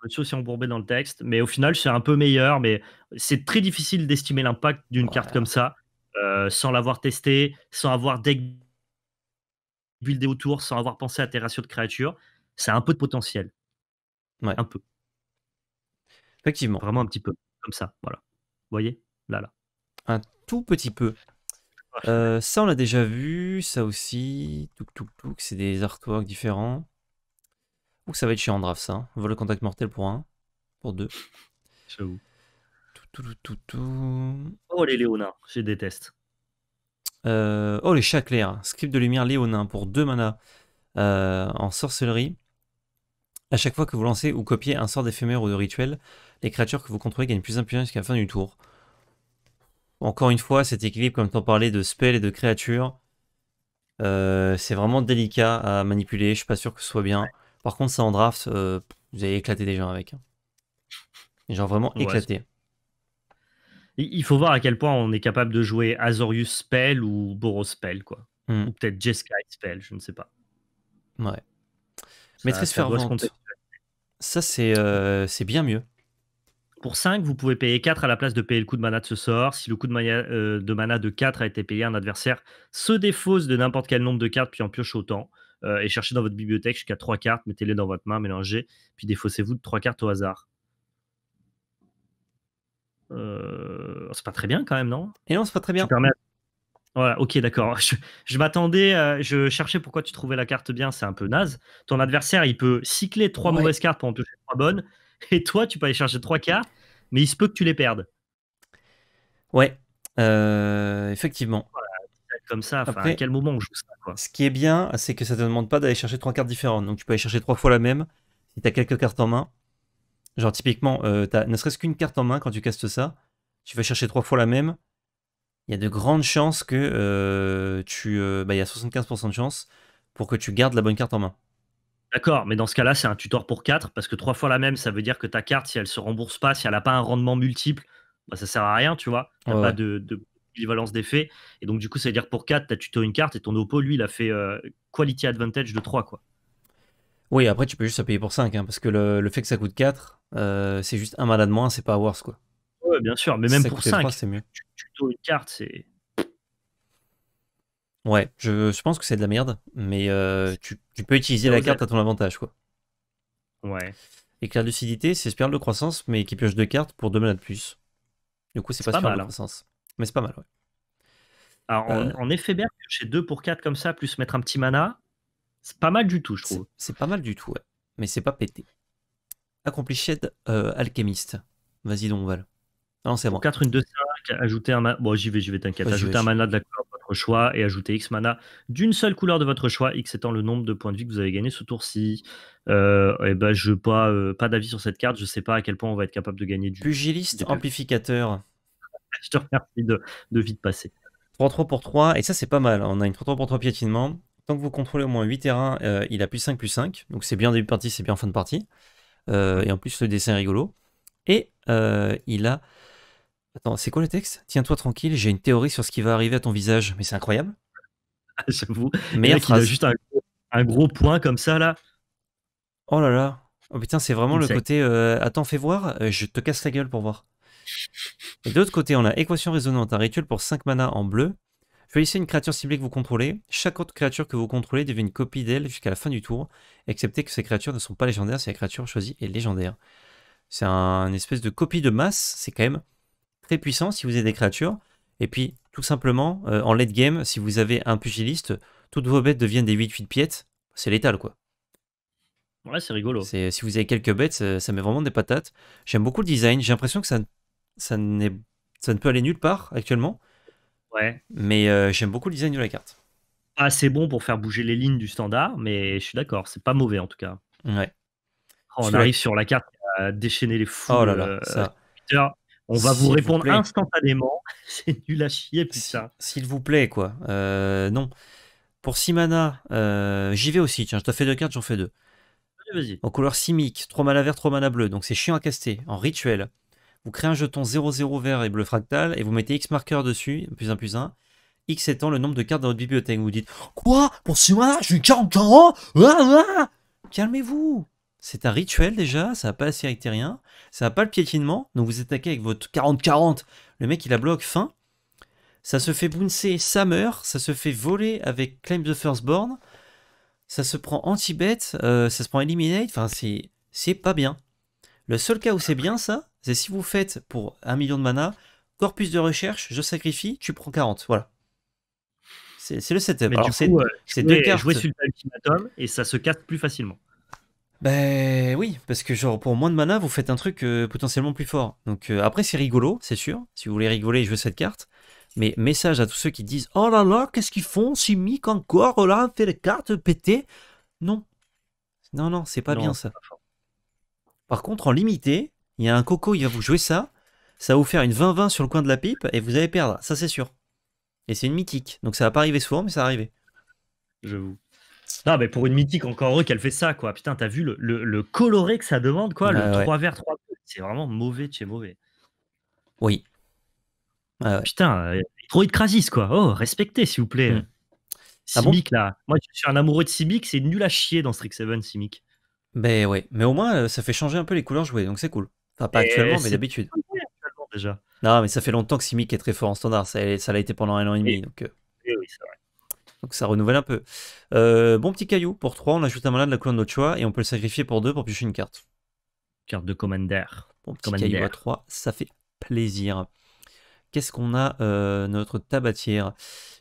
[SPEAKER 2] Je suis aussi embourbé dans le texte, mais au final, c'est un peu meilleur. Mais c'est très difficile d'estimer l'impact d'une carte comme ça, euh, sans l'avoir testé, sans avoir deck buildé autour, sans avoir pensé à tes ratios de créatures. C'est un peu de potentiel.
[SPEAKER 1] Ouais. Un peu. Effectivement. Vraiment un petit peu comme ça, voilà. Vous voyez Là, là. Un tout petit peu. Euh, ça, on l'a déjà vu. Ça aussi. Touk, touk, touk. C'est des artworks différents. Ou ça va être chez draft, ça. On hein. le contact mortel pour un. Pour deux. J'avoue.
[SPEAKER 2] Tout, Oh, les Léonins. Je déteste.
[SPEAKER 1] Euh, oh, les chats clairs. Script de lumière Léonin pour deux manas euh, en sorcellerie. À chaque fois que vous lancez ou copiez un sort d'éphémère ou de rituel, les créatures que vous contrôlez gagnent plus d'impulsion qu'à la fin du tour. Encore une fois, cet équilibre, comme t'en parlais, de spell et de créatures, euh, c'est vraiment délicat à manipuler. Je suis pas sûr que ce soit bien. Par contre, ça en draft, euh, vous allez éclater des gens avec. Hein. Genre vraiment éclaté. il faut voir à quel point on est capable de jouer Azorius Spell ou Boros Spell, quoi. Hmm. Ou peut-être Jeskai Spell, je ne sais pas. Ouais. Ça, Maîtresse ça fervente. Ça, euh, c'est bien mieux.
[SPEAKER 2] Pour 5, vous pouvez payer 4 à la place de payer le coup de mana de ce sort. Si le coup de, euh, de mana de 4 a été payé un adversaire, se défausse de n'importe quel nombre de cartes, puis en pioche autant. Euh, et cherchez dans votre bibliothèque jusqu'à 3 cartes, mettez-les dans votre main, mélangez, puis défaussez-vous de 3 cartes au hasard. Euh, c'est pas très bien quand même, non Et eh non, c'est pas très bien. Voilà, ok, d'accord. Je, m'attendais, je cherchais pourquoi tu trouvais la carte bien, c'est un peu naze. Ton adversaire, il peut cycler trois mauvaises cartes pour en piocher 3 bonnes. Et toi, tu peux aller
[SPEAKER 1] chercher trois cartes, mais il se peut que tu les perdes. Ouais, euh, effectivement. comme ça, à quel moment on joue ça Ce qui est bien, c'est que ça ne te demande pas d'aller chercher trois cartes différentes. Donc tu peux aller chercher trois fois la même si tu as quelques cartes en main. Genre typiquement, euh, ne serait-ce qu'une carte en main quand tu castes ça, tu vas chercher trois fois la même. Il y a de grandes chances que euh, tu... Euh, bah, il y a 75% de chances pour que tu gardes la bonne carte en main.
[SPEAKER 2] D'accord, mais dans ce cas-là, c'est un tutor pour 4, parce que 3 fois la même, ça veut dire que ta carte, si elle se rembourse pas, si elle n'a pas un rendement multiple, bah, ça sert à rien, tu vois. Tu pas de, de polyvalence d'effet. Et donc, du coup, ça veut dire que pour 4, tu as tuto une carte et ton oppo, lui, il a fait euh, quality advantage de 3,
[SPEAKER 1] quoi. Oui, après, tu peux juste la payer pour 5, hein, parce que le, fait que ça coûte 4, euh, c'est juste un malade moins, c'est pas worse, quoi. Ouais, bien sûr, mais même pour 5, c'est mieux.
[SPEAKER 2] tuto une carte, c'est
[SPEAKER 1] Ouais, je, pense que c'est de la merde, mais euh, tu, peux utiliser la carte à ton avantage, quoi. Ouais. Éclair de lucidité, c'est spirale de croissance, mais qui pioche deux cartes pour deux manas de plus. Du coup, c'est pas, mal, de hein. croissance. Mais c'est pas mal, ouais.
[SPEAKER 2] Alors, en, euh. effet, Bert, piocher 2 pour 4 comme ça, plus mettre un petit mana, c'est pas mal
[SPEAKER 1] du tout, je trouve. C'est pas mal du tout, ouais. Mais c'est pas pété. Accompli Shed, euh, alchimiste. Vas-y donc, Val. Ah non, c'est bon. 4, une 2, 5, ajouter un mana. Bon, j'y vais, j'y vais, t'inquiète. ajouter un
[SPEAKER 2] mana de la choix et ajouter X mana d'une seule couleur de votre choix, X étant le nombre de points de vie que vous avez gagné ce tour-ci. Euh, et eh ben, je pas, euh, pas d'avis sur cette carte, je ne sais pas à quel point on va
[SPEAKER 1] être capable de gagner du. Pugiliste amplificateur. je te remercie de, de vite passer. 3-3 pour 3, et ça c'est pas mal, hein. on a une 3-3 pour 3 piétinement. Tant que vous contrôlez au moins 8 terrains, euh, il a plus 5 plus 5, donc c'est bien début de partie, c'est bien fin de partie. Euh, et en plus le dessin est rigolo. Et il a Attends, c'est quoi le texte Tiens-toi tranquille, j'ai une théorie sur ce qui va arriver à ton visage. Mais c'est incroyable. J'avoue. Mais Il a juste un, gros point comme ça, là. Oh là là. Oh putain, c'est vraiment le côté euh, attends, fais voir, euh, je te casse la gueule pour voir. Et de l'autre côté, on a équation résonante, un rituel pour 5 mana en bleu. Choisissez une créature ciblée que vous contrôlez. Chaque autre créature que vous contrôlez devient une copie d'elle jusqu'à la fin du tour, excepté que ces créatures ne sont pas légendaires si la créature choisie est légendaire. C'est un espèce de copie de masse, c'est quand même très puissant si vous avez des créatures. Et puis, tout simplement, euh, en late game, si vous avez un pugiliste, toutes vos bêtes deviennent des 8-8 piètes. C'est létal, quoi. Ouais, c'est rigolo. Si vous avez quelques bêtes, ça, met vraiment des patates. J'aime beaucoup le design. J'ai l'impression que ça, ça, ça ne peut aller nulle part actuellement. Ouais. Mais euh, j'aime beaucoup le design de la carte. Assez bon pour faire bouger les lignes du standard, mais
[SPEAKER 2] je suis d'accord, c'est pas mauvais en tout cas. Ouais. Oh, on arrive sur la carte à déchaîner les fous. Oh euh,
[SPEAKER 1] on va vous répondre
[SPEAKER 2] instantanément.
[SPEAKER 1] C'est nul à chier, putain. S'il vous plaît, quoi. Euh, non. Pour Simana, euh, j'y vais aussi. Tiens, je t'ai fait deux cartes, j'en fais deux. Vas-y. En couleur simique, 3 mana vert, 3 mana bleu. Donc c'est chiant à caster. En rituel, vous créez un jeton 0-0 vert et bleu fractal et vous mettez X marqueur dessus, plus 1 plus 1. X étant le nombre de cartes dans votre bibliothèque. Vous dites Quoi Pour Simana, j'ai je suis 40 ans ah, ah Calmez-vous c'est un rituel déjà, ça n'a pas assez rien, ça n'a pas le piétinement, donc vous attaquez avec votre 40-40, le mec il la bloque, fin. Ça se fait bouncer, ça meurt, ça se fait voler avec Claim the Firstborn, ça se prend anti-bet, euh, ça se prend eliminate, enfin c'est pas bien. Le seul cas où c'est bien ça, c'est si vous faites pour un million de mana, corpus de recherche, je sacrifie, tu prends 40, voilà. C'est le setup. Euh, c'est deux cartes. Jouer sur
[SPEAKER 2] ultimatum et ça
[SPEAKER 1] se casse plus facilement. Ben oui, parce que genre pour moins de mana, vous faites un truc euh, potentiellement plus fort. Donc euh, après c'est rigolo, c'est sûr. Si vous voulez rigoler, jouer cette carte. Mais message à tous ceux qui disent Oh là là, qu'est-ce qu'ils font mic encore, oh là, fait les cartes péter Non. Non, non, c'est pas bien ça. Par contre, en limité, il y a un coco, il va vous jouer ça. Ça va vous faire une 20-20 sur le coin de la pipe et vous allez perdre, ça c'est sûr. Et c'est une mythique. Donc ça va pas arriver souvent, mais ça va arriver. vous... Non, mais pour une mythique,
[SPEAKER 2] encore heureux qu'elle fait ça, quoi. Putain, t'as vu le, coloré que ça demande, quoi. le 3 vert 3 bleu C'est vraiment mauvais chez mauvais. Oui. putain Putain, euh, Crasis, quoi. Oh, respectez, s'il vous plaît. Hmm. Euh, ah Simic, là. Moi, je suis un amoureux de Simic, c'est nul à
[SPEAKER 1] chier dans Strix 7, Simic. Ben ouais, mais au moins, euh, ça fait changer un peu les couleurs jouées, donc c'est cool. Enfin, pas actuellement, mais d'habitude. déjà. Non, mais ça fait longtemps que Simic est très fort en standard, ça l'a été pendant un an et demi. donc, oui, c'est vrai. Donc ça renouvelle un peu. Euh, bon petit caillou, pour 3, on ajoute un malade de la couleur de notre choix et on peut le sacrifier pour 2 pour piocher une carte. Carte de commander. Bon petit commander. caillou à 3, ça fait plaisir. Qu'est-ce qu'on a euh, Notre tabatière.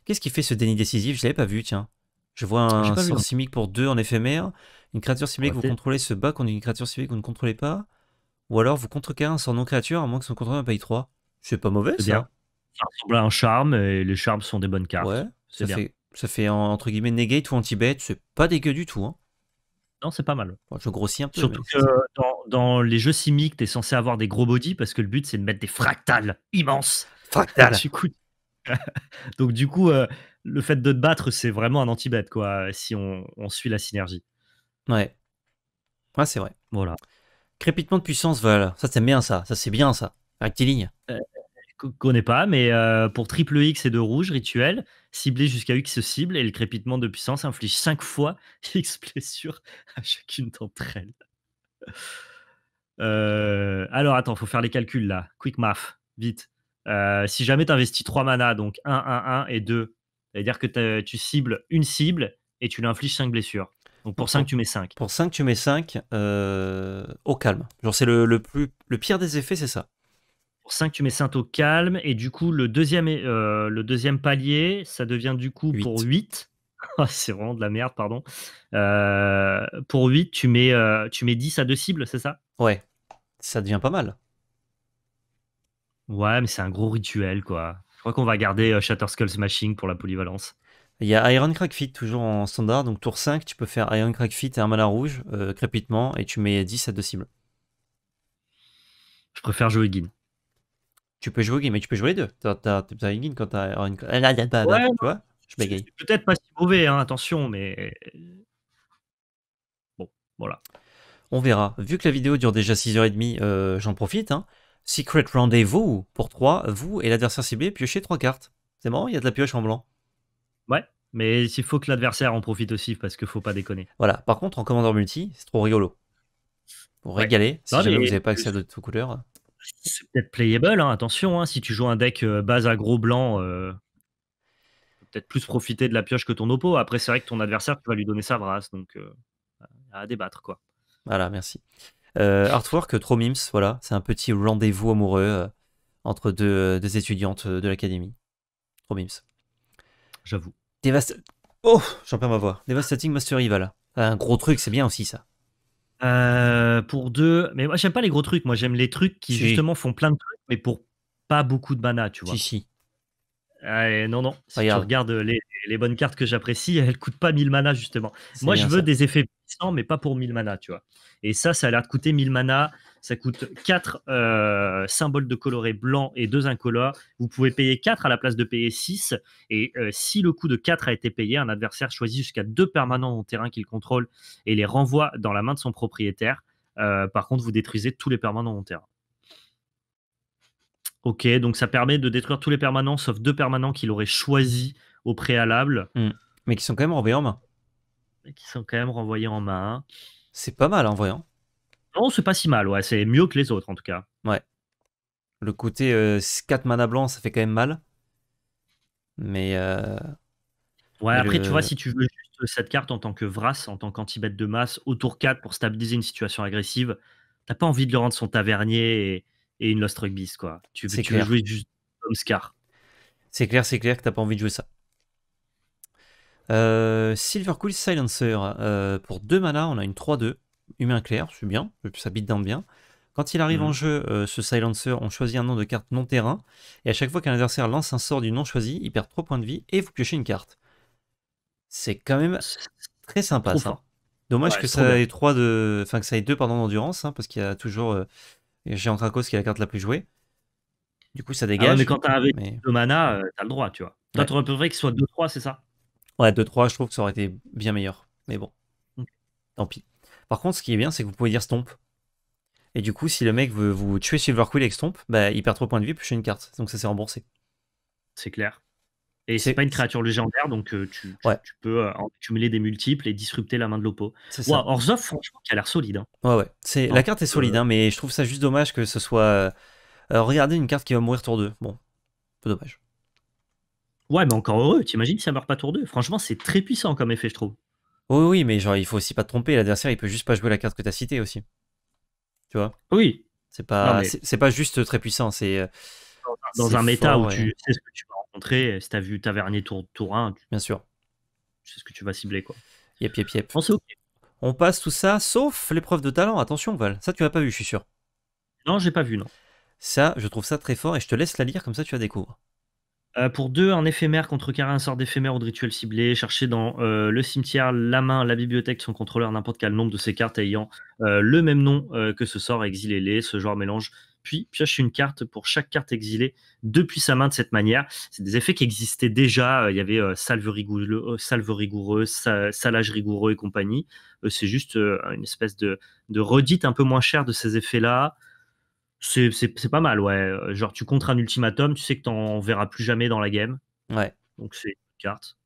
[SPEAKER 1] Qu'est-ce qui fait ce déni décisif Je l'avais pas vu, tiens. Je vois un sort simique pour 2 en éphémère. Une créature simique que vous contrôlez se bat contre une créature simique que vous ne contrôlez pas. Ou alors vous contrecarrez un sort non créature à moins que son contrôleur paye 3. C'est pas mauvais ça. Bien. Ça ressemble à un charme et les charmes sont des bonnes cartes. Ouais, ça bien. Ça fait entre guillemets negate ou anti-bet, c'est pas dégueu du tout. Hein. Non, c'est pas mal. je grossis un peu. Surtout que dans, les jeux simiques, t'es censé avoir
[SPEAKER 2] des gros body parce que le but c'est de mettre des fractales immenses. Fractales. Du
[SPEAKER 1] coup...
[SPEAKER 2] Donc du coup, euh, le fait de te battre, c'est vraiment un anti-bet quoi, si on, suit la synergie.
[SPEAKER 1] Ouais. Ouais, c'est vrai. Voilà. Crépitement de puissance, voilà. Ça c'est bien ça. Ça c'est bien ça. Rectiligne connais pas, mais euh, pour triple X et deux
[SPEAKER 2] rouges, rituel, cibler jusqu'à X cible et le crépitement de puissance inflige 5 fois X blessures à chacune d'entre elles. Euh, alors attends, faut faire les calculs là. Quick math, vite. Euh, si jamais tu investis 3 manas, donc 1, 1, 1 et 2, c'est-à-dire que tu cibles une cible et tu lui infliges 5 blessures. Donc pour 5, tu
[SPEAKER 1] mets 5. Pour 5, tu mets 5 au calme. Genre, c'est le, plus, le pire des effets, c'est ça. 5, tu mets Saint au calme. Et du coup, le deuxième, euh, le deuxième
[SPEAKER 2] palier, ça devient du coup pour 8. Ah, c'est vraiment de la merde, pardon. Euh, pour 8, tu mets, euh, tu mets 10 à deux cibles, c'est ça Ouais. Ça devient pas mal. Ouais, mais c'est un gros rituel, quoi. Je crois qu'on va garder Shatter Skull
[SPEAKER 1] Smashing pour la polyvalence. Il y a Iron Crack toujours en standard, donc tour 5, tu peux faire Iron Crack Fit et un malin rouge, crépitement, et tu mets 10 à deux cibles. Je préfère jouer Guin. Tu peux jouer, game, mais tu peux jouer les deux. T'as, une game quand t'as une. Ouais, tu vois Je peut-être
[SPEAKER 2] pas si mauvais, hein, attention, mais.
[SPEAKER 1] Bon, voilà. On verra. Vu que la vidéo dure déjà 6h30, euh, j'en profite. Hein. Secret Rendez-vous pour 3, vous et l'adversaire ciblé, piochez 3 cartes. C'est marrant, il y a de la pioche en blanc. Ouais, mais il faut que l'adversaire en profite aussi parce qu'il faut pas déconner. Voilà, par contre, en commandeur multi, c'est trop rigolo. Pour régaler, si jamais vous n'avez pas accès à d'autres couleurs.
[SPEAKER 2] C'est peut-être playable, hein, attention, hein, si tu joues un deck euh, base à gros blanc, euh, peut-être plus profiter de la pioche que ton oppo. Après, c'est vrai que ton adversaire, va lui donner sa brasse, donc euh, à débattre. quoi.
[SPEAKER 1] Voilà, merci. artwork trop mimes, voilà, c'est un petit rendez-vous amoureux entre deux, étudiantes de l'académie. Trop mimes. J'avoue. Oh, j'en perds ma voix. Devastating Master Rival. Un gros truc, c'est bien aussi ça. Euh, pour deux, mais moi j'aime pas les gros trucs. Moi j'aime les trucs
[SPEAKER 2] qui justement font plein de trucs, mais pour pas beaucoup de mana, tu vois. Si, si. non, non. Si Regarde. tu regardes les, bonnes cartes que j'apprécie, elles coûtent pas 1000 mana justement. Moi je veux des effets mais pas pour 1000 mana, tu vois. Et ça, ça a l'air de coûter 1000 mana. Ça coûte 4 euh, symboles de coloré blanc et 2 incolores. Vous pouvez payer 4 à la place de payer 6. Et euh, si le coût de 4 a été payé, un adversaire choisit jusqu'à 2 permanents en terrain qu'il contrôle et les renvoie dans la main de son propriétaire. Euh, par contre, vous détruisez tous les permanents en terrain. Ok, donc ça permet de détruire tous les permanents sauf deux permanents qu'il aurait choisi au préalable. Hmm. Mais qui sont quand même en main qui sont quand même renvoyés en main. C'est pas mal en voyant hein. non, c'est pas si mal, ouais. C'est mieux que les autres en tout cas.
[SPEAKER 1] Ouais. Le côté 4 euh, mana blanc, ça fait quand même mal. Mais. Euh, ouais, après, tu vois, si
[SPEAKER 2] tu veux juste cette carte en tant que Vras, en tant quanti de masse, au tour 4 pour stabiliser une situation agressive, t'as pas envie de le rendre son tavernier
[SPEAKER 1] et, une Lost Rugby, quoi. Tu, tu veux jouer juste comme C'est clair, c'est clair que t'as pas envie de jouer ça. Euh, Silver Cool Silencer. Euh, pour 2 mana, on a une 3-2. Humain clair, c'est bien. Ça bite dans bien. Quand il arrive en mhm. jeu, euh, ce silencer, on choisit un nom de carte non terrain, et à chaque fois qu'un adversaire lance un sort du nom choisi, il perd 3 points de vie et vous piochez une carte. C'est quand même très sympa ça. Dommage que, ça ait trois de... enfin, que ça ait 2 d'endurance, hein, parce qu'il y a toujours j'ai Géant Krakos qui est la carte la plus jouée. Du coup, ça ah dégage. mais quand t'as avec le
[SPEAKER 2] mana, t'as le droit, tu vois. un peu vrai préféré qu'il soit 2-3, c'est ça
[SPEAKER 1] Ouais, 2-3, je trouve que ça aurait été bien meilleur. Mais bon, tant pis. Par contre, ce qui est bien, c'est que vous pouvez dire stomp. Et du coup, si le mec veut vous tuer Silver Quill avec stomp, bah, il perd 3 points de vie plus une carte. Donc ça s'est remboursé. C'est clair.
[SPEAKER 2] Et c'est pas une créature légendaire, donc euh, tu, tu, peux euh, cumuler des multiples et disrupter la main de l'oppo. Wow, Orzhov, franchement, qui a l'air solide. Hein. Ouais, ouais. C'est... La hein, carte est euh, solide,
[SPEAKER 1] hein, mais je trouve ça juste dommage que ce soit. Euh, regardez une carte qui va mourir tour 2. Bon, peu dommage. Ouais, mais encore heureux, t'imagines si ça meurt pas tour 2. Franchement, c'est très puissant comme effet, je trouve. Oui, oui, mais genre, il faut aussi pas te tromper. L'adversaire, il peut juste pas jouer la carte que t'as citée aussi. Tu vois Oui. C'est pas, pas juste très puissant. C'est euh, dans un méta où tu sais ce que tu vas rencontrer. Euh, si t'as vu Tavernier tour, tour 1, bien sûr. Tu sais ce que tu vas cibler, quoi. Yep, yep, yep. On, On passe tout ça, sauf l'épreuve de talent. Attention, Val. Ça, tu l'as pas vu, je suis sûr. Non, j'ai pas vu, non. Ça, je trouve ça très fort et je te laisse la lire, comme ça, tu la découvres. Euh, pour deux, un éphémère
[SPEAKER 2] contre carré, un sort d'éphémère ou de rituel ciblé. chercher dans euh, le cimetière, la main, la bibliothèque, son contrôleur, n'importe quel nombre de ces cartes ayant euh, le même nom que ce sort, exilé les Ce genre mélange. Puis pioche une carte pour chaque carte exilée depuis sa main de cette manière. C'est des effets qui existaient déjà. Il y avait salve rigoureux, salage rigoureux et compagnie. c'est juste une espèce de, de redite un peu moins chère de ces effets-là. C'est pas mal, ouais. Euh, genre, tu contre un ultimatum, tu sais que t'en verras plus jamais dans la game. Ouais. Donc, c'est une carte.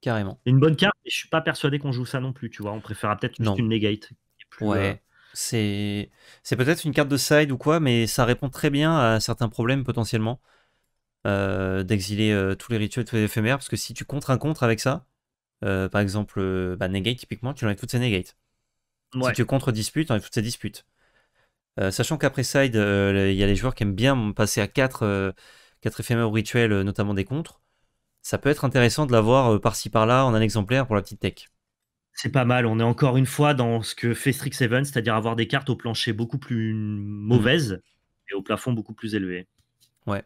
[SPEAKER 2] Carrément. Une bonne carte, mais je suis pas persuadé qu'on
[SPEAKER 1] joue ça non plus, tu vois. On préférera peut-être juste une negate. ouais. Euh, c'est peut-être une carte de side ou quoi, mais ça répond très bien à certains problèmes potentiellement. Euh, d'exiler tous les rituels, tous les éphémères, parce que si tu contres un contre avec ça, par exemple, bah, negate typiquement, tu enlèves toutes ces negates. Ouais. Si tu contre dispute, tu enlèves toutes ces disputes. Euh, sachant qu'après Side, euh, il y a les joueurs qui aiment bien passer à 4, 4 euh, éphémères rituel notamment des contres. Ça peut être intéressant de l'avoir par-ci par-là en un exemplaire pour la petite tech.
[SPEAKER 2] C'est pas mal, on est encore une fois dans ce que fait Strix Seven, c'est-à-dire avoir des cartes au plancher beaucoup plus
[SPEAKER 1] mauvaises et mm. au plafond beaucoup plus élevé. Ouais.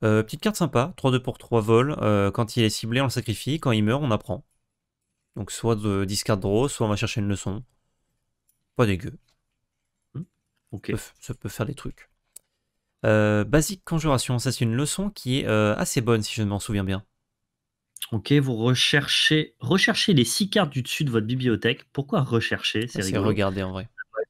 [SPEAKER 1] petite carte sympa, 3-2 pour 3 vols. quand il est ciblé, on le sacrifie. Quand il meurt, on apprend. Donc soit de discard draw, soit on va chercher une leçon. Pas dégueu. Ça peut faire des trucs. Euh, basique conjuration, ça c'est une leçon qui est euh, assez bonne si je ne m'en souviens bien. Ok, vous recherchez, recherchez les six
[SPEAKER 2] cartes du dessus de votre bibliothèque. Pourquoi rechercher C'est regarder en vrai.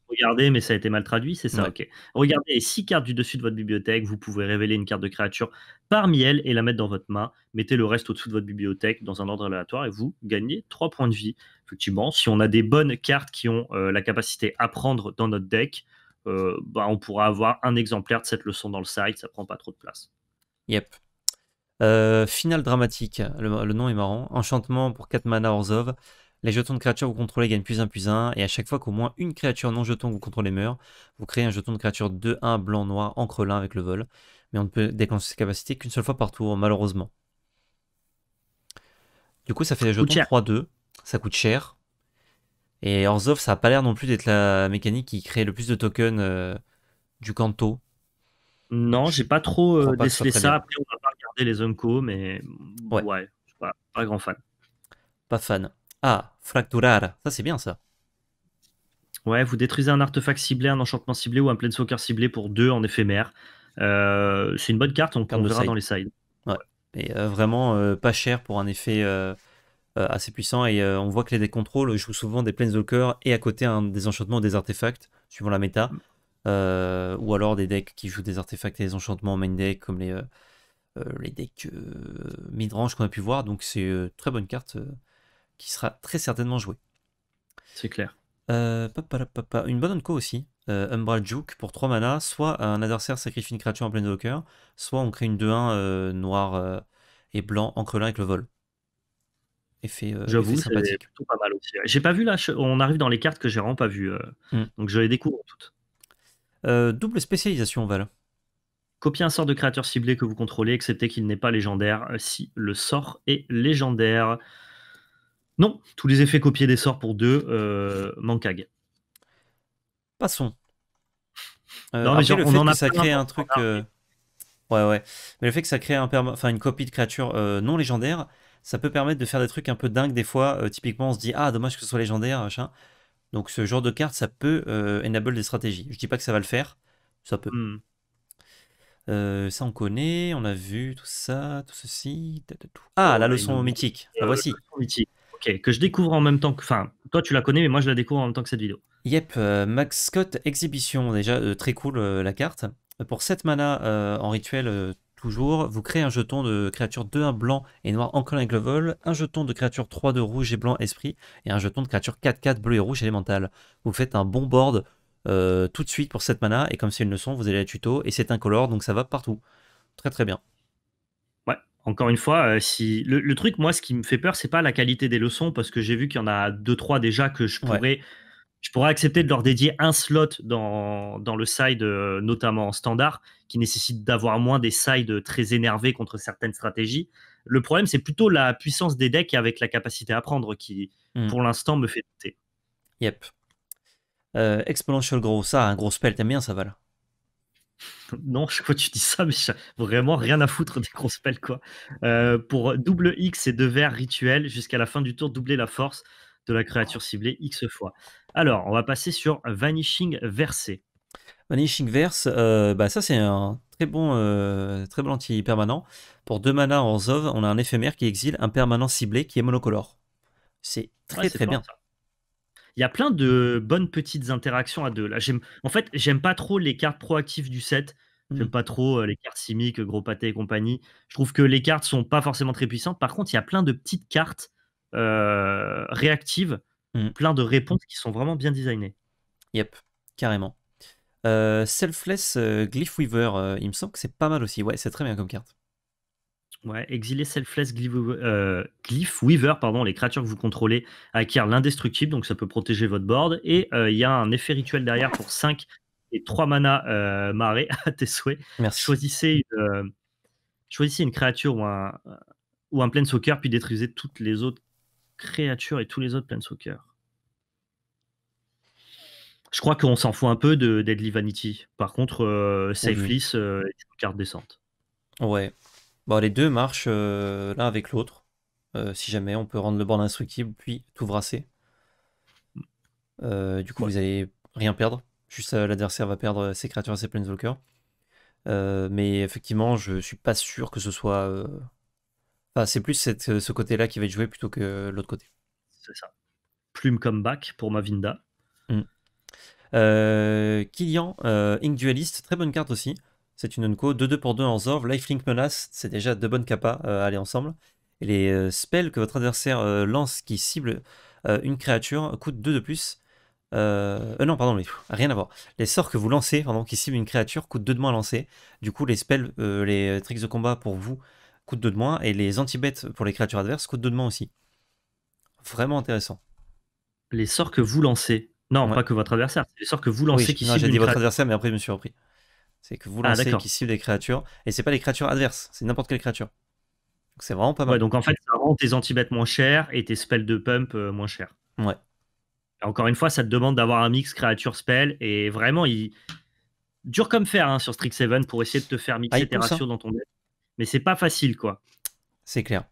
[SPEAKER 2] Regardez, mais ça a été mal traduit, c'est ça. Ok. Regardez les six cartes du dessus de votre bibliothèque. Vous pouvez révéler une carte de créature parmi elles et la mettre dans votre main. Mettez le reste au-dessous de votre bibliothèque dans un ordre aléatoire et vous gagnez 3 points de vie. Effectivement, si on a des bonnes cartes qui ont euh, la capacité à prendre dans notre deck, euh, bah, on pourra avoir un exemplaire de cette leçon dans le site, ça prend pas trop de place.
[SPEAKER 1] Yep. Euh, finale dramatique, le, nom est marrant. Enchantement pour 4 mana Orzov. Les jetons de créatures que vous contrôlez gagnent plus 1 plus 1, et à chaque fois qu'au moins une créature non jeton que vous contrôlez meurt, vous créez un jeton de créature 2-1 blanc-noir en avec le vol, mais on ne peut déclencher ses capacités qu'une seule fois par tour, malheureusement. Du coup, ça fait des jetons 3-2, ça coûte cher, et Orzhov, ça n'a pas l'air non plus d'être la mécanique qui crée le plus de tokens euh, du canto. Non, j'ai pas trop euh, ça. Après, on va pas
[SPEAKER 2] regarder les Unco, mais ouais, pas, grand fan. Pas fan. Ah, Fracturar, ça c'est bien ça. Ouais, vous détruisez un artefact ciblé, un enchantement ciblé ou un plein soccer ciblé pour deux en éphémère. Euh, c'est une bonne carte, on, le verra dans les sides.
[SPEAKER 1] Ouais. vraiment pas cher pour un effet euh, assez puissant et euh, on voit que les contrôles jouent souvent des Planeswalkers et à côté un des enchantements ou des artefacts, suivant la méta. Mm. Euh, ou alors des decks qui jouent des artefacts et des enchantements en main deck, comme les, les decks midrange qu'on a pu voir. Donc c'est une très bonne carte qui sera très certainement jouée. C'est clair. une bonne onco aussi. Umbral Juke pour 3 mana, soit un adversaire sacrifie une créature en pleine de soit on crée une 2-1 noir et blanc encre avec le vol effet. Euh, J'avoue, c'est plutôt pas
[SPEAKER 2] mal aussi. J'ai pas vu là, on arrive dans les cartes que j'ai vraiment pas vues. Euh, hmm. Donc je les découvre toutes. Euh, double spécialisation, Val. copier un sort de créature ciblée que vous contrôlez, excepté qu'il n'est pas légendaire, euh, si le sort est légendaire. Non, tous les effets copiés des sorts pour deux, euh,
[SPEAKER 1] Passons. non, mais genre, on en a ça crée un truc. Ouais, ouais. Mais le fait que ça crée un enfin, une copie de créature non légendaire, ça peut permettre de faire des trucs un peu dingues des fois. Euh, typiquement, on se dit ah dommage que ce soit légendaire, machin. Donc ce genre de carte, ça peut euh, enable des stratégies. Je dis pas que ça va le faire, ça peut. Hmm. Euh, ça on connaît, on a vu tout ça, tout ceci. Ah, ah la leçon mythique, la voici. Mythique. Ok, que je découvre en même temps que. Enfin, toi tu la connais, mais moi je la découvre en même temps que cette vidéo. Yep, Max Scott Exhibition, déjà très cool la carte. Pour 7 mana en rituel Toujours, vous créez un jeton de créature 2-1 blanc et noir encore avec le vol, un jeton de créature 3 de rouge et blanc esprit, et un jeton de créature 4-4 bleu et rouge élémental. Vous faites un bon board euh, tout de suite pour cette mana, et comme c'est une leçon, vous allez à tuto, et c'est incolore, donc ça va partout. Très très bien.
[SPEAKER 2] Ouais, encore une fois, euh, si le, truc, moi, ce qui me fait peur, c'est pas la qualité des leçons, parce que j'ai vu qu'il y en a 2-3 déjà que je pourrais je pourrais accepter de leur dédier un slot dans, le side, euh, notamment en standard, qui nécessite d'avoir moins des sides très énervés contre certaines stratégies. Le problème, c'est plutôt la puissance des decks avec la capacité à prendre qui, hmm.
[SPEAKER 1] pour l'instant, me fait douter. Yep. Euh, exponential Grow, ça, un gros spell, t'aimes bien ça, va là. non, je crois que tu dis ça, mais vraiment rien à foutre des gros
[SPEAKER 2] spells, quoi. Euh, pour double X et deux verres rituels, jusqu'à la fin du tour, doubler la force de la créature ciblée X fois. Alors, on va passer sur Vanishing Versé.
[SPEAKER 1] Vanishing Verse, euh, bah ça c'est un très bon, euh, très bon anti-permanent. Pour deux manas en Zov, on a un éphémère qui exile un permanent ciblé qui est monocolore. C'est très très bien. Il y a plein de bonnes petites interactions à deux. Là, En fait, j'aime
[SPEAKER 2] pas trop les cartes proactives du set. J'aime hmm. pas trop euh, les cartes simiques, gros pâté et compagnie. Je trouve que les cartes sont pas forcément très puissantes. Par contre, il y a plein de petites cartes réactives
[SPEAKER 1] Mmh. Plein de réponses mmh. qui sont vraiment bien designées. Yep, carrément. Euh, selfless euh, glyph weaver euh, il me semble que c'est pas mal aussi. Ouais, c'est très bien comme carte. Ouais, Exiler Selfless glyph weaver pardon, les créatures que vous contrôlez
[SPEAKER 2] acquièrent l'indestructible, donc ça peut protéger votre board. Et il y a un effet rituel derrière pour 5 et 3 mana marée à tes souhaits. Merci. Choisissez une, choisissez une créature ou un, ou un soccer puis détruisez toutes les autres Créature et tous les autres Planeswalkers. Je crois qu'on s'en fout un peu de Deadly
[SPEAKER 1] Vanity. Par contre, euh, Safe List euh, est une
[SPEAKER 2] carte descente
[SPEAKER 1] Ouais. Bon, les deux marchent euh, l'un avec l'autre. si jamais on peut rendre le bord instructible, puis tout brasser. du coup, vous allez rien perdre. Juste l'adversaire va perdre ses créatures et ses planeswalkers. mais effectivement, je suis pas sûr que ce soit c'est plus euh, ce côté-là qui va être joué plutôt que l'autre côté. C'est ça. Plume comeback pour Mavinda. Mm. Euh, euh, Ink Duelist, très bonne carte aussi. C'est une Unco, 2-2 pour 2 en Zorv. Lifelink Menace, c'est déjà deux bonnes capas à aller ensemble. Et les spells que votre adversaire lance qui cible une créature coûtent 2 de plus. non, pardon, mais rien à voir. Les sorts que vous lancez, pardon, qui cible une créature, coûtent 2 de moins à lancer. Du coup, les spells, les tricks de combat pour vous coûte 2 de moins, et les anti-bêtes pour les créatures adverses coûtent 2 de moins aussi. Vraiment intéressant. Les sorts que vous lancez, non, pas que votre adversaire, c'est les sorts que vous lancez qui non, J'ai dit votre adversaire, mais après je me suis repris. C'est que vous ah, lancez qui ciblent des créatures, et c'est pas les créatures adverses, c'est n'importe quelle créature. Donc c'est vraiment pas mal. donc en fait, ça rend tes anti-bêtes moins chers et tes spells de pump euh, moins chers. Ouais.
[SPEAKER 2] Encore une fois, ça te demande d'avoir un mix créature-spell, et vraiment, il. Dur comme fer hein, sur Strix 7 pour essayer de te faire mixer ah, tes hein. ratios dans ton deck
[SPEAKER 1] mais c'est pas facile, quoi. C'est clair.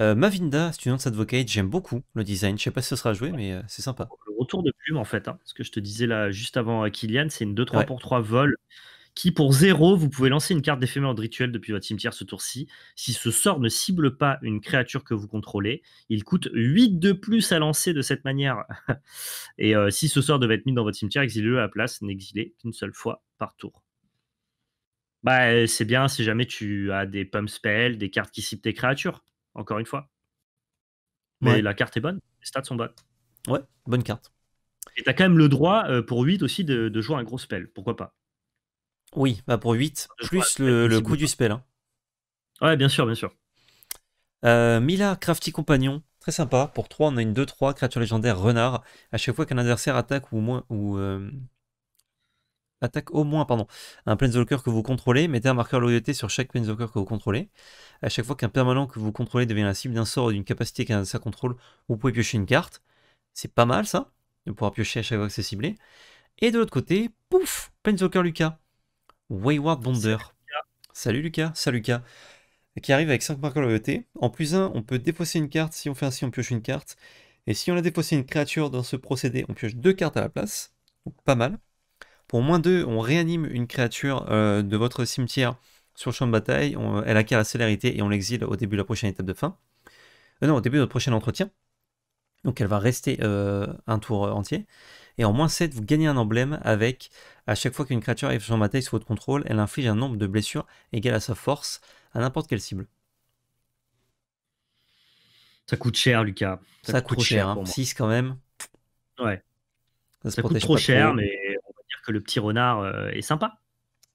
[SPEAKER 1] Euh, Mavinda, Student Advocate, j'aime beaucoup le design. Je sais pas si ce sera joué, mais euh, c'est sympa. Le retour de plume, en fait, hein, ce que je te disais là juste avant à euh, Kylian, c'est une 2-3 pour
[SPEAKER 2] 3 vol qui, pour zéro, vous pouvez lancer une carte d'éphémère de rituel depuis votre cimetière ce tour-ci. Si ce sort ne cible pas une créature que vous contrôlez, il coûte 8 de plus à lancer de cette manière. Et si ce sort devait être mis dans votre cimetière, exilé à la place, n'exilé qu'une seule fois par tour. Bah, c'est bien si jamais tu as des pump spells, des cartes qui ciblent tes créatures, encore une fois. Mais la carte est bonne, les stats sont bonnes. Ouais, bonne carte. Et t'as quand même le droit euh, pour 8 aussi de, jouer un gros spell, pourquoi
[SPEAKER 1] pas Oui, bah pour 8, plus le, coût du spell. Hein. Ouais, bien sûr, bien sûr. Euh, Mila, Crafty Compagnon, très sympa. Pour 3, on a une 2-3, créature légendaire renard. À chaque fois qu'un adversaire attaque ou, moins, ou euh, attaque au moins pardon, un Planeswalker que vous contrôlez, mettez un marqueur loyauté sur chaque Planeswalker que vous contrôlez. À chaque fois qu'un permanent que vous contrôlez devient la cible d'un sort ou d'une capacité qu'un ça contrôle, vous pouvez piocher une carte. C'est pas mal ça, de pouvoir piocher à chaque fois que c'est ciblé. Et de l'autre côté, pouf, Planeswalker Lucas. Wayward Bonzer Salut Lucas, salut Lucas. Qui arrive avec 5 marqueurs loyauté. En plus 1, on peut défausser une carte. Si on fait ainsi, on pioche une carte. Et si on a défaussé une créature dans ce procédé, on pioche deux cartes à la place. pas mal. Pour moins 2, on réanime une créature euh, de votre cimetière sur le champ de bataille, elle acquiert la célérité et on l'exile au début de la prochaine étape de fin. Euh, non, au début de votre prochain entretien. Donc elle va rester euh, un tour entier. Et en moins 7, vous gagnez un emblème avec, à chaque fois qu'une créature arrive sur le champ de bataille sous votre contrôle, elle inflige un nombre de blessures égal à sa force à n'importe quelle cible. Ça coûte cher, Lucas. Ça, coûte, cher. 6 hein. quand même. Ouais. Ça, coûte trop cher, mais le petit renard euh, est sympa.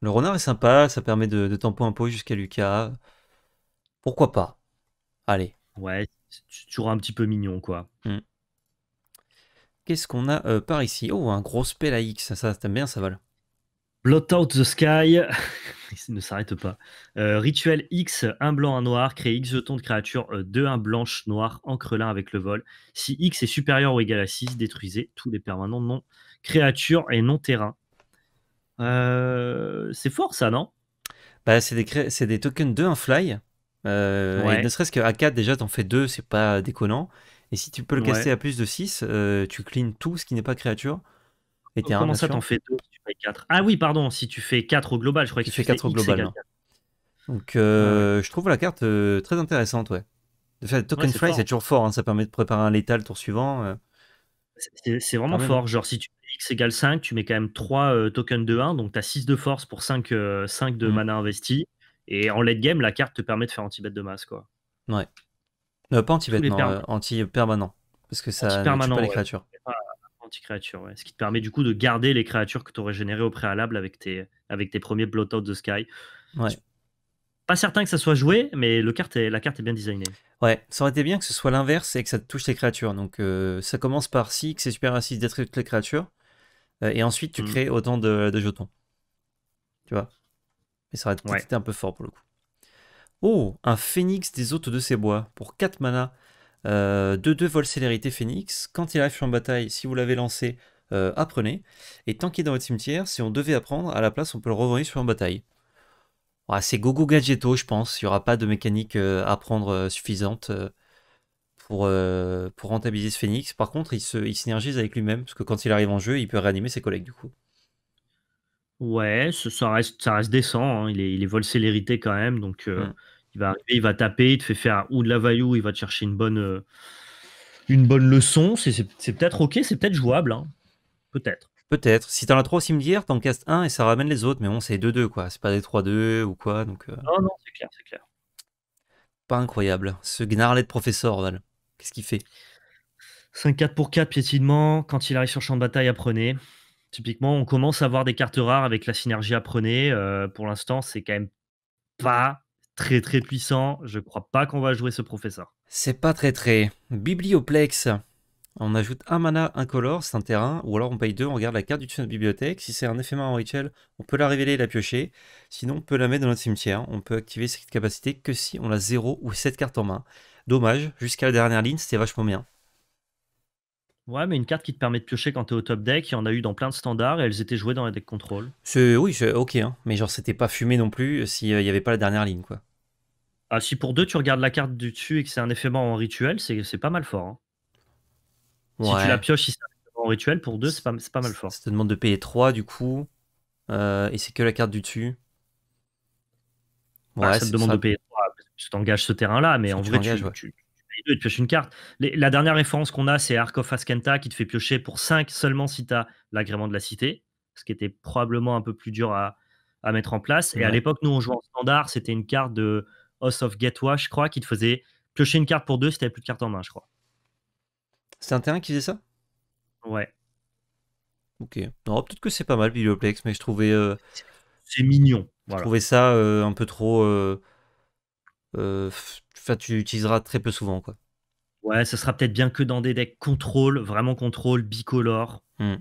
[SPEAKER 1] Le renard est sympa, ça permet de, de un peu jusqu'à Lucas. Pourquoi pas Allez. Ouais, toujours un petit peu mignon, quoi. Hmm. Qu'est-ce qu'on a euh, par ici Oh, un gros spell à X, ça, t'aimes bien, ça vole. Blot Out the Sky, il ne s'arrête pas. Euh, rituel X, un blanc,
[SPEAKER 2] un noir, créer X jetons de créature, 2, 1 blanche, noir en l'un avec le vol. Si X est supérieur ou égal à 6, détruisez tous les permanents non créatures et non terrains
[SPEAKER 1] euh, c'est fort ça, non bah, c'est des, des, tokens de un fly. Euh, ne serait-ce qu'à 4, déjà, t'en fais 2, c'est pas déconnant. Et si tu peux le caster à plus de 6, euh, tu cleans tout ce qui n'est pas créature. Et oh, comment ça, t'en fais 2 si tu fais 4 Ah oui, pardon, si tu fais 4 au global, je crois que tu, fais 4 au global. Donc, je trouve la carte très intéressante, ouais. De faire token fly, c'est toujours fort, hein. ça permet de préparer un létal tour suivant. C'est vraiment fort. Genre, si tu fais x égale 5, tu mets quand même 3 euh, tokens de 1,
[SPEAKER 2] donc tu as 6 de force pour 5, euh, de mmh. mana investi. Et en late game, la carte te permet de faire anti-bet de masse. quoi.
[SPEAKER 1] Ouais. Euh, pas anti-bet, non, anti-permanent. Parce que ça ne tue pas les créatures.
[SPEAKER 2] anti Ce qui te permet du coup de garder les créatures que tu aurais générées au préalable avec tes, avec tes premiers Blood Out the Sky. Ouais. Pas certain que ça soit joué, mais
[SPEAKER 1] le la carte est bien designée. Ouais, ça aurait été bien que ce soit l'inverse et que ça touche les créatures. Donc euh, ça commence par six, c'est super facile détruire toutes les créatures, euh, et ensuite tu hmm. crées autant de, jetons. Tu vois Mais ça aurait été un peu fort pour le coup. Oh, un phénix des hôtes de ces bois pour 4 mana. 2-2 euh, vols vol célérité phénix. Quand il arrive sur une bataille, si vous l'avez lancé, apprenez. Et tant qu'il est dans votre cimetière, si on devait apprendre, à la place on peut le revendre sur une bataille. Ouais, c'est gogo gadgeto, je pense. Il n'y aura pas de mécanique euh, à prendre euh, suffisante euh, pour, pour rentabiliser ce phénix. Par contre, il, se, il synergise avec lui-même, parce que quand il arrive en jeu, il peut réanimer ses collègues du coup. Ouais, ça reste, ça reste décent. Hein. Il, est, il vol célérité quand même. Donc, hmm. il va arriver,
[SPEAKER 2] il va taper, il te fait faire ou de la vaillou, il va te chercher une bonne, une bonne leçon. C'est peut-être OK, c'est peut-être jouable. Hein.
[SPEAKER 1] Peut-être. Peut-être. Si t'en as trois au cimetière, t'en castes un et ça ramène les autres. Mais bon, c'est 2-2, quoi. C'est pas des 3-2 ou quoi. Donc, euh. Non, non, c'est clair, c'est clair. Pas incroyable. Ce gnarlet de professeur, Val. Qu'est-ce qu'il fait
[SPEAKER 2] 5-4 pour 4, piétinement. Quand il arrive sur champ de bataille, apprenez. Typiquement, on commence à avoir des cartes rares avec la synergie apprenez. Euh, pour l'instant, c'est quand même pas très très puissant.
[SPEAKER 1] Je crois pas qu'on va jouer ce professeur. C'est pas très très. Biblioplex, on ajoute un mana incolore, c'est un terrain, ou alors on paye deux, on regarde la carte du dessus de notre bibliothèque. Si c'est un éphémère en rituel, on peut la révéler et la piocher. Sinon, on peut la mettre dans notre cimetière. On peut activer cette capacité que si on a 0 ou 7 cartes en main. Dommage, jusqu'à la dernière ligne, c'était vachement bien.
[SPEAKER 2] Ouais, mais une carte qui te permet de piocher quand t'es au top deck, il y en a eu dans plein de standards et elles étaient jouées dans les decks contrôle.
[SPEAKER 1] Oui, ok, hein. mais genre c'était pas fumé non plus euh, s'il n'y avait pas la dernière ligne, quoi. Ah, si pour deux tu regardes la carte du dessus et que c'est un éphémère en rituel, c'est pas mal fort. Hein. Si tu la pioches ici en rituel, pour deux, c'est pas, mal fort. Ça te demande de payer 3 du coup. Euh, et c'est que la carte du dessus. Bah, ouais, ça te demande de payer 3 tu
[SPEAKER 2] t'engages ce terrain-là, mais en vrai, tu, pioches une carte. la dernière référence qu'on a, c'est Ark of qui te fait piocher pour 5 seulement si tu as l'agrément de la cité, ce qui était probablement un peu plus dur à, mettre en place. Et à l'époque, nous, on jouait en standard, c'était une carte de House of
[SPEAKER 1] Wash je crois, qui te faisait piocher une carte pour 2 si tu plus de carte en main, je crois. C'est un terrain qui faisait ça Ouais. Ok. peut-être que c'est pas mal Biblioplex, mais je trouvais. Euh, c'est mignon. Je trouvais ça euh, un peu trop. Euh, enfin, tu l'utiliseras très peu souvent, quoi.
[SPEAKER 2] Ouais, ça sera peut-être bien que dans des decks contrôle, vraiment contrôle, bicolore. Hmm.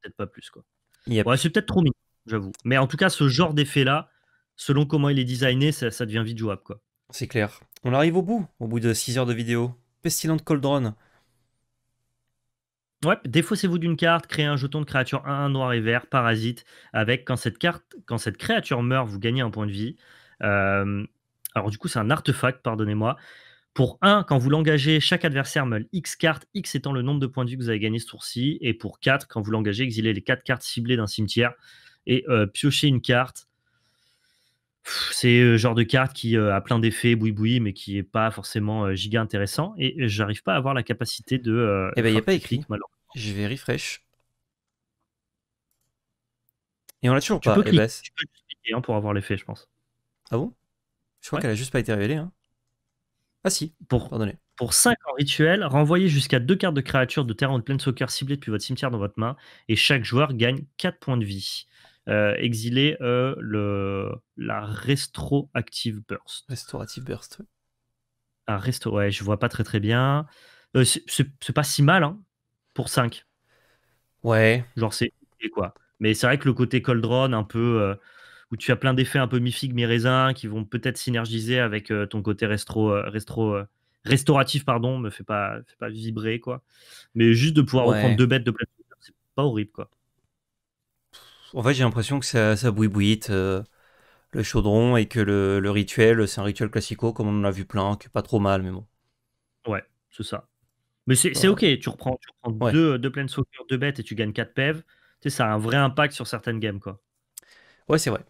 [SPEAKER 2] Peut-être pas plus, quoi. Ouais, c'est peut-être trop mignon, j'avoue. Mais en tout cas, ce genre d'effet-là, selon comment il est designé, ça, devient vite jouable, quoi. C'est clair. On arrive au bout, au bout de 6 heures de vidéo. Pestilent Coldron. Ouais, défaussez-vous d'une carte, créez un jeton de créature 1-1 noir et vert, parasite, avec quand cette carte, quand cette créature meurt, vous gagnez un point de vie. alors du coup, c'est un artefact, pardonnez-moi. Pour 1, quand vous l'engagez, chaque adversaire meule X cartes, X étant le nombre de points de vie que vous avez gagné ce tour-ci. Et pour 4, quand vous l'engagez, exilez les 4 cartes ciblées d'un cimetière et euh, piochez une carte c'est le euh, genre de carte qui euh, a plein d'effets boui-boui, mais qui n'est pas forcément euh, giga intéressant. Et j'arrive pas à avoir la capacité de. eh ben, il
[SPEAKER 1] n'y a pas écrit. Je vais refresh. Et on l'a toujours pas. Eh ben, tu peux cliquer hein, pour avoir l'effet, je pense. Ah bon Je crois qu'elle a juste pas été révélée.
[SPEAKER 2] Hein. Ah si, pour, pardonnez. Pour 5 en rituel, renvoyez jusqu'à 2 cartes de créatures de terrain ou de plein soccer ciblées depuis votre cimetière dans votre main, et chaque joueur gagne 4 points de vie. Euh, exiler euh, le, la Restroactive Burst. Restorative Burst, un Ah, resto, ouais, je vois pas très très bien. Euh, c'est pas si mal, hein, pour 5. Ouais. Genre, c'est quoi. Mais c'est vrai que le côté Cold un peu. où tu as plein d'effets un peu mi-fig, raisins qui vont peut-être synergiser avec ton côté restro, restro restauratif, pardon, me fait pas, fait pas vibrer, quoi.
[SPEAKER 1] Mais juste de pouvoir reprendre deux
[SPEAKER 2] bêtes de c'est pas horrible, quoi
[SPEAKER 1] en fait, j'ai l'impression que ça, ça bouibouite euh, le chaudron et que le, rituel, c'est un rituel classico, comme on en a vu plein, qui pas trop mal, mais bon. Ouais, c'est ça. Mais c'est ok, tu reprends,
[SPEAKER 2] deux, deux sauvegardes, deux bêtes et tu gagnes 4 PEV. Tu sais, ça a un vrai impact sur certaines games, quoi.
[SPEAKER 1] Ouais, c'est vrai.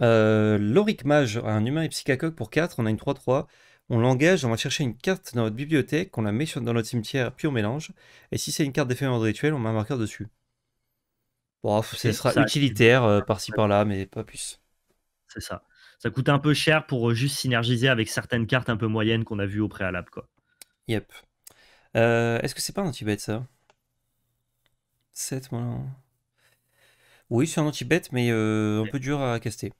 [SPEAKER 1] Euh, Loric Mage, un humain et psychacoque pour 4, on a une 3-3. On l'engage, on va chercher une carte dans notre bibliothèque, on la met dans notre cimetière, puis on mélange. Et si c'est une carte d'effet de rituel, on met un marqueur dessus. Bon, ce sera utilitaire euh, par-ci par-là, mais pas plus. C'est ça. Ça coûte un peu cher pour euh, juste synergiser avec certaines cartes un peu moyennes qu'on a vues au préalable. Quoi. Yep. Euh, est-ce que c'est pas un anti-bet ça 7 moins. Oui, c'est un anti-bet, mais un peu dur à caster.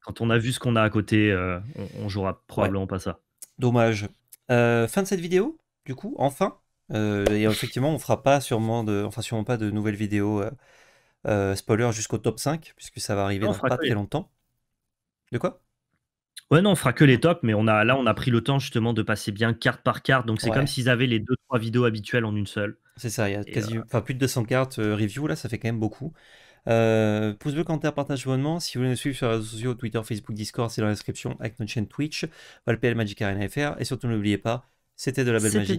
[SPEAKER 1] Quand on a vu ce qu'on a à côté, on, ne jouera probablement pas ça. Dommage. fin de cette vidéo, du coup, enfin. et effectivement, on fera pas sûrement de, enfin, sûrement pas de nouvelles vidéos euh, spoiler jusqu'au top 5, puisque ça va arriver dans pas très longtemps. De quoi
[SPEAKER 2] Ouais, non, on fera que les tops, mais on a,
[SPEAKER 1] là, on a pris le temps justement de passer bien carte par carte. Donc, c'est comme s'ils avaient les 2-3 vidéos habituelles en une seule. C'est ça, il y a quasi, euh, plus de 200 cartes euh, review, là, ça fait quand même beaucoup. pouce bleu, commentaire, partage, abonnement. Si vous voulez nous suivre sur les réseaux sociaux, Twitter, Facebook, Discord, c'est dans la description avec notre chaîne Twitch, ValPL Magic Arena FR. Et surtout, n'oubliez pas, c'était de la belle magie.